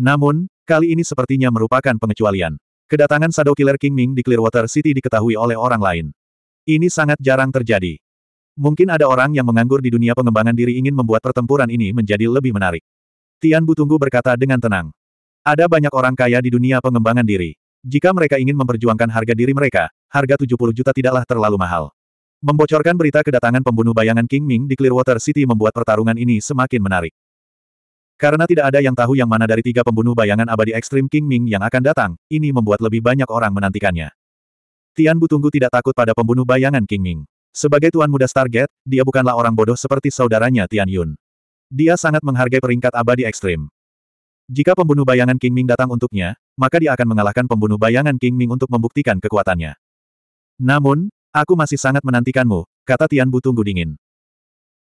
Namun, kali ini sepertinya merupakan pengecualian. Kedatangan Shadow Killer King Ming di Clearwater City diketahui oleh orang lain. Ini sangat jarang terjadi. Mungkin ada orang yang menganggur di dunia pengembangan diri ingin membuat pertempuran ini menjadi lebih menarik. Tian Butunggu berkata dengan tenang. Ada banyak orang kaya di dunia pengembangan diri. Jika mereka ingin memperjuangkan harga diri mereka, harga 70 juta tidaklah terlalu mahal. Membocorkan berita kedatangan pembunuh bayangan King Ming di Clearwater City membuat pertarungan ini semakin menarik. Karena tidak ada yang tahu yang mana dari tiga pembunuh bayangan abadi ekstrim King Ming yang akan datang, ini membuat lebih banyak orang menantikannya. Tian Butunggu tidak takut pada pembunuh bayangan King Ming. Sebagai tuan muda target, dia bukanlah orang bodoh seperti saudaranya Tian Yun. Dia sangat menghargai peringkat abadi ekstrim. Jika pembunuh bayangan King Ming datang untuknya, maka dia akan mengalahkan pembunuh bayangan King Ming untuk membuktikan kekuatannya. Namun, aku masih sangat menantikanmu, kata Tian Butunggu dingin.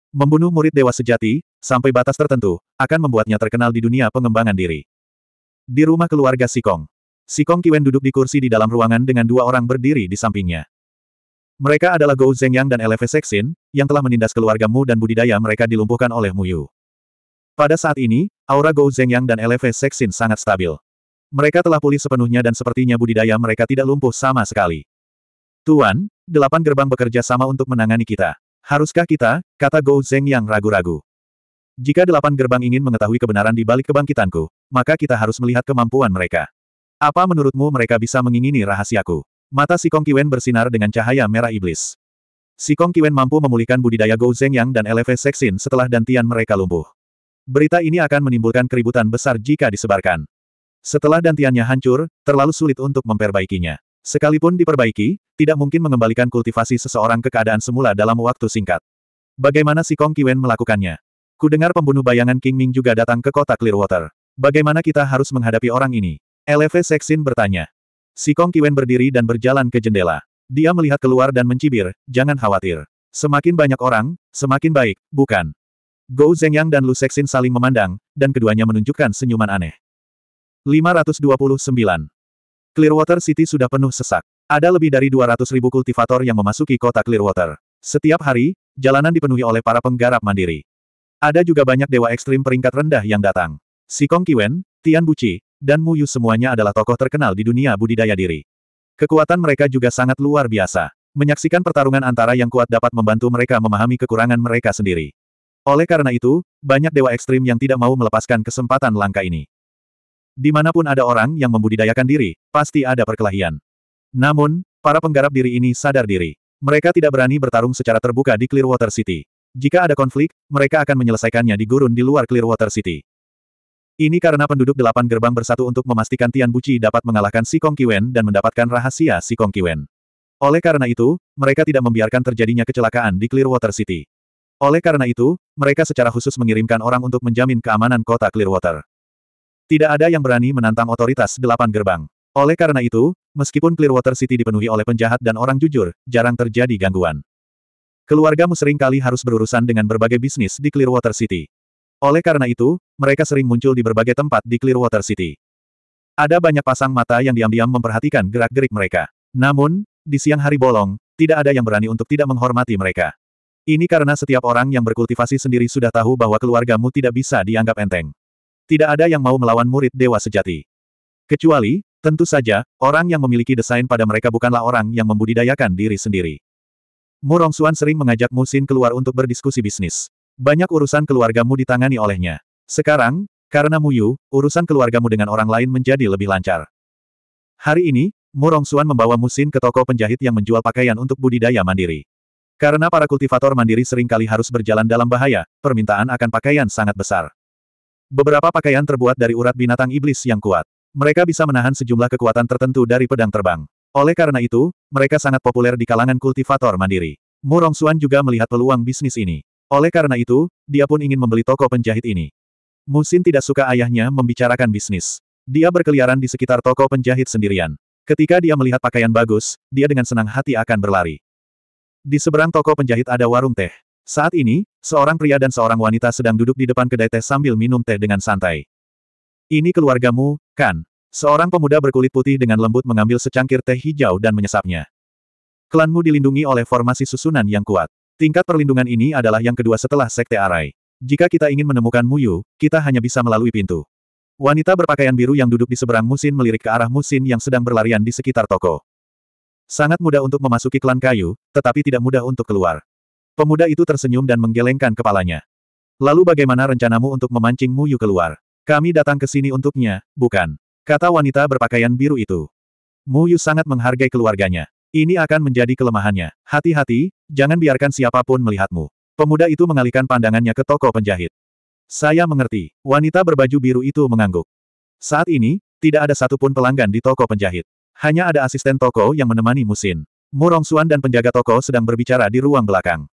Membunuh murid dewa sejati, sampai batas tertentu, akan membuatnya terkenal di dunia pengembangan diri. Di rumah keluarga Sikong. Sikong Kiwen duduk di kursi di dalam ruangan dengan dua orang berdiri di sampingnya. Mereka adalah Gou Zhengyang dan Lv Sexin, yang telah menindas keluarga Mu dan budidaya mereka dilumpuhkan oleh Mu Yu. Pada saat ini, aura Gou Zhengyang dan Lv Sexin sangat stabil. Mereka telah pulih sepenuhnya dan sepertinya budidaya mereka tidak lumpuh sama sekali. Tuan, delapan gerbang bekerja sama untuk menangani kita. Haruskah kita, kata Gou Zeng yang ragu-ragu. Jika delapan gerbang ingin mengetahui kebenaran di balik kebangkitanku, maka kita harus melihat kemampuan mereka. Apa menurutmu mereka bisa mengingini rahasiaku? Mata si Kong Kiwen bersinar dengan cahaya merah iblis. Si Kong Kiwen mampu memulihkan budidaya Gou Zeng Yang dan LFS Seksin setelah dantian mereka lumpuh. Berita ini akan menimbulkan keributan besar jika disebarkan. Setelah dantiannya hancur, terlalu sulit untuk memperbaikinya. Sekalipun diperbaiki, tidak mungkin mengembalikan kultivasi seseorang ke keadaan semula dalam waktu singkat. Bagaimana si Kong Kiwen melakukannya? Kudengar pembunuh bayangan King Ming juga datang ke kota Clearwater. Bagaimana kita harus menghadapi orang ini? LV Seksin bertanya. Si Kong Kiwen berdiri dan berjalan ke jendela. Dia melihat keluar dan mencibir, jangan khawatir. Semakin banyak orang, semakin baik, bukan? Gou Zhengyang dan Lu Seksin saling memandang, dan keduanya menunjukkan senyuman aneh. 529 Clearwater City sudah penuh sesak. Ada lebih dari 200 ribu kultivator yang memasuki kota Clearwater. Setiap hari, jalanan dipenuhi oleh para penggarap mandiri. Ada juga banyak dewa ekstrim peringkat rendah yang datang. Si Kong Kiwen, Tian Buci, dan Mu Yu semuanya adalah tokoh terkenal di dunia budidaya diri. Kekuatan mereka juga sangat luar biasa. Menyaksikan pertarungan antara yang kuat dapat membantu mereka memahami kekurangan mereka sendiri. Oleh karena itu, banyak dewa ekstrim yang tidak mau melepaskan kesempatan langka ini. Dimanapun ada orang yang membudidayakan diri, pasti ada perkelahian. Namun, para penggarap diri ini sadar diri. Mereka tidak berani bertarung secara terbuka di Clearwater City. Jika ada konflik, mereka akan menyelesaikannya di gurun di luar Clearwater City. Ini karena penduduk delapan gerbang bersatu untuk memastikan Tian Buci dapat mengalahkan Si Kong Kiwen dan mendapatkan rahasia Si Kong Kiwen. Oleh karena itu, mereka tidak membiarkan terjadinya kecelakaan di Clearwater City. Oleh karena itu, mereka secara khusus mengirimkan orang untuk menjamin keamanan kota Clearwater. Tidak ada yang berani menantang otoritas delapan gerbang. Oleh karena itu, meskipun Clearwater City dipenuhi oleh penjahat dan orang jujur, jarang terjadi gangguan. Keluargamu sering kali harus berurusan dengan berbagai bisnis di Clearwater City. Oleh karena itu, mereka sering muncul di berbagai tempat di Clearwater City. Ada banyak pasang mata yang diam-diam memperhatikan gerak-gerik mereka. Namun, di siang hari bolong, tidak ada yang berani untuk tidak menghormati mereka. Ini karena setiap orang yang berkultivasi sendiri sudah tahu bahwa keluargamu tidak bisa dianggap enteng tidak ada yang mau melawan murid dewa sejati. Kecuali, tentu saja, orang yang memiliki desain pada mereka bukanlah orang yang membudidayakan diri sendiri. Murong Xuan sering mengajak Musin keluar untuk berdiskusi bisnis. Banyak urusan keluargamu ditangani olehnya. Sekarang, karena Muyu, urusan keluargamu dengan orang lain menjadi lebih lancar. Hari ini, Murong Xuan membawa Musin ke toko penjahit yang menjual pakaian untuk budidaya mandiri. Karena para kultivator mandiri seringkali harus berjalan dalam bahaya, permintaan akan pakaian sangat besar. Beberapa pakaian terbuat dari urat binatang iblis yang kuat. Mereka bisa menahan sejumlah kekuatan tertentu dari pedang terbang. Oleh karena itu, mereka sangat populer di kalangan kultivator mandiri. Murong Xuan juga melihat peluang bisnis ini. Oleh karena itu, dia pun ingin membeli toko penjahit ini. Musin tidak suka ayahnya membicarakan bisnis. Dia berkeliaran di sekitar toko penjahit sendirian. Ketika dia melihat pakaian bagus, dia dengan senang hati akan berlari. Di seberang toko penjahit ada warung teh. Saat ini, seorang pria dan seorang wanita sedang duduk di depan kedai teh sambil minum teh dengan santai. Ini keluargamu, kan? Seorang pemuda berkulit putih dengan lembut mengambil secangkir teh hijau dan menyesapnya. Klanmu dilindungi oleh formasi susunan yang kuat. Tingkat perlindungan ini adalah yang kedua setelah Sekte Arai. Jika kita ingin menemukan Muyu, kita hanya bisa melalui pintu. Wanita berpakaian biru yang duduk di seberang Musin melirik ke arah Musin yang sedang berlarian di sekitar toko. Sangat mudah untuk memasuki klan kayu, tetapi tidak mudah untuk keluar. Pemuda itu tersenyum dan menggelengkan kepalanya. Lalu bagaimana rencanamu untuk memancing Muyu keluar? Kami datang ke sini untuknya, bukan? Kata wanita berpakaian biru itu. Muyu sangat menghargai keluarganya. Ini akan menjadi kelemahannya. Hati-hati, jangan biarkan siapapun melihatmu. Pemuda itu mengalihkan pandangannya ke toko penjahit. Saya mengerti. Wanita berbaju biru itu mengangguk. Saat ini, tidak ada satupun pelanggan di toko penjahit. Hanya ada asisten toko yang menemani Musin. Murong Suan dan penjaga toko sedang berbicara di ruang belakang.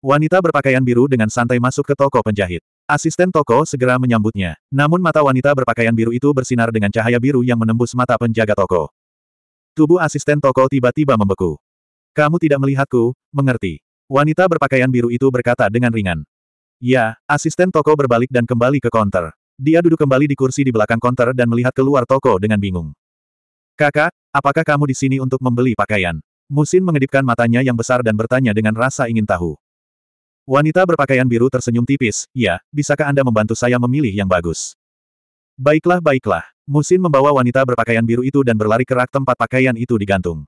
Wanita berpakaian biru dengan santai masuk ke toko penjahit. Asisten toko segera menyambutnya. Namun mata wanita berpakaian biru itu bersinar dengan cahaya biru yang menembus mata penjaga toko. Tubuh asisten toko tiba-tiba membeku. Kamu tidak melihatku, mengerti. Wanita berpakaian biru itu berkata dengan ringan. Ya, asisten toko berbalik dan kembali ke konter. Dia duduk kembali di kursi di belakang konter dan melihat keluar toko dengan bingung. Kakak, apakah kamu di sini untuk membeli pakaian? Musin mengedipkan matanya yang besar dan bertanya dengan rasa ingin tahu. Wanita berpakaian biru tersenyum tipis, ya, bisakah Anda membantu saya memilih yang bagus? Baiklah baiklah, Musin membawa wanita berpakaian biru itu dan berlari ke rak tempat pakaian itu digantung.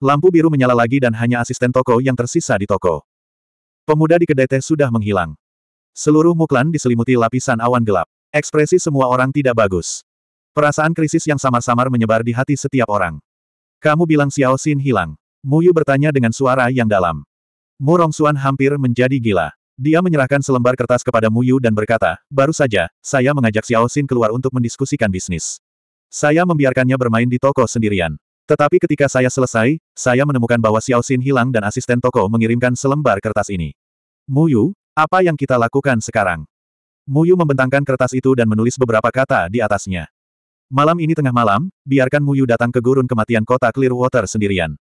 Lampu biru menyala lagi dan hanya asisten toko yang tersisa di toko. Pemuda di kedai teh sudah menghilang. Seluruh muklan diselimuti lapisan awan gelap. Ekspresi semua orang tidak bagus. Perasaan krisis yang samar-samar menyebar di hati setiap orang. Kamu bilang Xiao Xin hilang. Muyu bertanya dengan suara yang dalam. Mu Rongsuan hampir menjadi gila. Dia menyerahkan selembar kertas kepada Mu Yu dan berkata, baru saja, saya mengajak Xiao Xin keluar untuk mendiskusikan bisnis. Saya membiarkannya bermain di toko sendirian. Tetapi ketika saya selesai, saya menemukan bahwa Xiao Xin hilang dan asisten toko mengirimkan selembar kertas ini. Mu Yu, apa yang kita lakukan sekarang? Mu Yu membentangkan kertas itu dan menulis beberapa kata di atasnya. Malam ini tengah malam, biarkan Mu Yu datang ke gurun kematian kota Clearwater sendirian.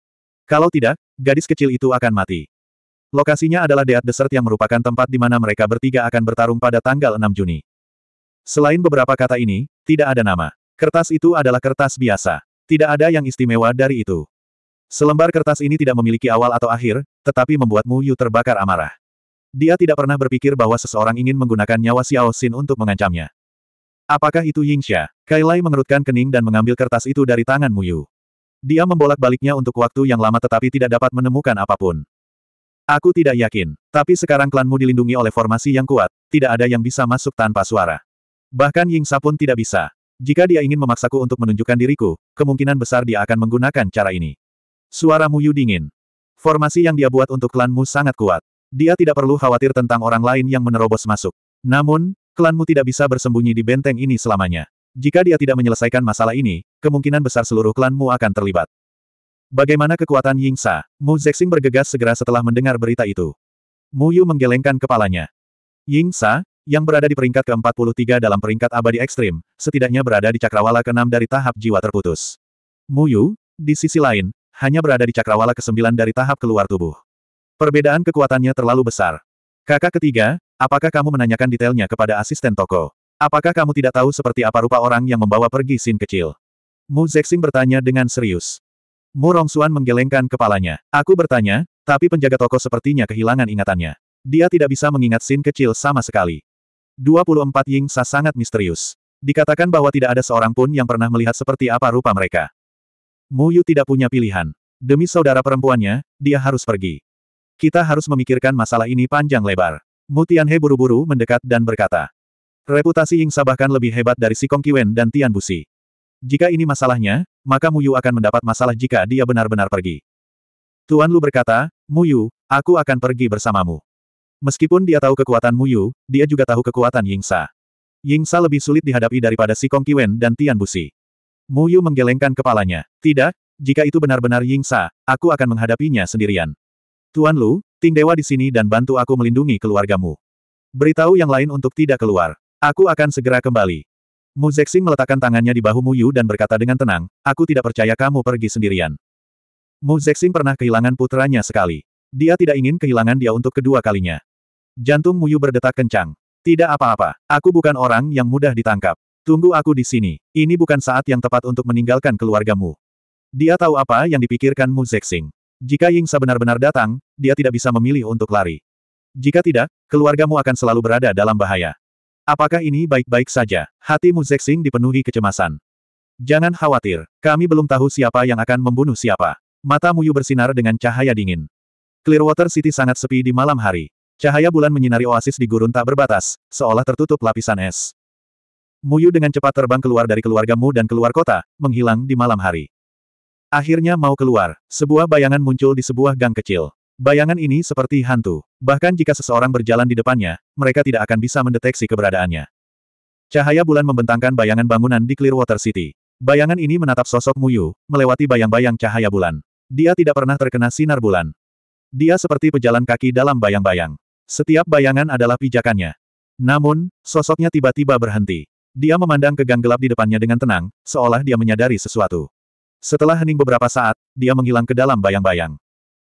Kalau tidak, gadis kecil itu akan mati. Lokasinya adalah Deat Desert yang merupakan tempat di mana mereka bertiga akan bertarung pada tanggal 6 Juni. Selain beberapa kata ini, tidak ada nama. Kertas itu adalah kertas biasa. Tidak ada yang istimewa dari itu. Selembar kertas ini tidak memiliki awal atau akhir, tetapi membuat Mu Yu terbakar amarah. Dia tidak pernah berpikir bahwa seseorang ingin menggunakan nyawa Xiao Xin untuk mengancamnya. Apakah itu Yingxia? Kailai mengerutkan kening dan mengambil kertas itu dari tangan Mu Yu. Dia membolak-baliknya untuk waktu yang lama tetapi tidak dapat menemukan apapun. Aku tidak yakin. Tapi sekarang klanmu dilindungi oleh formasi yang kuat, tidak ada yang bisa masuk tanpa suara. Bahkan Yingsa pun tidak bisa. Jika dia ingin memaksaku untuk menunjukkan diriku, kemungkinan besar dia akan menggunakan cara ini. Suara Muyu dingin. Formasi yang dia buat untuk klanmu sangat kuat. Dia tidak perlu khawatir tentang orang lain yang menerobos masuk. Namun, klanmu tidak bisa bersembunyi di benteng ini selamanya. Jika dia tidak menyelesaikan masalah ini, kemungkinan besar seluruh klanmu akan terlibat. Bagaimana kekuatan Yingsa? Mu Zexing bergegas segera setelah mendengar berita itu. Mu Yu menggelengkan kepalanya. Yingsa, yang berada di peringkat ke-43 dalam peringkat abadi ekstrim, setidaknya berada di cakrawala ke-6 dari tahap jiwa terputus. Mu Yu, di sisi lain, hanya berada di cakrawala ke-9 dari tahap keluar tubuh. Perbedaan kekuatannya terlalu besar. Kakak ketiga, apakah kamu menanyakan detailnya kepada asisten toko? Apakah kamu tidak tahu seperti apa rupa orang yang membawa pergi Sin kecil? Mu Zexing bertanya dengan serius. Mu Rongsuan menggelengkan kepalanya. Aku bertanya, tapi penjaga toko sepertinya kehilangan ingatannya. Dia tidak bisa mengingat sin kecil sama sekali. 24 Ying Sa sangat misterius. Dikatakan bahwa tidak ada seorang pun yang pernah melihat seperti apa rupa mereka. Mu Yu tidak punya pilihan. Demi saudara perempuannya, dia harus pergi. Kita harus memikirkan masalah ini panjang lebar. Mu Tianhe buru-buru mendekat dan berkata. Reputasi Ying Sa bahkan lebih hebat dari si Kong Kiwen dan Tian Busi. Jika ini masalahnya, maka Muyu akan mendapat masalah jika dia benar-benar pergi. Tuan Lu berkata, Muyu, aku akan pergi bersamamu. Meskipun dia tahu kekuatan Muyu, dia juga tahu kekuatan Ying Sa. Ying Sa lebih sulit dihadapi daripada si Kong Kiwen dan Tian Busi. Muyu menggelengkan kepalanya. Tidak, jika itu benar-benar Ying Sa, aku akan menghadapinya sendirian. Tuan Lu, Ting Dewa di sini dan bantu aku melindungi keluargamu. Beritahu yang lain untuk tidak keluar. Aku akan segera kembali. Mu Zexing meletakkan tangannya di bahu Mu Yu dan berkata dengan tenang, aku tidak percaya kamu pergi sendirian. Mu Zexing pernah kehilangan putranya sekali. Dia tidak ingin kehilangan dia untuk kedua kalinya. Jantung Mu Yu berdetak kencang. Tidak apa-apa, aku bukan orang yang mudah ditangkap. Tunggu aku di sini, ini bukan saat yang tepat untuk meninggalkan keluargamu. Dia tahu apa yang dipikirkan Mu Zexing. Jika Yingsa benar-benar datang, dia tidak bisa memilih untuk lari. Jika tidak, keluargamu akan selalu berada dalam bahaya. Apakah ini baik-baik saja? Hati Zexing dipenuhi kecemasan. Jangan khawatir, kami belum tahu siapa yang akan membunuh siapa. Mata Muyu bersinar dengan cahaya dingin. Clearwater City sangat sepi di malam hari. Cahaya bulan menyinari oasis di gurun tak berbatas, seolah tertutup lapisan es. Muyu dengan cepat terbang keluar dari keluarga keluargamu dan keluar kota, menghilang di malam hari. Akhirnya mau keluar, sebuah bayangan muncul di sebuah gang kecil. Bayangan ini seperti hantu. Bahkan jika seseorang berjalan di depannya, mereka tidak akan bisa mendeteksi keberadaannya. Cahaya bulan membentangkan bayangan bangunan di Clearwater City. Bayangan ini menatap sosok Muyu, melewati bayang-bayang cahaya bulan. Dia tidak pernah terkena sinar bulan. Dia seperti pejalan kaki dalam bayang-bayang. Setiap bayangan adalah pijakannya. Namun, sosoknya tiba-tiba berhenti. Dia memandang ke gang gelap di depannya dengan tenang, seolah dia menyadari sesuatu. Setelah hening beberapa saat, dia menghilang ke dalam bayang-bayang.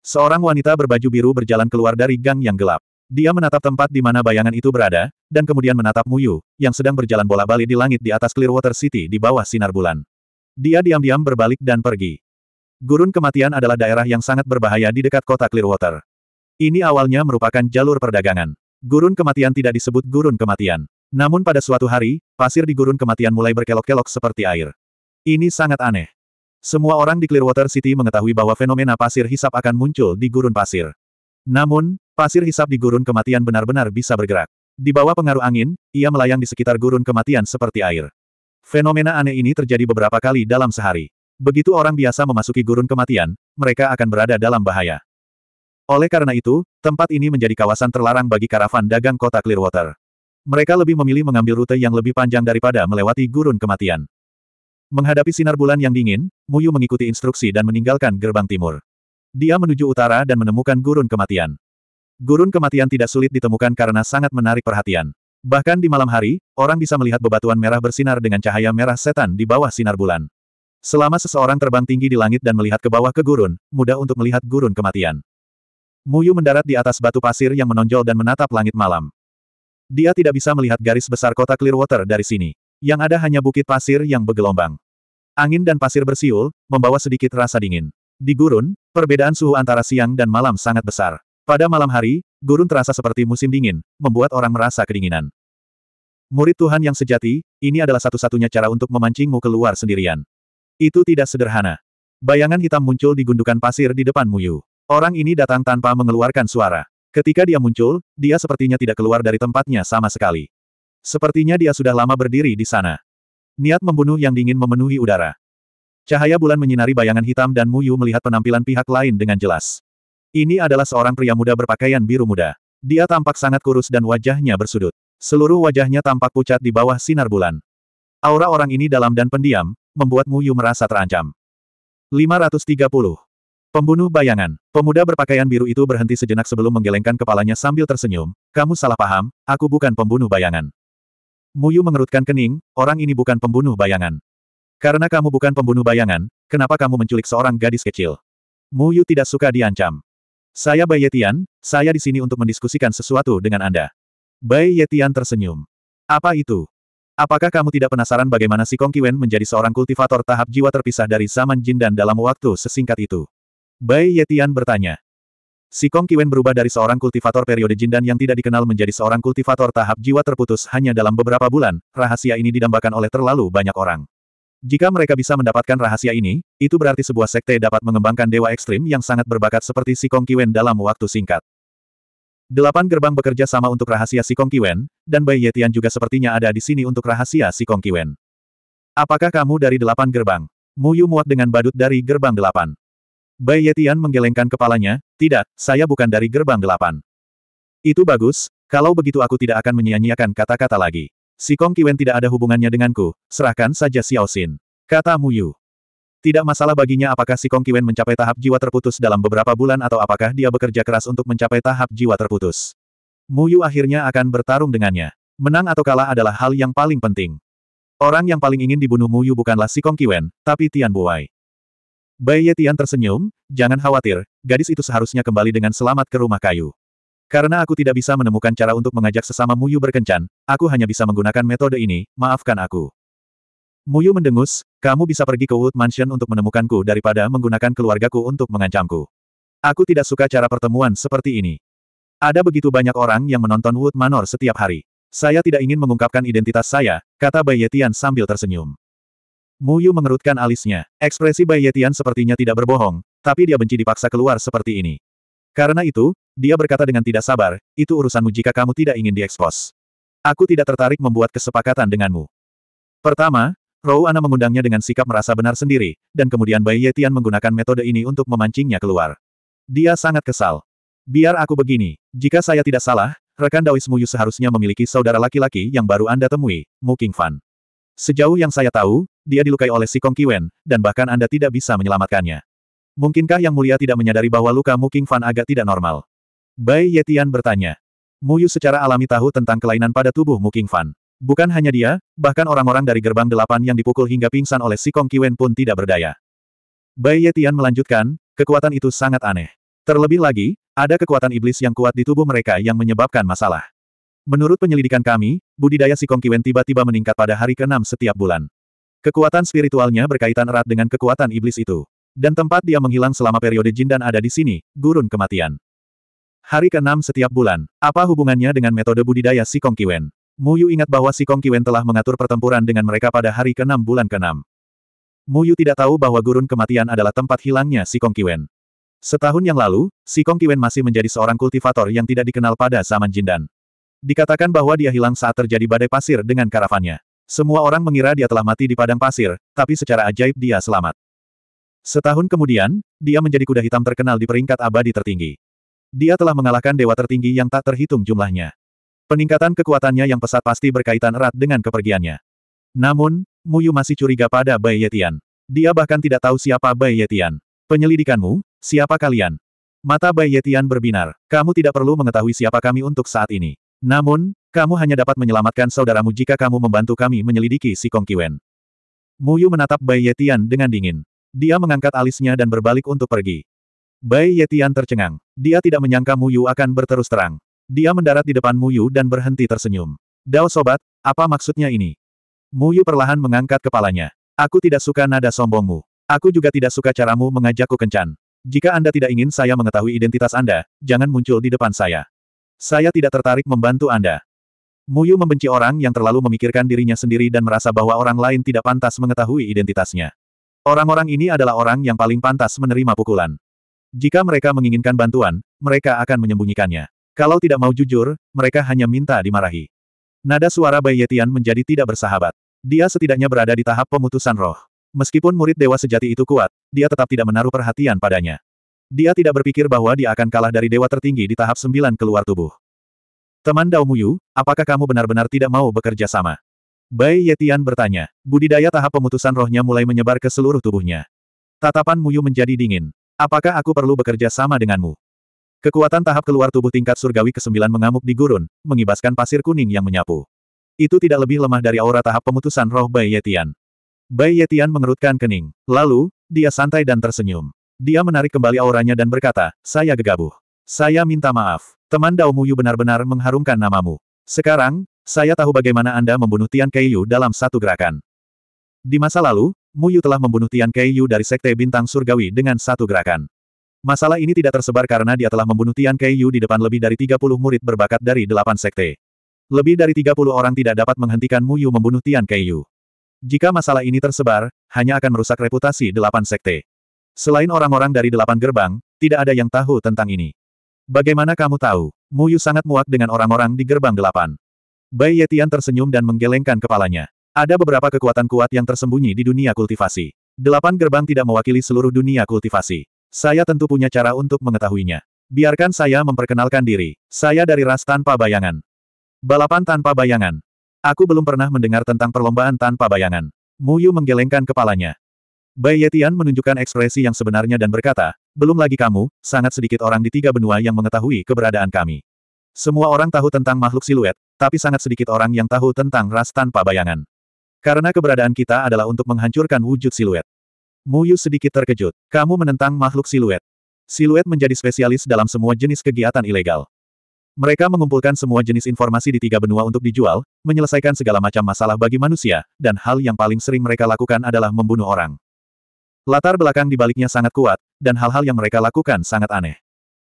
Seorang wanita berbaju biru berjalan keluar dari gang yang gelap. Dia menatap tempat di mana bayangan itu berada, dan kemudian menatap Muyu, yang sedang berjalan bola-balik di langit di atas Clearwater City di bawah sinar bulan. Dia diam-diam berbalik dan pergi. Gurun kematian adalah daerah yang sangat berbahaya di dekat kota Clearwater. Ini awalnya merupakan jalur perdagangan. Gurun kematian tidak disebut gurun kematian. Namun pada suatu hari, pasir di gurun kematian mulai berkelok-kelok seperti air. Ini sangat aneh. Semua orang di Clearwater City mengetahui bahwa fenomena pasir hisap akan muncul di gurun pasir. Namun, pasir hisap di gurun kematian benar-benar bisa bergerak. Di bawah pengaruh angin, ia melayang di sekitar gurun kematian seperti air. Fenomena aneh ini terjadi beberapa kali dalam sehari. Begitu orang biasa memasuki gurun kematian, mereka akan berada dalam bahaya. Oleh karena itu, tempat ini menjadi kawasan terlarang bagi karavan dagang kota Clearwater. Mereka lebih memilih mengambil rute yang lebih panjang daripada melewati gurun kematian. Menghadapi sinar bulan yang dingin, Muyu mengikuti instruksi dan meninggalkan gerbang timur. Dia menuju utara dan menemukan gurun kematian. Gurun kematian tidak sulit ditemukan karena sangat menarik perhatian. Bahkan di malam hari, orang bisa melihat bebatuan merah bersinar dengan cahaya merah setan di bawah sinar bulan. Selama seseorang terbang tinggi di langit dan melihat ke bawah ke gurun, mudah untuk melihat gurun kematian. Muyu mendarat di atas batu pasir yang menonjol dan menatap langit malam. Dia tidak bisa melihat garis besar kota Clearwater dari sini. Yang ada hanya bukit pasir yang bergelombang. Angin dan pasir bersiul, membawa sedikit rasa dingin. Di gurun, perbedaan suhu antara siang dan malam sangat besar. Pada malam hari, gurun terasa seperti musim dingin, membuat orang merasa kedinginan. Murid Tuhan yang sejati, ini adalah satu-satunya cara untuk memancingmu keluar sendirian. Itu tidak sederhana. Bayangan hitam muncul di gundukan pasir di depan Muyu. Orang ini datang tanpa mengeluarkan suara. Ketika dia muncul, dia sepertinya tidak keluar dari tempatnya sama sekali. Sepertinya dia sudah lama berdiri di sana. Niat membunuh yang dingin memenuhi udara. Cahaya bulan menyinari bayangan hitam dan Muyu melihat penampilan pihak lain dengan jelas. Ini adalah seorang pria muda berpakaian biru muda. Dia tampak sangat kurus dan wajahnya bersudut. Seluruh wajahnya tampak pucat di bawah sinar bulan. Aura orang ini dalam dan pendiam, membuat Muyu merasa terancam. 530. Pembunuh bayangan. Pemuda berpakaian biru itu berhenti sejenak sebelum menggelengkan kepalanya sambil tersenyum. Kamu salah paham, aku bukan pembunuh bayangan. Muyu mengerutkan kening, orang ini bukan pembunuh bayangan. Karena kamu bukan pembunuh bayangan, kenapa kamu menculik seorang gadis kecil? Muyu tidak suka diancam. Saya Bai Yetian, saya di sini untuk mendiskusikan sesuatu dengan Anda. Bai Yetian tersenyum. Apa itu? Apakah kamu tidak penasaran bagaimana si Kong Kiwen menjadi seorang kultivator tahap jiwa terpisah dari zaman jin dan dalam waktu sesingkat itu? Bai Yetian bertanya. Si Kong Kiwen berubah dari seorang kultivator periode Jindan yang tidak dikenal menjadi seorang kultivator tahap jiwa terputus hanya dalam beberapa bulan, rahasia ini didambakan oleh terlalu banyak orang. Jika mereka bisa mendapatkan rahasia ini, itu berarti sebuah sekte dapat mengembangkan dewa ekstrim yang sangat berbakat seperti si Kong Kiwen dalam waktu singkat. Delapan gerbang bekerja sama untuk rahasia si Kong Kiwen, dan Bai Yetian juga sepertinya ada di sini untuk rahasia si Kong Kiwen. Apakah kamu dari delapan gerbang? Muyu muat dengan badut dari gerbang delapan. Bai Yetian menggelengkan kepalanya, tidak, saya bukan dari gerbang delapan. Itu bagus, kalau begitu aku tidak akan menyia-nyiakan kata-kata lagi. Si Kong Kiwen tidak ada hubungannya denganku, serahkan saja Xiao Xin. Kata Mu Yu. Tidak masalah baginya apakah si Kong Kiwen mencapai tahap jiwa terputus dalam beberapa bulan atau apakah dia bekerja keras untuk mencapai tahap jiwa terputus. Mu Yu akhirnya akan bertarung dengannya. Menang atau kalah adalah hal yang paling penting. Orang yang paling ingin dibunuh Mu Yu bukanlah si Kong Kiwen, tapi Tian Buai. Bai Yetian tersenyum, jangan khawatir, gadis itu seharusnya kembali dengan selamat ke rumah kayu. Karena aku tidak bisa menemukan cara untuk mengajak sesama Muyu berkencan, aku hanya bisa menggunakan metode ini, maafkan aku. Muyu mendengus, kamu bisa pergi ke Wood Mansion untuk menemukanku daripada menggunakan keluargaku untuk mengancamku. Aku tidak suka cara pertemuan seperti ini. Ada begitu banyak orang yang menonton Wood Manor setiap hari. Saya tidak ingin mengungkapkan identitas saya, kata Bai Yetian sambil tersenyum. Mu Yu mengerutkan alisnya. Ekspresi Bai Yetian sepertinya tidak berbohong, tapi dia benci dipaksa keluar seperti ini. Karena itu, dia berkata dengan tidak sabar, itu urusanmu jika kamu tidak ingin diekspos. Aku tidak tertarik membuat kesepakatan denganmu. Pertama, Rou Ana mengundangnya dengan sikap merasa benar sendiri, dan kemudian Bai Yetian menggunakan metode ini untuk memancingnya keluar. Dia sangat kesal. Biar aku begini, jika saya tidak salah, Rekan Daois Yu seharusnya memiliki saudara laki-laki yang baru Anda temui, Mu King Fan. Sejauh yang saya tahu, dia dilukai oleh si Kong Qiwen, dan bahkan Anda tidak bisa menyelamatkannya. Mungkinkah Yang Mulia tidak menyadari bahwa luka Mu King Fan agak tidak normal? Bai Yetian bertanya. Mu Yu secara alami tahu tentang kelainan pada tubuh Mu King Fan. Bukan hanya dia, bahkan orang-orang dari gerbang delapan yang dipukul hingga pingsan oleh si Kong Qiwen pun tidak berdaya. Bai Yetian melanjutkan, kekuatan itu sangat aneh. Terlebih lagi, ada kekuatan iblis yang kuat di tubuh mereka yang menyebabkan masalah. Menurut penyelidikan kami, budidaya si Kong Qiwen tiba-tiba meningkat pada hari ke-6 setiap bulan. Kekuatan spiritualnya berkaitan erat dengan kekuatan iblis itu. Dan tempat dia menghilang selama periode jin dan ada di sini, gurun kematian. Hari ke-6 setiap bulan, apa hubungannya dengan metode budidaya Sikong Kiwen? Muyu ingat bahwa Sikong Kiwen telah mengatur pertempuran dengan mereka pada hari ke-6 bulan ke-6. Muyu tidak tahu bahwa gurun kematian adalah tempat hilangnya Sikong Kiwen. Setahun yang lalu, Sikong Kiwen masih menjadi seorang kultivator yang tidak dikenal pada zaman Jindan. Dikatakan bahwa dia hilang saat terjadi badai pasir dengan karavannya. Semua orang mengira dia telah mati di padang pasir, tapi secara ajaib dia selamat. Setahun kemudian, dia menjadi kuda hitam terkenal di peringkat abadi tertinggi. Dia telah mengalahkan dewa tertinggi yang tak terhitung jumlahnya. Peningkatan kekuatannya yang pesat pasti berkaitan erat dengan kepergiannya. Namun, Muyu masih curiga pada Bai Yetian. Dia bahkan tidak tahu siapa Bai Yetian. Penyelidikanmu, siapa kalian? Mata Bai Yetian berbinar. Kamu tidak perlu mengetahui siapa kami untuk saat ini. Namun, kamu hanya dapat menyelamatkan saudaramu jika kamu membantu kami menyelidiki si Kong Kiwen. Yu menatap Bai Yetian dengan dingin. Dia mengangkat alisnya dan berbalik untuk pergi. Bai Yetian tercengang. Dia tidak menyangka Mu Yu akan berterus terang. Dia mendarat di depan Mu Yu dan berhenti tersenyum. Dao sobat, apa maksudnya ini? Mu Yu perlahan mengangkat kepalanya. Aku tidak suka nada sombongmu. Aku juga tidak suka caramu mengajakku kencan. Jika Anda tidak ingin saya mengetahui identitas Anda, jangan muncul di depan saya. Saya tidak tertarik membantu Anda. Muyu membenci orang yang terlalu memikirkan dirinya sendiri dan merasa bahwa orang lain tidak pantas mengetahui identitasnya. Orang-orang ini adalah orang yang paling pantas menerima pukulan. Jika mereka menginginkan bantuan, mereka akan menyembunyikannya. Kalau tidak mau jujur, mereka hanya minta dimarahi. Nada suara Bai Yetian menjadi tidak bersahabat. Dia setidaknya berada di tahap pemutusan roh. Meskipun murid dewa sejati itu kuat, dia tetap tidak menaruh perhatian padanya. Dia tidak berpikir bahwa dia akan kalah dari dewa tertinggi di tahap sembilan keluar tubuh. Teman Dao Muyu, apakah kamu benar-benar tidak mau bekerja sama? Bai Yetian bertanya. Budidaya tahap pemutusan rohnya mulai menyebar ke seluruh tubuhnya. Tatapan Muyu menjadi dingin. Apakah aku perlu bekerja sama denganmu? Kekuatan tahap keluar tubuh tingkat surgawi ke-9 mengamuk di gurun, mengibaskan pasir kuning yang menyapu. Itu tidak lebih lemah dari aura tahap pemutusan roh Bai Yetian. Bai Yetian mengerutkan kening. Lalu, dia santai dan tersenyum. Dia menarik kembali auranya dan berkata, saya gegabuh. Saya minta maaf. Teman Dao Yu benar-benar mengharumkan namamu. Sekarang, saya tahu bagaimana Anda membunuh Tian Keiyu dalam satu gerakan. Di masa lalu, Muyu telah membunuh Tian Keiyu dari Sekte Bintang Surgawi dengan satu gerakan. Masalah ini tidak tersebar karena dia telah membunuh Tian Keiyu di depan lebih dari 30 murid berbakat dari delapan sekte. Lebih dari 30 orang tidak dapat menghentikan Muyu membunuh Tian Keiyu. Jika masalah ini tersebar, hanya akan merusak reputasi delapan sekte. Selain orang-orang dari delapan gerbang, tidak ada yang tahu tentang ini. Bagaimana kamu tahu? Mu Yu sangat muak dengan orang-orang di gerbang delapan. Bai Yetian tersenyum dan menggelengkan kepalanya. Ada beberapa kekuatan kuat yang tersembunyi di dunia kultivasi. Delapan gerbang tidak mewakili seluruh dunia kultivasi. Saya tentu punya cara untuk mengetahuinya. Biarkan saya memperkenalkan diri. Saya dari ras tanpa bayangan. Balapan tanpa bayangan. Aku belum pernah mendengar tentang perlombaan tanpa bayangan. Muyu menggelengkan kepalanya. Bai Yetian menunjukkan ekspresi yang sebenarnya dan berkata, belum lagi kamu, sangat sedikit orang di tiga benua yang mengetahui keberadaan kami. Semua orang tahu tentang makhluk siluet, tapi sangat sedikit orang yang tahu tentang ras tanpa bayangan. Karena keberadaan kita adalah untuk menghancurkan wujud siluet. Mu Muyu sedikit terkejut. Kamu menentang makhluk siluet. Siluet menjadi spesialis dalam semua jenis kegiatan ilegal. Mereka mengumpulkan semua jenis informasi di tiga benua untuk dijual, menyelesaikan segala macam masalah bagi manusia, dan hal yang paling sering mereka lakukan adalah membunuh orang. Latar belakang di baliknya sangat kuat, dan hal-hal yang mereka lakukan sangat aneh.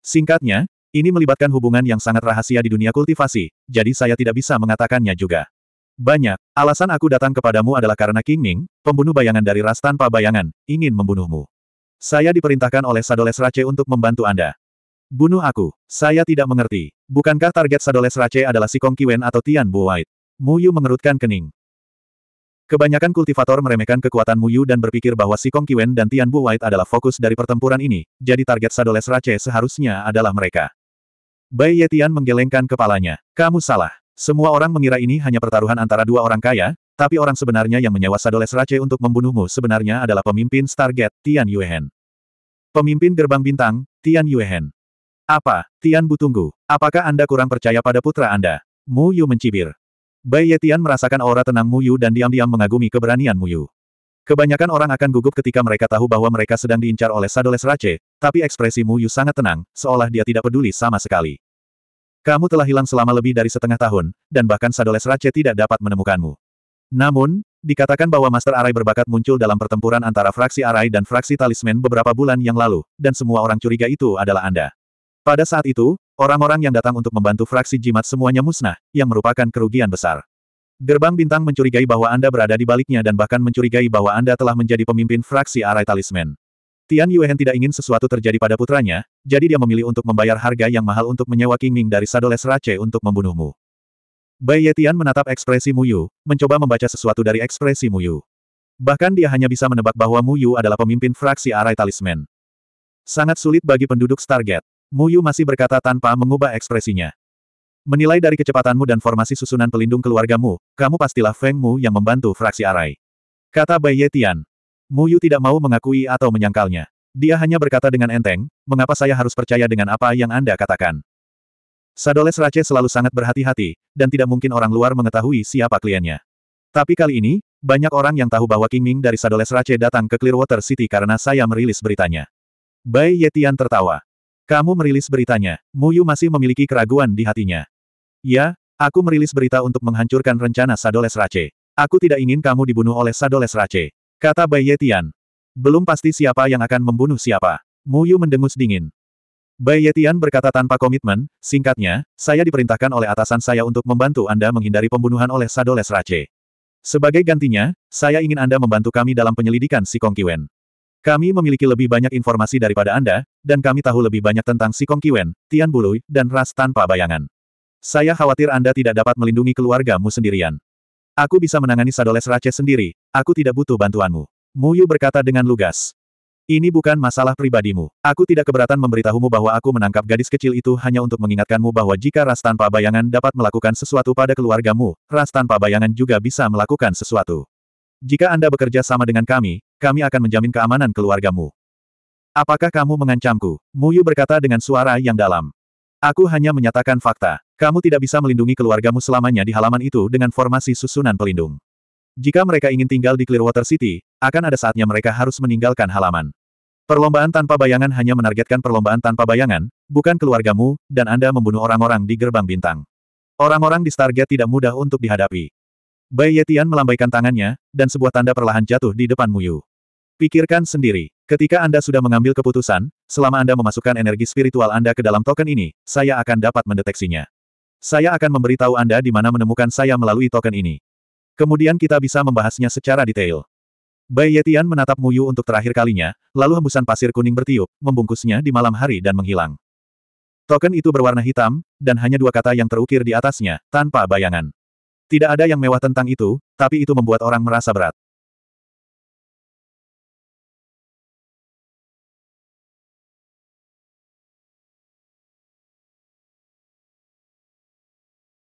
Singkatnya, ini melibatkan hubungan yang sangat rahasia di dunia kultivasi, jadi saya tidak bisa mengatakannya juga. Banyak, alasan aku datang kepadamu adalah karena King Ming, pembunuh bayangan dari ras tanpa bayangan, ingin membunuhmu. Saya diperintahkan oleh Sadoles Race untuk membantu Anda. Bunuh aku, saya tidak mengerti. Bukankah target Sadoles Race adalah si Kong Kiwen atau Tian Bu White? Yu mengerutkan kening. Kebanyakan kultivator meremehkan kekuatan Muyu dan berpikir bahwa si Kong Kiwen dan Tian Bu White adalah fokus dari pertempuran ini, jadi target Sadoles Race seharusnya adalah mereka. Bai Yitian menggelengkan kepalanya. Kamu salah. Semua orang mengira ini hanya pertaruhan antara dua orang kaya, tapi orang sebenarnya yang menyewa Sadoles Race untuk membunuhmu sebenarnya adalah pemimpin Stargate, Tian Yuehen. Pemimpin Gerbang Bintang, Tian Yuehen. Apa, Tian Bu tunggu, apakah Anda kurang percaya pada putra Anda? Mu Yu mencibir. Bai Yetian merasakan aura tenang Muyu dan diam-diam mengagumi keberanian Muyu. Kebanyakan orang akan gugup ketika mereka tahu bahwa mereka sedang diincar oleh Sadoles Race, tapi ekspresi Muyu sangat tenang, seolah dia tidak peduli sama sekali. Kamu telah hilang selama lebih dari setengah tahun, dan bahkan Sadoles Race tidak dapat menemukanmu. Namun, dikatakan bahwa Master Arai berbakat muncul dalam pertempuran antara fraksi Arai dan fraksi Talisman beberapa bulan yang lalu, dan semua orang curiga itu adalah Anda. Pada saat itu, Orang-orang yang datang untuk membantu fraksi jimat semuanya musnah, yang merupakan kerugian besar. Gerbang bintang mencurigai bahwa Anda berada di baliknya dan bahkan mencurigai bahwa Anda telah menjadi pemimpin fraksi arai talisman. Tian Yuehen tidak ingin sesuatu terjadi pada putranya, jadi dia memilih untuk membayar harga yang mahal untuk menyewa King Ming dari Sadoles Race untuk membunuhmu. Bai Yetian menatap ekspresi Muyu, mencoba membaca sesuatu dari ekspresi Muyu. Bahkan dia hanya bisa menebak bahwa Muyu adalah pemimpin fraksi arai talisman. Sangat sulit bagi penduduk Stargate. Muyu masih berkata tanpa mengubah ekspresinya. Menilai dari kecepatanmu dan formasi susunan pelindung keluargamu, kamu pastilah Feng Mu yang membantu fraksi Arai. Kata Bai Yetian. Muyu tidak mau mengakui atau menyangkalnya. Dia hanya berkata dengan enteng, mengapa saya harus percaya dengan apa yang Anda katakan. Sadoles Rache selalu sangat berhati-hati, dan tidak mungkin orang luar mengetahui siapa kliennya. Tapi kali ini, banyak orang yang tahu bahwa King Ming dari Sadoles Rache datang ke Clearwater City karena saya merilis beritanya. Bai Yetian tertawa. Kamu merilis beritanya. Muyu masih memiliki keraguan di hatinya. Ya, aku merilis berita untuk menghancurkan rencana Sadoles Race. Aku tidak ingin kamu dibunuh oleh Sadoles Race. Kata Bai Yetian. Belum pasti siapa yang akan membunuh siapa. Muyu mendengus dingin. Bai Yetian berkata tanpa komitmen, singkatnya, saya diperintahkan oleh atasan saya untuk membantu Anda menghindari pembunuhan oleh Sadoles Race. Sebagai gantinya, saya ingin Anda membantu kami dalam penyelidikan si Kongkiwen. Kami memiliki lebih banyak informasi daripada Anda, dan kami tahu lebih banyak tentang si Kong Kiwen, Tian Bului, dan Ras tanpa bayangan. Saya khawatir Anda tidak dapat melindungi keluargamu sendirian. Aku bisa menangani Sadoles Rache sendiri, aku tidak butuh bantuanmu. Mu Yu berkata dengan lugas. Ini bukan masalah pribadimu. Aku tidak keberatan memberitahumu bahwa aku menangkap gadis kecil itu hanya untuk mengingatkanmu bahwa jika ras tanpa bayangan dapat melakukan sesuatu pada keluargamu, ras tanpa bayangan juga bisa melakukan sesuatu. Jika Anda bekerja sama dengan kami, kami akan menjamin keamanan keluargamu. Apakah kamu mengancamku? Muyu berkata dengan suara yang dalam. Aku hanya menyatakan fakta. Kamu tidak bisa melindungi keluargamu selamanya di halaman itu dengan formasi susunan pelindung. Jika mereka ingin tinggal di Clearwater City, akan ada saatnya mereka harus meninggalkan halaman. Perlombaan tanpa bayangan hanya menargetkan perlombaan tanpa bayangan, bukan keluargamu, dan Anda membunuh orang-orang di gerbang bintang. Orang-orang di Stargate tidak mudah untuk dihadapi. Bai Yetian melambaikan tangannya, dan sebuah tanda perlahan jatuh di depan Muyu. Pikirkan sendiri, ketika Anda sudah mengambil keputusan, selama Anda memasukkan energi spiritual Anda ke dalam token ini, saya akan dapat mendeteksinya. Saya akan memberitahu Anda di mana menemukan saya melalui token ini. Kemudian kita bisa membahasnya secara detail. Bai Yetian menatap Muyu untuk terakhir kalinya, lalu hembusan pasir kuning bertiup, membungkusnya di malam hari dan menghilang. Token itu berwarna hitam, dan hanya dua kata yang terukir di atasnya, tanpa bayangan. Tidak ada yang mewah tentang itu, tapi itu membuat orang merasa berat.